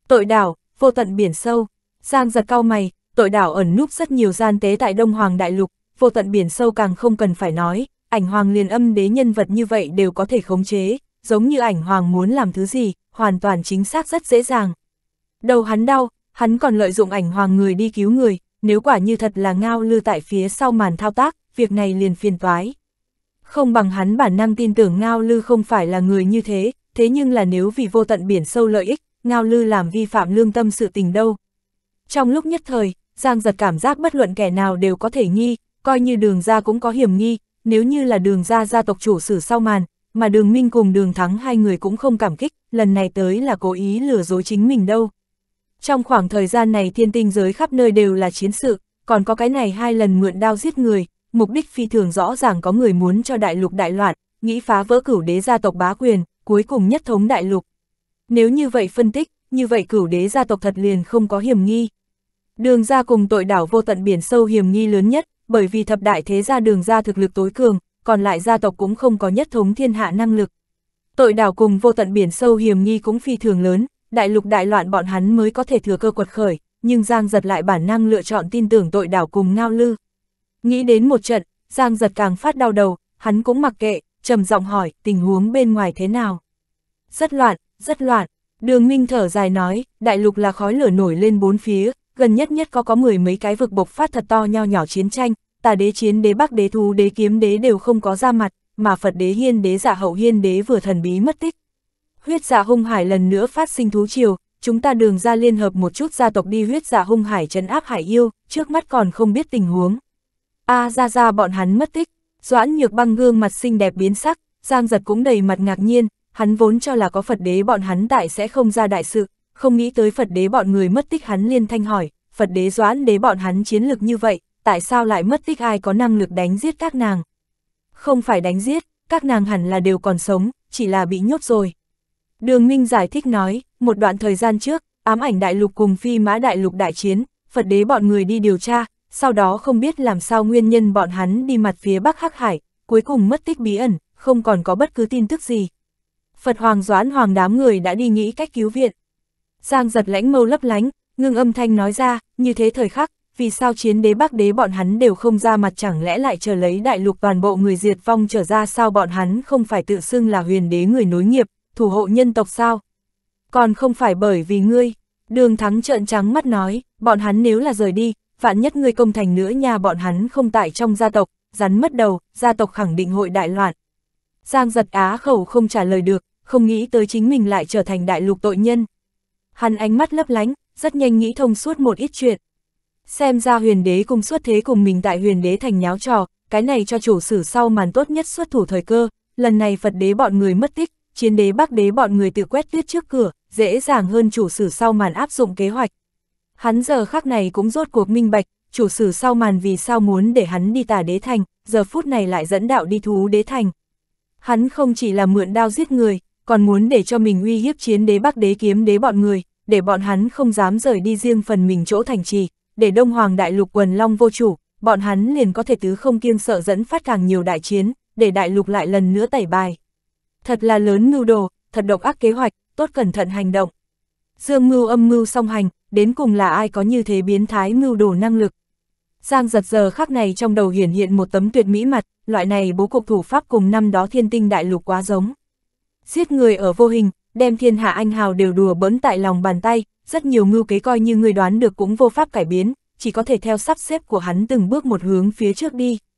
Speaker 1: Tội đảo, vô tận biển sâu, Giang giật cao mày, tội đảo ẩn núp rất nhiều gian tế tại Đông Hoàng Đại Lục, vô tận biển sâu càng không cần phải nói, ảnh hoàng liền âm đế nhân vật như vậy đều có thể khống chế, giống như ảnh hoàng muốn làm thứ gì, hoàn toàn chính xác rất dễ dàng. Đầu hắn đau, hắn còn lợi dụng ảnh hoàng người đi cứu người, nếu quả như thật là ngao lư tại phía sau màn thao tác, việc này liền phiền toái. Không bằng hắn bản năng tin tưởng ngao lư không phải là người như thế, thế nhưng là nếu vì vô tận biển sâu lợi ích, ngao lư làm vi phạm lương tâm sự tình đâu. Trong lúc nhất thời, Giang giật cảm giác bất luận kẻ nào đều có thể nghi, coi như đường ra cũng có hiểm nghi, nếu như là đường ra gia tộc chủ sử sau màn, mà đường Minh cùng đường Thắng hai người cũng không cảm kích, lần này tới là cố ý lừa dối chính mình đâu. Trong khoảng thời gian này thiên tinh giới khắp nơi đều là chiến sự, còn có cái này hai lần mượn đao giết người, mục đích phi thường rõ ràng có người muốn cho đại lục đại loạn, nghĩ phá vỡ cửu đế gia tộc bá quyền, cuối cùng nhất thống đại lục. Nếu như vậy phân tích, như vậy cửu đế gia tộc thật liền không có hiểm nghi. Đường ra cùng tội đảo vô tận biển sâu hiểm nghi lớn nhất, bởi vì thập đại thế gia đường ra thực lực tối cường, còn lại gia tộc cũng không có nhất thống thiên hạ năng lực. Tội đảo cùng vô tận biển sâu hiểm nghi cũng phi thường lớn, đại lục đại loạn bọn hắn mới có thể thừa cơ quật khởi, nhưng Giang giật lại bản năng lựa chọn tin tưởng tội đảo cùng ngao lư. Nghĩ đến một trận, Giang giật càng phát đau đầu, hắn cũng mặc kệ, trầm giọng hỏi tình huống bên ngoài thế nào. Rất loạn, rất loạn, đường minh thở dài nói, đại lục là khói lửa nổi lên bốn phía, gần nhất nhất có có mười mấy cái vực bộc phát thật to nho nhỏ chiến tranh, tà đế chiến đế bắc đế thú đế kiếm đế đều không có ra mặt, mà Phật đế hiên đế giả hậu hiên đế vừa thần bí mất tích. Huyết giả hung hải lần nữa phát sinh thú triều, chúng ta đường ra liên hợp một chút gia tộc đi huyết giả hung hải trấn áp hải yêu, trước mắt còn không biết tình huống. A à, ra ra bọn hắn mất tích, doãn nhược băng gương mặt xinh đẹp biến sắc, giang giật cũng đầy mặt ngạc nhiên, hắn vốn cho là có Phật đế bọn hắn tại sẽ không ra đại sự, không nghĩ tới Phật đế bọn người mất tích hắn liên thanh hỏi, Phật đế doãn đế bọn hắn chiến lực như vậy, tại sao lại mất tích ai có năng lực đánh giết các nàng? Không phải đánh giết, các nàng hẳn là đều còn sống, chỉ là bị nhốt rồi. Đường Minh giải thích nói, một đoạn thời gian trước, ám ảnh đại lục cùng phi mã đại lục đại chiến, Phật đế bọn người đi điều tra, sau đó không biết làm sao nguyên nhân bọn hắn đi mặt phía Bắc Hắc Hải, cuối cùng mất tích bí ẩn, không còn có bất cứ tin tức gì. Phật Hoàng Doãn Hoàng đám người đã đi nghĩ cách cứu viện. Giang giật lãnh mâu lấp lánh, ngưng âm thanh nói ra, như thế thời khắc, vì sao chiến đế bắc đế bọn hắn đều không ra mặt chẳng lẽ lại chờ lấy đại lục toàn bộ người diệt vong trở ra sao bọn hắn không phải tự xưng là huyền đế người nối nghiệp, thủ hộ nhân tộc sao? Còn không phải bởi vì ngươi, đường thắng trợn trắng mắt nói, bọn hắn nếu là rời đi, vạn nhất ngươi công thành nữa nhà bọn hắn không tại trong gia tộc, rắn mất đầu, gia tộc khẳng định hội đại loạn. Giang giật á khẩu không trả lời được, không nghĩ tới chính mình lại trở thành đại lục tội nhân, hắn ánh mắt lấp lánh, rất nhanh nghĩ thông suốt một ít chuyện. Xem ra huyền đế cùng xuất thế cùng mình tại huyền đế thành nháo trò, cái này cho chủ sử sau màn tốt nhất xuất thủ thời cơ, lần này Phật đế bọn người mất tích, chiến đế bắc đế bọn người tự quét tuyết trước cửa, dễ dàng hơn chủ sử sau màn áp dụng kế hoạch. Hắn giờ khắc này cũng rốt cuộc minh bạch, chủ sử sau màn vì sao muốn để hắn đi tả đế thành, giờ phút này lại dẫn đạo đi thú đế thành. Hắn không chỉ là mượn đao giết người, còn muốn để cho mình uy hiếp chiến đế bắc đế kiếm đế bọn người, để bọn hắn không dám rời đi riêng phần mình chỗ thành trì, để Đông Hoàng Đại Lục quần long vô chủ, bọn hắn liền có thể tứ không kiêng sợ dẫn phát càng nhiều đại chiến, để Đại Lục lại lần nữa tẩy bài. Thật là lớn mưu đồ, thật độc ác kế hoạch, tốt cẩn thận hành động. Dương mưu âm mưu song hành, đến cùng là ai có như thế biến thái mưu đồ năng lực. Giang giật giờ khắc này trong đầu hiển hiện một tấm tuyệt mỹ mặt, loại này bố cục thủ pháp cùng năm đó thiên tinh đại lục quá giống. Giết người ở vô hình, đem thiên hạ anh hào đều đùa bỡn tại lòng bàn tay, rất nhiều ngưu kế coi như người đoán được cũng vô pháp cải biến, chỉ có thể theo sắp xếp của hắn từng bước một hướng phía trước đi.